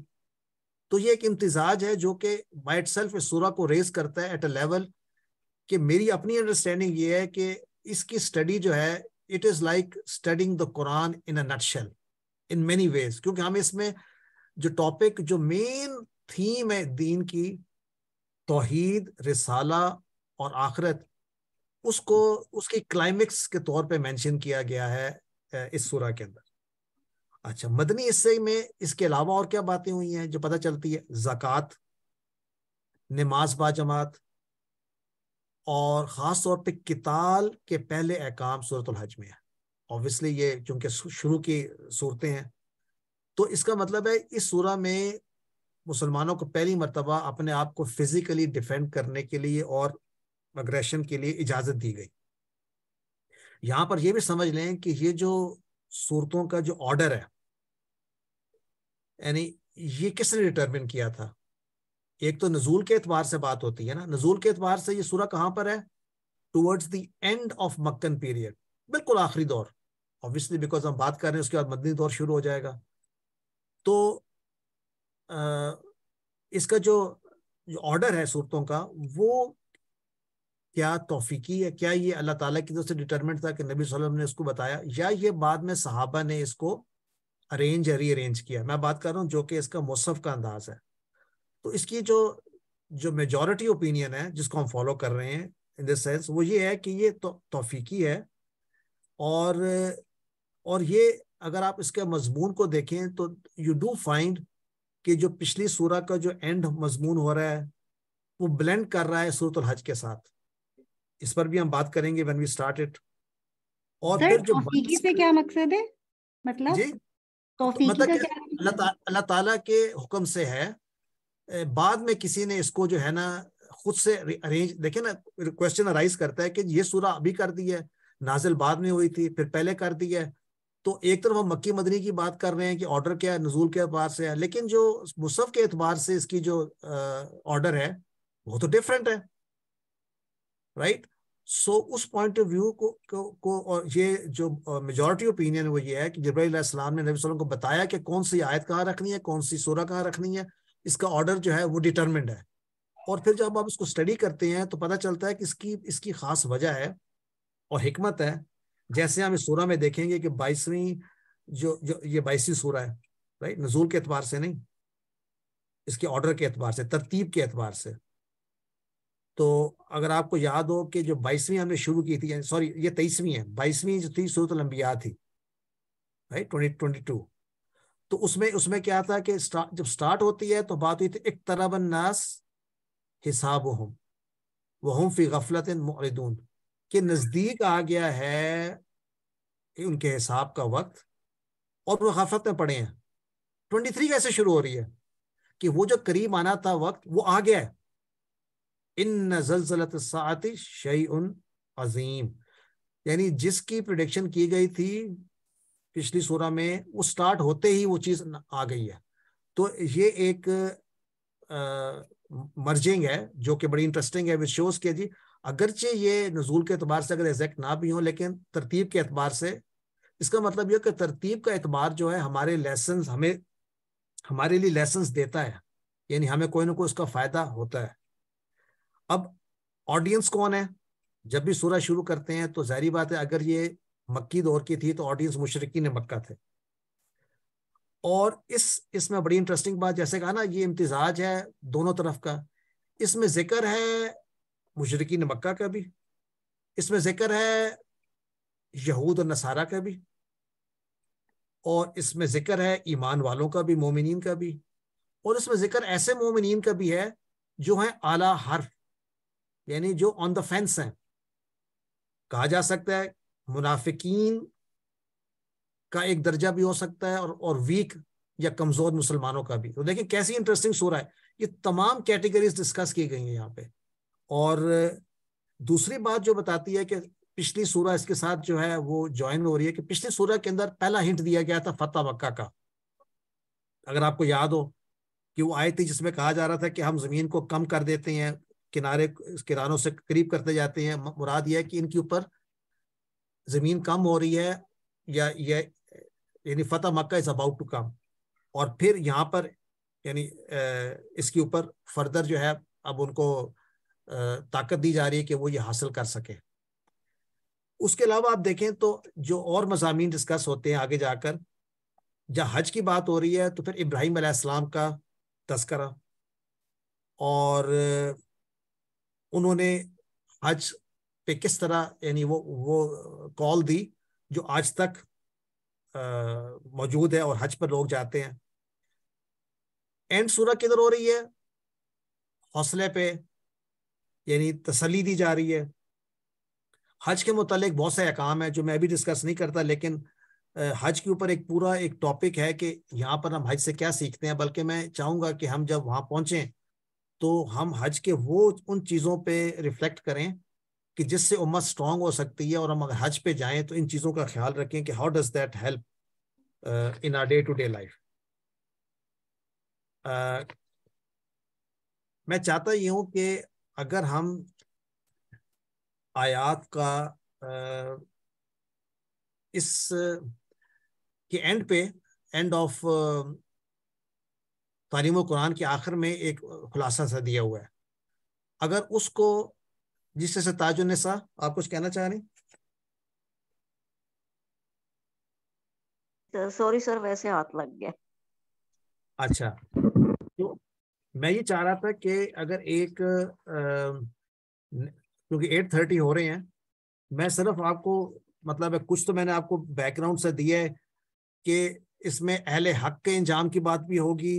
तो ये एक इम्तजाज है जो कि माइट सेल्फ इस सूरा को रेज करता है एट अ लेवल कि मेरी अपनी अंडरस्टैंडिंग ये है कि इसकी स्टडी जो है it is like studying the Quran in a nutshell in many ways क्योंकि हम इसमें जो टॉपिक जो मेन थीम है दीन की तोहीद रिसाला और आखरत उसको उसकी क्लाइमेक्स के तौर पे मेंशन किया गया है इस सूरा के अंदर अच्छा मदनी हिस्से में इसके अलावा और क्या बातें हुई हैं जो पता चलती है जक़ात नमाज बाजमात और ख़ास तौर पे किताल के पहले अहकाम सूरत हज में है ऑब्वियसली ये चूंकि शुरू की सूरतें हैं तो इसका मतलब है इस सूरा में मुसलमानों को पहली मरतबा अपने आप को फिजिकली डिफेंड करने के लिए और अग्रेशन के लिए इजाजत दी गई यहां पर यह भी समझ लें कि ये जो सूरतों का जो ऑर्डर है यानी ये किसने डिटरमिन किया था एक तो नजूल के एतबार से बात होती है ना नजूल के एतबार से ये सूरह कहाँ पर है towards the end of Meccan period बिल्कुल आखिरी दौर ऑब्वियसली बिकॉज हम बात कर रहे हैं उसके बाद मदनी दौर शुरू हो जाएगा तो आ, इसका जो ऑर्डर है सूरतों का वो क्या तोफीकी है क्या ये अल्लाह ताला की तरफ से डिटर्मेंट था कि नबी वसल्लम ने इसको बताया या ये बाद में सहाबा ने इसको अरेंज या रीअरेंज किया मैं बात कर रहा हूँ जो कि इसका मौसफ का अंदाज है तो इसकी जो जो मेजोरिटी ओपिनियन है जिसको हम फॉलो कर रहे हैं इन देंस वो ये है कि ये तो, तोफीकी है और और ये अगर आप इसके मजमून को देखें तो यू डू फाइंड कि जो पिछली सूरह का जो एंड मजमून हो रहा है वो ब्लेंड कर रहा है सूरत हज के साथ इस पर भी हम बात करेंगे व्हेन वी स्टार्ट इट और फिर जो से क्या मकसद है मतलब जी मतलब का क्या अल्लाह ताला के हुक्म से है बाद में किसी ने इसको जो है ना खुद से अरेंज देखे ना क्वेश्चन अराइज करता है कि ये सूरा अभी कर दी है नाजिल बाद में हुई थी फिर पहले कर दी है तो एक तरफ हम मक्की मदनी की बात कर रहे हैं कि ऑर्डर क्या है नजूल के अतबार से है लेकिन जो मुसफ़ के अतबार से इसकी जो ऑर्डर है वो तो डिफरेंट है राइट सो उस पॉइंट ऑफ व्यू को को, को और ये जो मेजोरिटी ओपिनियन वो ये है कि जब्राईसम ने नबीम को बताया कि कौन सी आयत कहाँ रखनी है कौन सी सोरा कहाँ रखनी है इसका ऑर्डर जो है वो डिटर्मिंड है और फिर जब आप इसको स्टडी करते हैं तो पता चलता है कि इसकी इसकी खास वजह है और हमत है जैसे हम इस सूरा में देखेंगे कि बाईसवीं जो जो ये बाईसवीं सूरा है राइट नजूल के एतबार से नहीं इसके ऑर्डर के एतबार से तरतीब के एतबार से तो अगर आपको याद हो कि जो बाईसवीं हमने शुरू की थी सॉरी ये तेईसवीं है बाईसवीं जो थी सूरत लंबिया थी राइट ट्वेंटी ट्वेंटी टू तो उसमें उसमें क्या था कि स्टार्ट जब स्टार्ट होती है तो बात हुई थी एक तरब नास हिसाब हम वहम फी गफलत मदून के नज़दीक आ गया है उनके हिसाब का वक्त और वो गफलत में पड़े हैं ट्वेंटी थ्री कैसे शुरू हो रही है कि वो जो करीब आना था वक्त वो आ गया है इन जलजलत सात शई उन अजीम यानी जिसकी प्रोडिक्शन की गई थी पिछली सूरह में वो स्टार्ट होते ही वो चीज़ आ गई है तो ये एक मर्जिंग है जो कि बड़ी इंटरेस्टिंग है शोज के जी अगरचे ये नजूल के अतबार से अगर एग्जैक्ट ना भी हो लेकिन तरतीब के अतबार से इसका मतलब यह कि तरतीब का एतबार जो है हमारे लेसन हमें हमारे लिए लेसन देता है यानी हमें कोई ना कोई उसका फ़ायदा होता है अब ऑडियंस कौन है जब भी सूरह शुरू करते हैं तो जहरी बात है अगर ये मक्की दौर की थी तो ऑडियंस मुशरकिन मक्का थे और इस इसमें बड़ी इंटरेस्टिंग बात जैसे कहा ना ये इम्तिजाज है दोनों तरफ का इसमें जिक्र है मुशरकिन मक्का का भी इसमें जिक्र है यहूद और नसारा का भी और इसमें जिक्र है ईमान वालों का भी मोमिन का भी और इसमें जिक्र ऐसे मोमिन का भी है जो है आला हर्फ यानी जो ऑन द फेंस हैं कहा जा सकता है मुनाफिकीन का एक दर्जा भी हो सकता है और और वीक या कमजोर मुसलमानों का भी तो देखिए कैसी इंटरेस्टिंग सूरह है ये तमाम कैटेगरीज डिस्कस की गई हैं यहाँ पे और दूसरी बात जो बताती है कि पिछली सूरह इसके साथ जो है वो ज्वाइन हो रही है कि पिछली सूरह के अंदर पहला हिंट दिया गया था फतेह मक्का का अगर आपको याद हो कि वो आयत थी जिसमें कहा जा रहा था कि हम जमीन को कम कर देते हैं किनारे किनारों से करीब करते जाते हैं मुराद यह है कि इनके ऊपर ज़मीन कम हो रही है या या यानी फतेह मक्का इज़ अबाउट टू कम और फिर यहाँ पर यानी इसके ऊपर फर्दर जो है अब उनको ताकत दी जा रही है कि वो ये हासिल कर सके उसके अलावा आप देखें तो जो और मजामी डिस्कस होते हैं आगे जाकर जहाँ हज की बात हो रही है तो फिर इब्राहिम का तस्करा और उन्होंने हज पे किस तरह यानी वो वो कॉल दी जो आज तक मौजूद है और हज पर लोग जाते हैं एंड सूरह किधर हो रही है हौसले पे यानी तसली दी जा रही है हज के मतलब बहुत से अकाम है जो मैं अभी डिस्कस नहीं करता लेकिन हज के ऊपर एक पूरा एक टॉपिक है कि यहाँ पर हम हज से क्या सीखते हैं बल्कि मैं चाहूंगा कि हम जब वहां पहुंचे तो हम हज के वो उन चीज़ों पे रिफ्लेक्ट करें कि जिससे उम्मत स्ट्रांग हो सकती है और हम अगर हज पे जाएं तो इन चीज़ों का ख्याल रखें कि how does that help in our day to day life मैं चाहता ये हूँ कि अगर हम आयात का uh, इस uh, के एंड पे एंड ऑफ तारीम कुरान के आखिर में एक खुलासा सा दिया हुआ है अगर उसको जिससे से ताजुन्सा आप कुछ कहना चाह रहे सॉरी सर तो वैसे हाथ लग गया अच्छा तो मैं ये चाह रहा था कि अगर एक क्योंकि एट थर्टी हो रहे हैं मैं सिर्फ आपको मतलब कुछ तो मैंने आपको बैकग्राउंड से दिया है कि इसमें अहले हक के इंजाम की बात भी होगी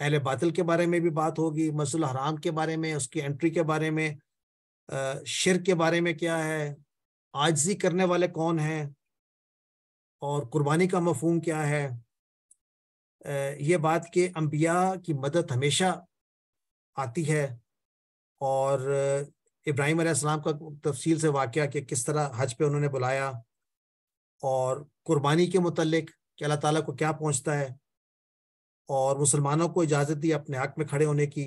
अहल बादल के बारे में भी बात होगी मसल हराम के बारे में उसकी एंट्री के बारे में शिर के बारे में क्या है आजजी करने वाले कौन हैं और कुर्बानी का मफहम क्या है ये बात कि अम्बिया की मदद हमेशा आती है और इब्राहिम आसमाम का तफसील से वाक़ कि किस तरह हज पे उन्होंने बुलाया और कुर्बानी के मतलब कि अल्लाह ताला को क्या पहुंचता है और मुसलमानों को इजाज़त दी अपने हक में खड़े होने की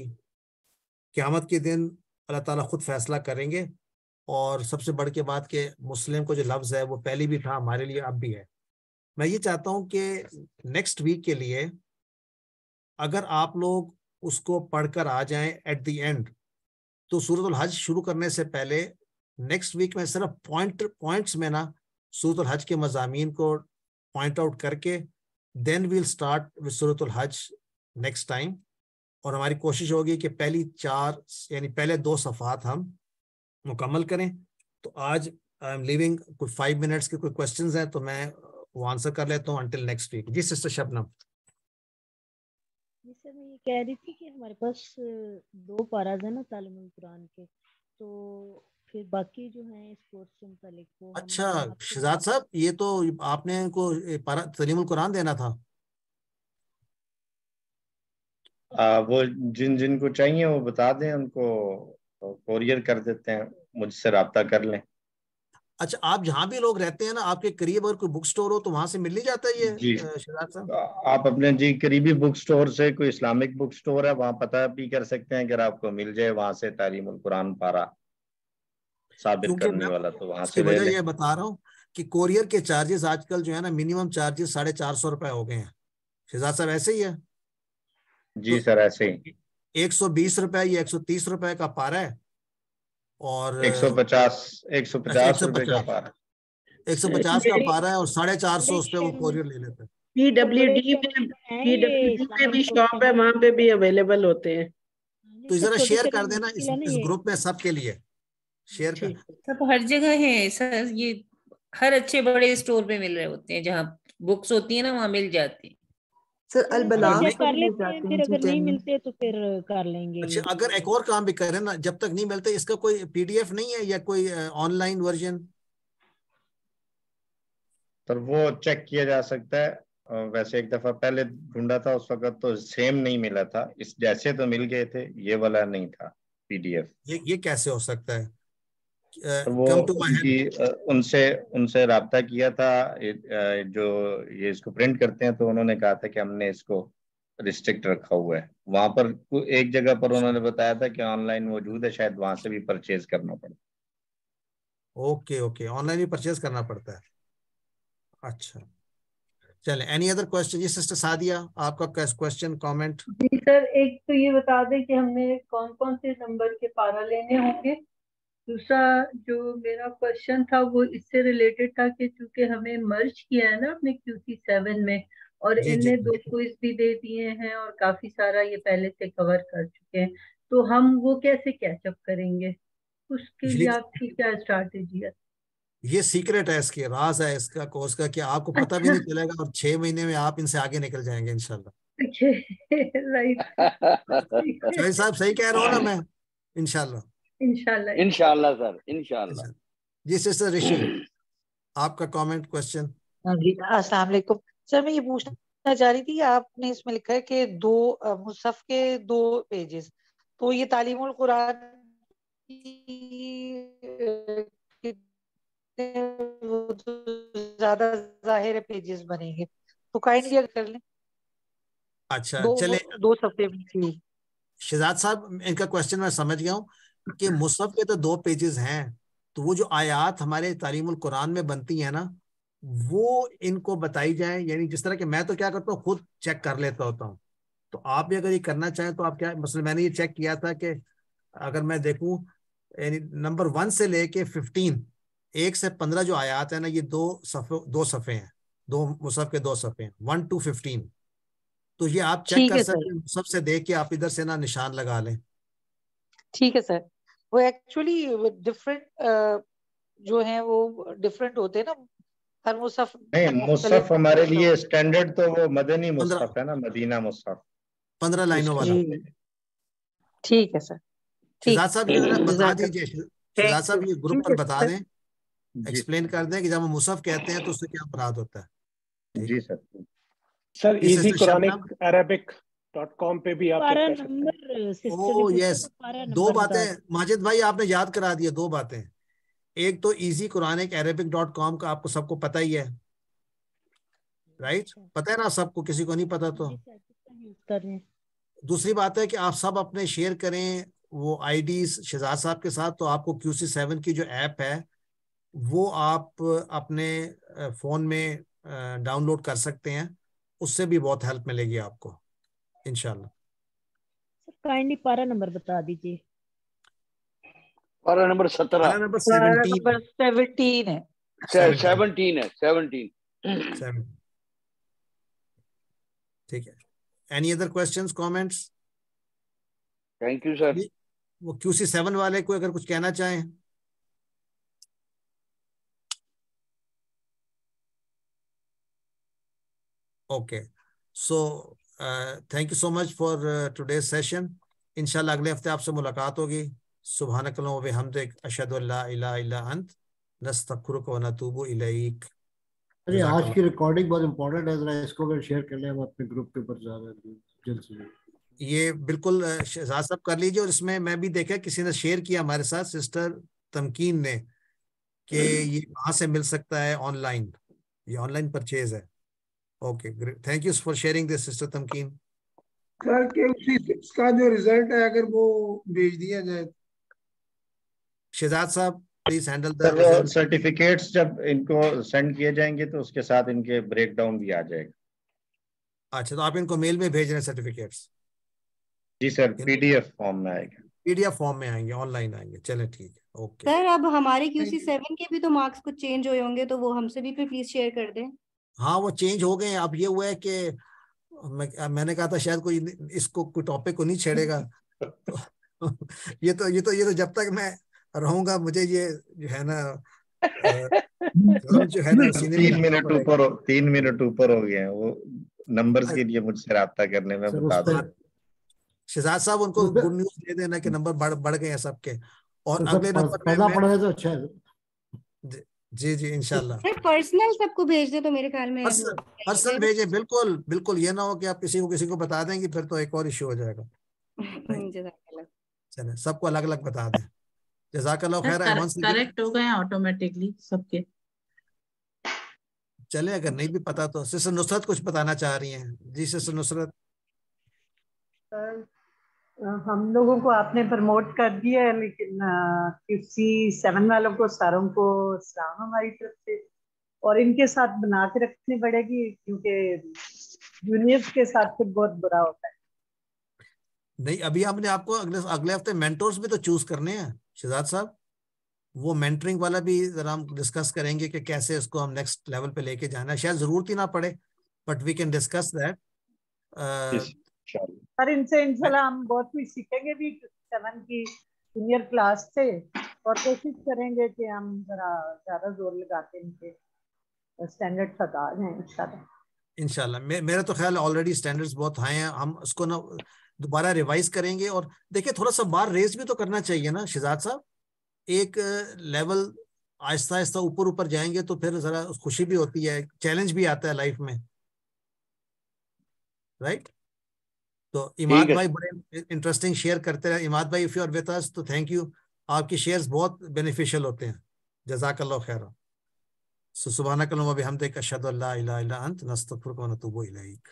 क़्यामत के दिन अल्लाह ताला खुद फैसला करेंगे और सबसे बढ़ के बात के मुस्लिम को जो लफ्ज़ है वो पहले भी था हमारे लिए अब भी है मैं ये चाहता हूँ कि नेक्स्ट वीक के लिए अगर आप लोग उसको पढ़कर आ जाएं एट द एंड तो सूरत हज शुरू करने से पहले नेक्स्ट वीक में सिर्फ पॉइंट पॉइंट्स में ना सूरत हज के मजामी को पॉइंट आउट करके देन वील स्टार्ट विद सूरतुल हज नेक्स्ट टाइम और हमारी कोशिश होगी कि पहली चार यानी पहले दो सफ़ात हम मुकम्मल करें तो आज आई एम लिविंग कुछ फाइव मिनट्स के कोई क्वेश्चंस हैं तो मैं वो आंसर कर लेता हूं अंटिल नेक्स्ट वीक जी सिस्टर शबनम जी सर मैं ये कह रही थी कि हमारे पास दो पाराज है ना तालीम कुरान के तो फिर बाकी जो है स्पोर्ट्स मुतालिक को अच्छा शहजाद साहब ये तो आपने इनको तलीमुल कुरान देना था आ, वो जिन जिन को चाहिए वो बता दें उनको कोरियर कर देते हैं मुझसे रबता कर लें अच्छा आप जहाँ भी लोग रहते हैं ना आपके करीब अगर कोई बुक स्टोर हो तो वहाँ से मिल ही जाता है ये जी आप अपने जी करीबी बुक स्टोर से कोई इस्लामिक बुक स्टोर है वहाँ पता भी कर सकते हैं अगर आपको मिल जाए वहाँ से तालीम कुरान पारा साबित करने वाला तो वहां से वजह ये बता रहा हूँ कि कोरियर के चार्जेस आजकल जो है ना मिनिमम चार्जेस साढ़े चार सौ रुपए हो गए हैं शिजाद सर ऐसे ही है जी तो सर ऐसे ही एक सौ बीस रुपए या एक सौ तीस रुपए का पारा है और एक सौ पचास एक सौ अच्छा, पचास रुपए का पारा एक सौ पचास का पारा है और साढ़े चार सौ उसपे वो कोरियर ले लेते हैं पीडब्ल्यूडी में पीडब्ल्यूडी में भी शॉप है वहां पे भी अवेलेबल होते हैं तो जरा शेयर कर देना इस, इस ग्रुप में सबके लिए शेयर कर सब हर जगह है सर ये हर अच्छे बड़े स्टोर पे मिल रहे होते हैं जहाँ बुक्स होती है ना वहाँ मिल जाती है सर तो अलबलाम कर लेते हैं फिर अगर नहीं मिलते तो फिर कर लेंगे अच्छा अगर एक और काम भी रहे ना जब तक नहीं मिलते इसका कोई पीडीएफ नहीं है या कोई ऑनलाइन वर्जन सर वो चेक किया जा सकता है वैसे एक दफा पहले ढूंढा था उस वक्त तो सेम नहीं मिला था इस जैसे तो मिल गए थे ये वाला नहीं था पीडीएफ ये ये कैसे हो सकता है उनसे उनसे रहा किया था जो ये इसको प्रिंट करते हैं तो उन्होंने कहा था कि हमने इसको रिस्ट्रिक्ट रखा हुआ है वहां पर एक जगह पर अच्छा। उन्होंने बताया था कि ऑनलाइन मौजूद है शायद वहां से भी परचेज करना पड़े ओके ओके ऑनलाइन भी परचेज करना पड़ता है अच्छा चले एनी अदर क्वेश्चन जी सिस्टर सादिया आपका क्वेश्चन कमेंट जी सर एक तो ये बता दें कि हमने कौन कौन से नंबर के पारा लेने होंगे दूसरा जो मेरा क्वेश्चन था वो इससे रिलेटेड था कि चूंकि हमें मर्ज किया है ना अपने क्यूसी सेवन में और इनने दो क्विज भी दे दिए हैं और काफी सारा ये पहले से कवर कर चुके हैं तो हम वो कैसे कैचअप करेंगे उसके लिए आपकी क्या स्ट्रेटेजी है ये सीक्रेट है इसके राज है इसका कोर्स का कि आपको पता अच्छा। भी नहीं अच्छा। चलेगा और छह महीने में आप इनसे आगे निकल जाएंगे इनशाला राइट साहब सही कह रहा हूँ ना मैं इनशाला इनशाला सर इनशाला जी ऋषि आपका कमेंट क्वेश्चन हाँ अस्सलाम वालेकुम सर मैं ये पूछना चाह रही थी आपने इसमें लिखा है कि दो मुसफ के दो पेजेस तो ये तालीम कुरान ज्यादा जाहिर पेजेस बनेंगे तो काइंडली कर लें अच्छा दो, चले दो सफे में शहजाद साहब इनका क्वेश्चन मैं समझ गया हूँ कि मुसहफ के तो दो पेजेस हैं तो वो जो आयात हमारे तालीम कुरान में बनती है ना वो इनको बताई जाए यानी जिस तरह के मैं तो क्या करता हूँ खुद चेक कर लेता होता हूँ तो आप भी अगर ये करना चाहें तो आप क्या मसल मतलब मैंने ये चेक किया था कि अगर मैं देखूँ यानी नंबर वन से लेके फिफ्टीन एक से पंद्रह जो आयात है ना ये दो सफ़े दो सफ़े हैं दो मुसफ़ के दो सफ़े हैं वन टू फिफ्टीन तो ये आप चेक कर सकते हैं सबसे देख के आप इधर से ना निशान लगा लें ठीक है सर वो एक्चुअली डिफरेंट uh, जो है वो डिफरेंट होते हैं ना हर मुसफ नहीं मुसफ हमारे लिए स्टैंडर्ड तो वो मदनी मुसफ है ना मदीना मुसफ पंद्रह लाइनों वाला ठीक है सर शहजाद साहब ये ग्रुप पर बता दें एक्सप्लेन कर दें कि जब हम मुसफ कहते हैं तो उससे क्या अपराध होता है जी sir sir easy Quranic dot com पे भी आप ओ यस तो दो बातें माजिद भाई आपने याद करा दिया दो बातें एक तो easy Quranic Arabic dot com का आपको सबको पता ही है राइट अच्छा। पता है ना सबको किसी को नहीं पता तो दूसरी बात है कि आप सब अपने शेयर करें वो आईडी शहजाद साहब के साथ तो आपको क्यू सी सेवन की जो ऐप है वो आप अपने फोन में डाउनलोड कर सकते हैं उससे भी बहुत हेल्प मिलेगी आपको इंशाल्लाह काइंडली पारा नंबर बता दीजिए पारा नंबर सत्रह नंबर सेवनटीन है सेवनटीन है सेवनटीन ठीक है any other questions comments thank you sir वो क्यूसी सेवन वाले को अगर कुछ कहना चाहे okay so thank you so much for today session इनशाला अगले हफ्ते आपसे मुलाकात होगी सुबह कलो वे अशद अरे आज की रिकॉर्डिंग बहुत इंपॉर्टेंट है इसको अगर शेयर कर लें हम अपने ग्रुप के ऊपर जल्द से ये बिल्कुल शहजाद साहब कर लीजिए और इसमें मैं भी देखा किसी ने शेयर किया हमारे साथ सिस्टर तमकीन ने कि हम्म। ये कहाँ से मिल सकता है ऑनलाइन ये ऑनलाइन परचेज है okay great thank you for sharing this sister Tamkeen sir के उसी इसका जो रिजल्ट है अगर वो भेज दिया जाए शहजाद साहब प्लीज हैंडल द सर्टिफिकेट्स जब इनको सेंड किए जाएंगे तो उसके साथ इनके ब्रेकडाउन भी आ जाएगा अच्छा तो आप इनको मेल में भेज रहे सर्टिफिकेट्स जी सर पीडीएफ फॉर्म में आएगा पीडीएफ फॉर्म में आएंगे ऑनलाइन आएंगे चले ठीक है ओके सर अब हमारे क्यूसी 7 के भी तो मार्क्स कुछ चेंज हुए होंगे तो वो हमसे भी फिर प्लीज शेयर कर दें हाँ वो चेंज हो गए अब ये हुआ है कि मैं, मैंने कहा था शायद कोई इसको कोई टॉपिक को नहीं छेड़ेगा ये तो ये तो ये तो जब तक मैं रहूंगा मुझे ये जो है ना जो है ना तीन मिनट ऊपर तीन मिनट ऊपर हो गए वो नंबर्स के लिए मुझसे रहा करने में बता दो शिजाद साहब उनको गुड न्यूज दे देना कि नंबर बढ़ बढ़ गए हैं सबके और तो अगले नंबर पहला पढ़ा रहे तो अच्छा जी जी इनशाला पर्सनल सबको भेज दे तो मेरे ख्याल में पर्सनल भेजे बिल्कुल बिल्कुल ये ना हो कि आप किसी को किसी को बता देंगे फिर तो एक और इश्यू हो जाएगा चले सबको अलग अलग बता दें जजाकल्ला खैर करेक्ट हो गए ऑटोमेटिकली सबके चले अगर नहीं भी पता तो सिस्टर नुसरत कुछ बताना चाह रही हैं जी सिस्टर नुसरत सर हम लोगों को आपने प्रमोट कर दिया है लेकिन फिफ्टी सेवन वालों को सारों को सलाम हमारी तरफ से और इनके साथ बना के रखनी पड़ेगी क्योंकि जूनियर्स के साथ फिर बहुत बुरा होता है नहीं अभी हमने आपको अगले अगले हफ्ते मेंटोर्स भी तो चूज करने हैं शिजाद साहब वो मेंटरिंग वाला भी जरा हम डिस्कस करेंगे कि कैसे इसको हम नेक्स्ट लेवल पे लेके जाना है शायद जरूरत ही ना पड़े but we can discuss that और इनसे इनशाला हम बहुत कुछ सीखेंगे भी सेवन की सीनियर क्लास से और कोशिश करेंगे कि हम जरा ज्यादा जोर लगाते इनके स्टैंडर्ड सदा हैं इंशाल्लाह इंशाल्लाह मे, मेरा तो ख्याल ऑलरेडी स्टैंडर्ड्स बहुत हाई हैं हम उसको ना दोबारा रिवाइज करेंगे और देखिए थोड़ा सा बार रेस भी तो करना चाहिए ना शिजाद साहब एक लेवल uh, आहिस्ता आहिस्ता ऊपर ऊपर जाएंगे तो फिर जरा खुशी भी होती है चैलेंज भी आता है लाइफ में राइट right? तो इमाद भाई बड़े इंटरेस्टिंग शेयर करते रहे इमाद भाई if you are with us तो थैंक यू आपके शेयर्स बहुत बेनिफिशियल होते हैं जजाकल्ला खैर सो सुबहानकल्लम अभी हमद तो अशद अंत नस्तफुर नतूब इलाइक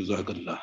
जजाकल्ला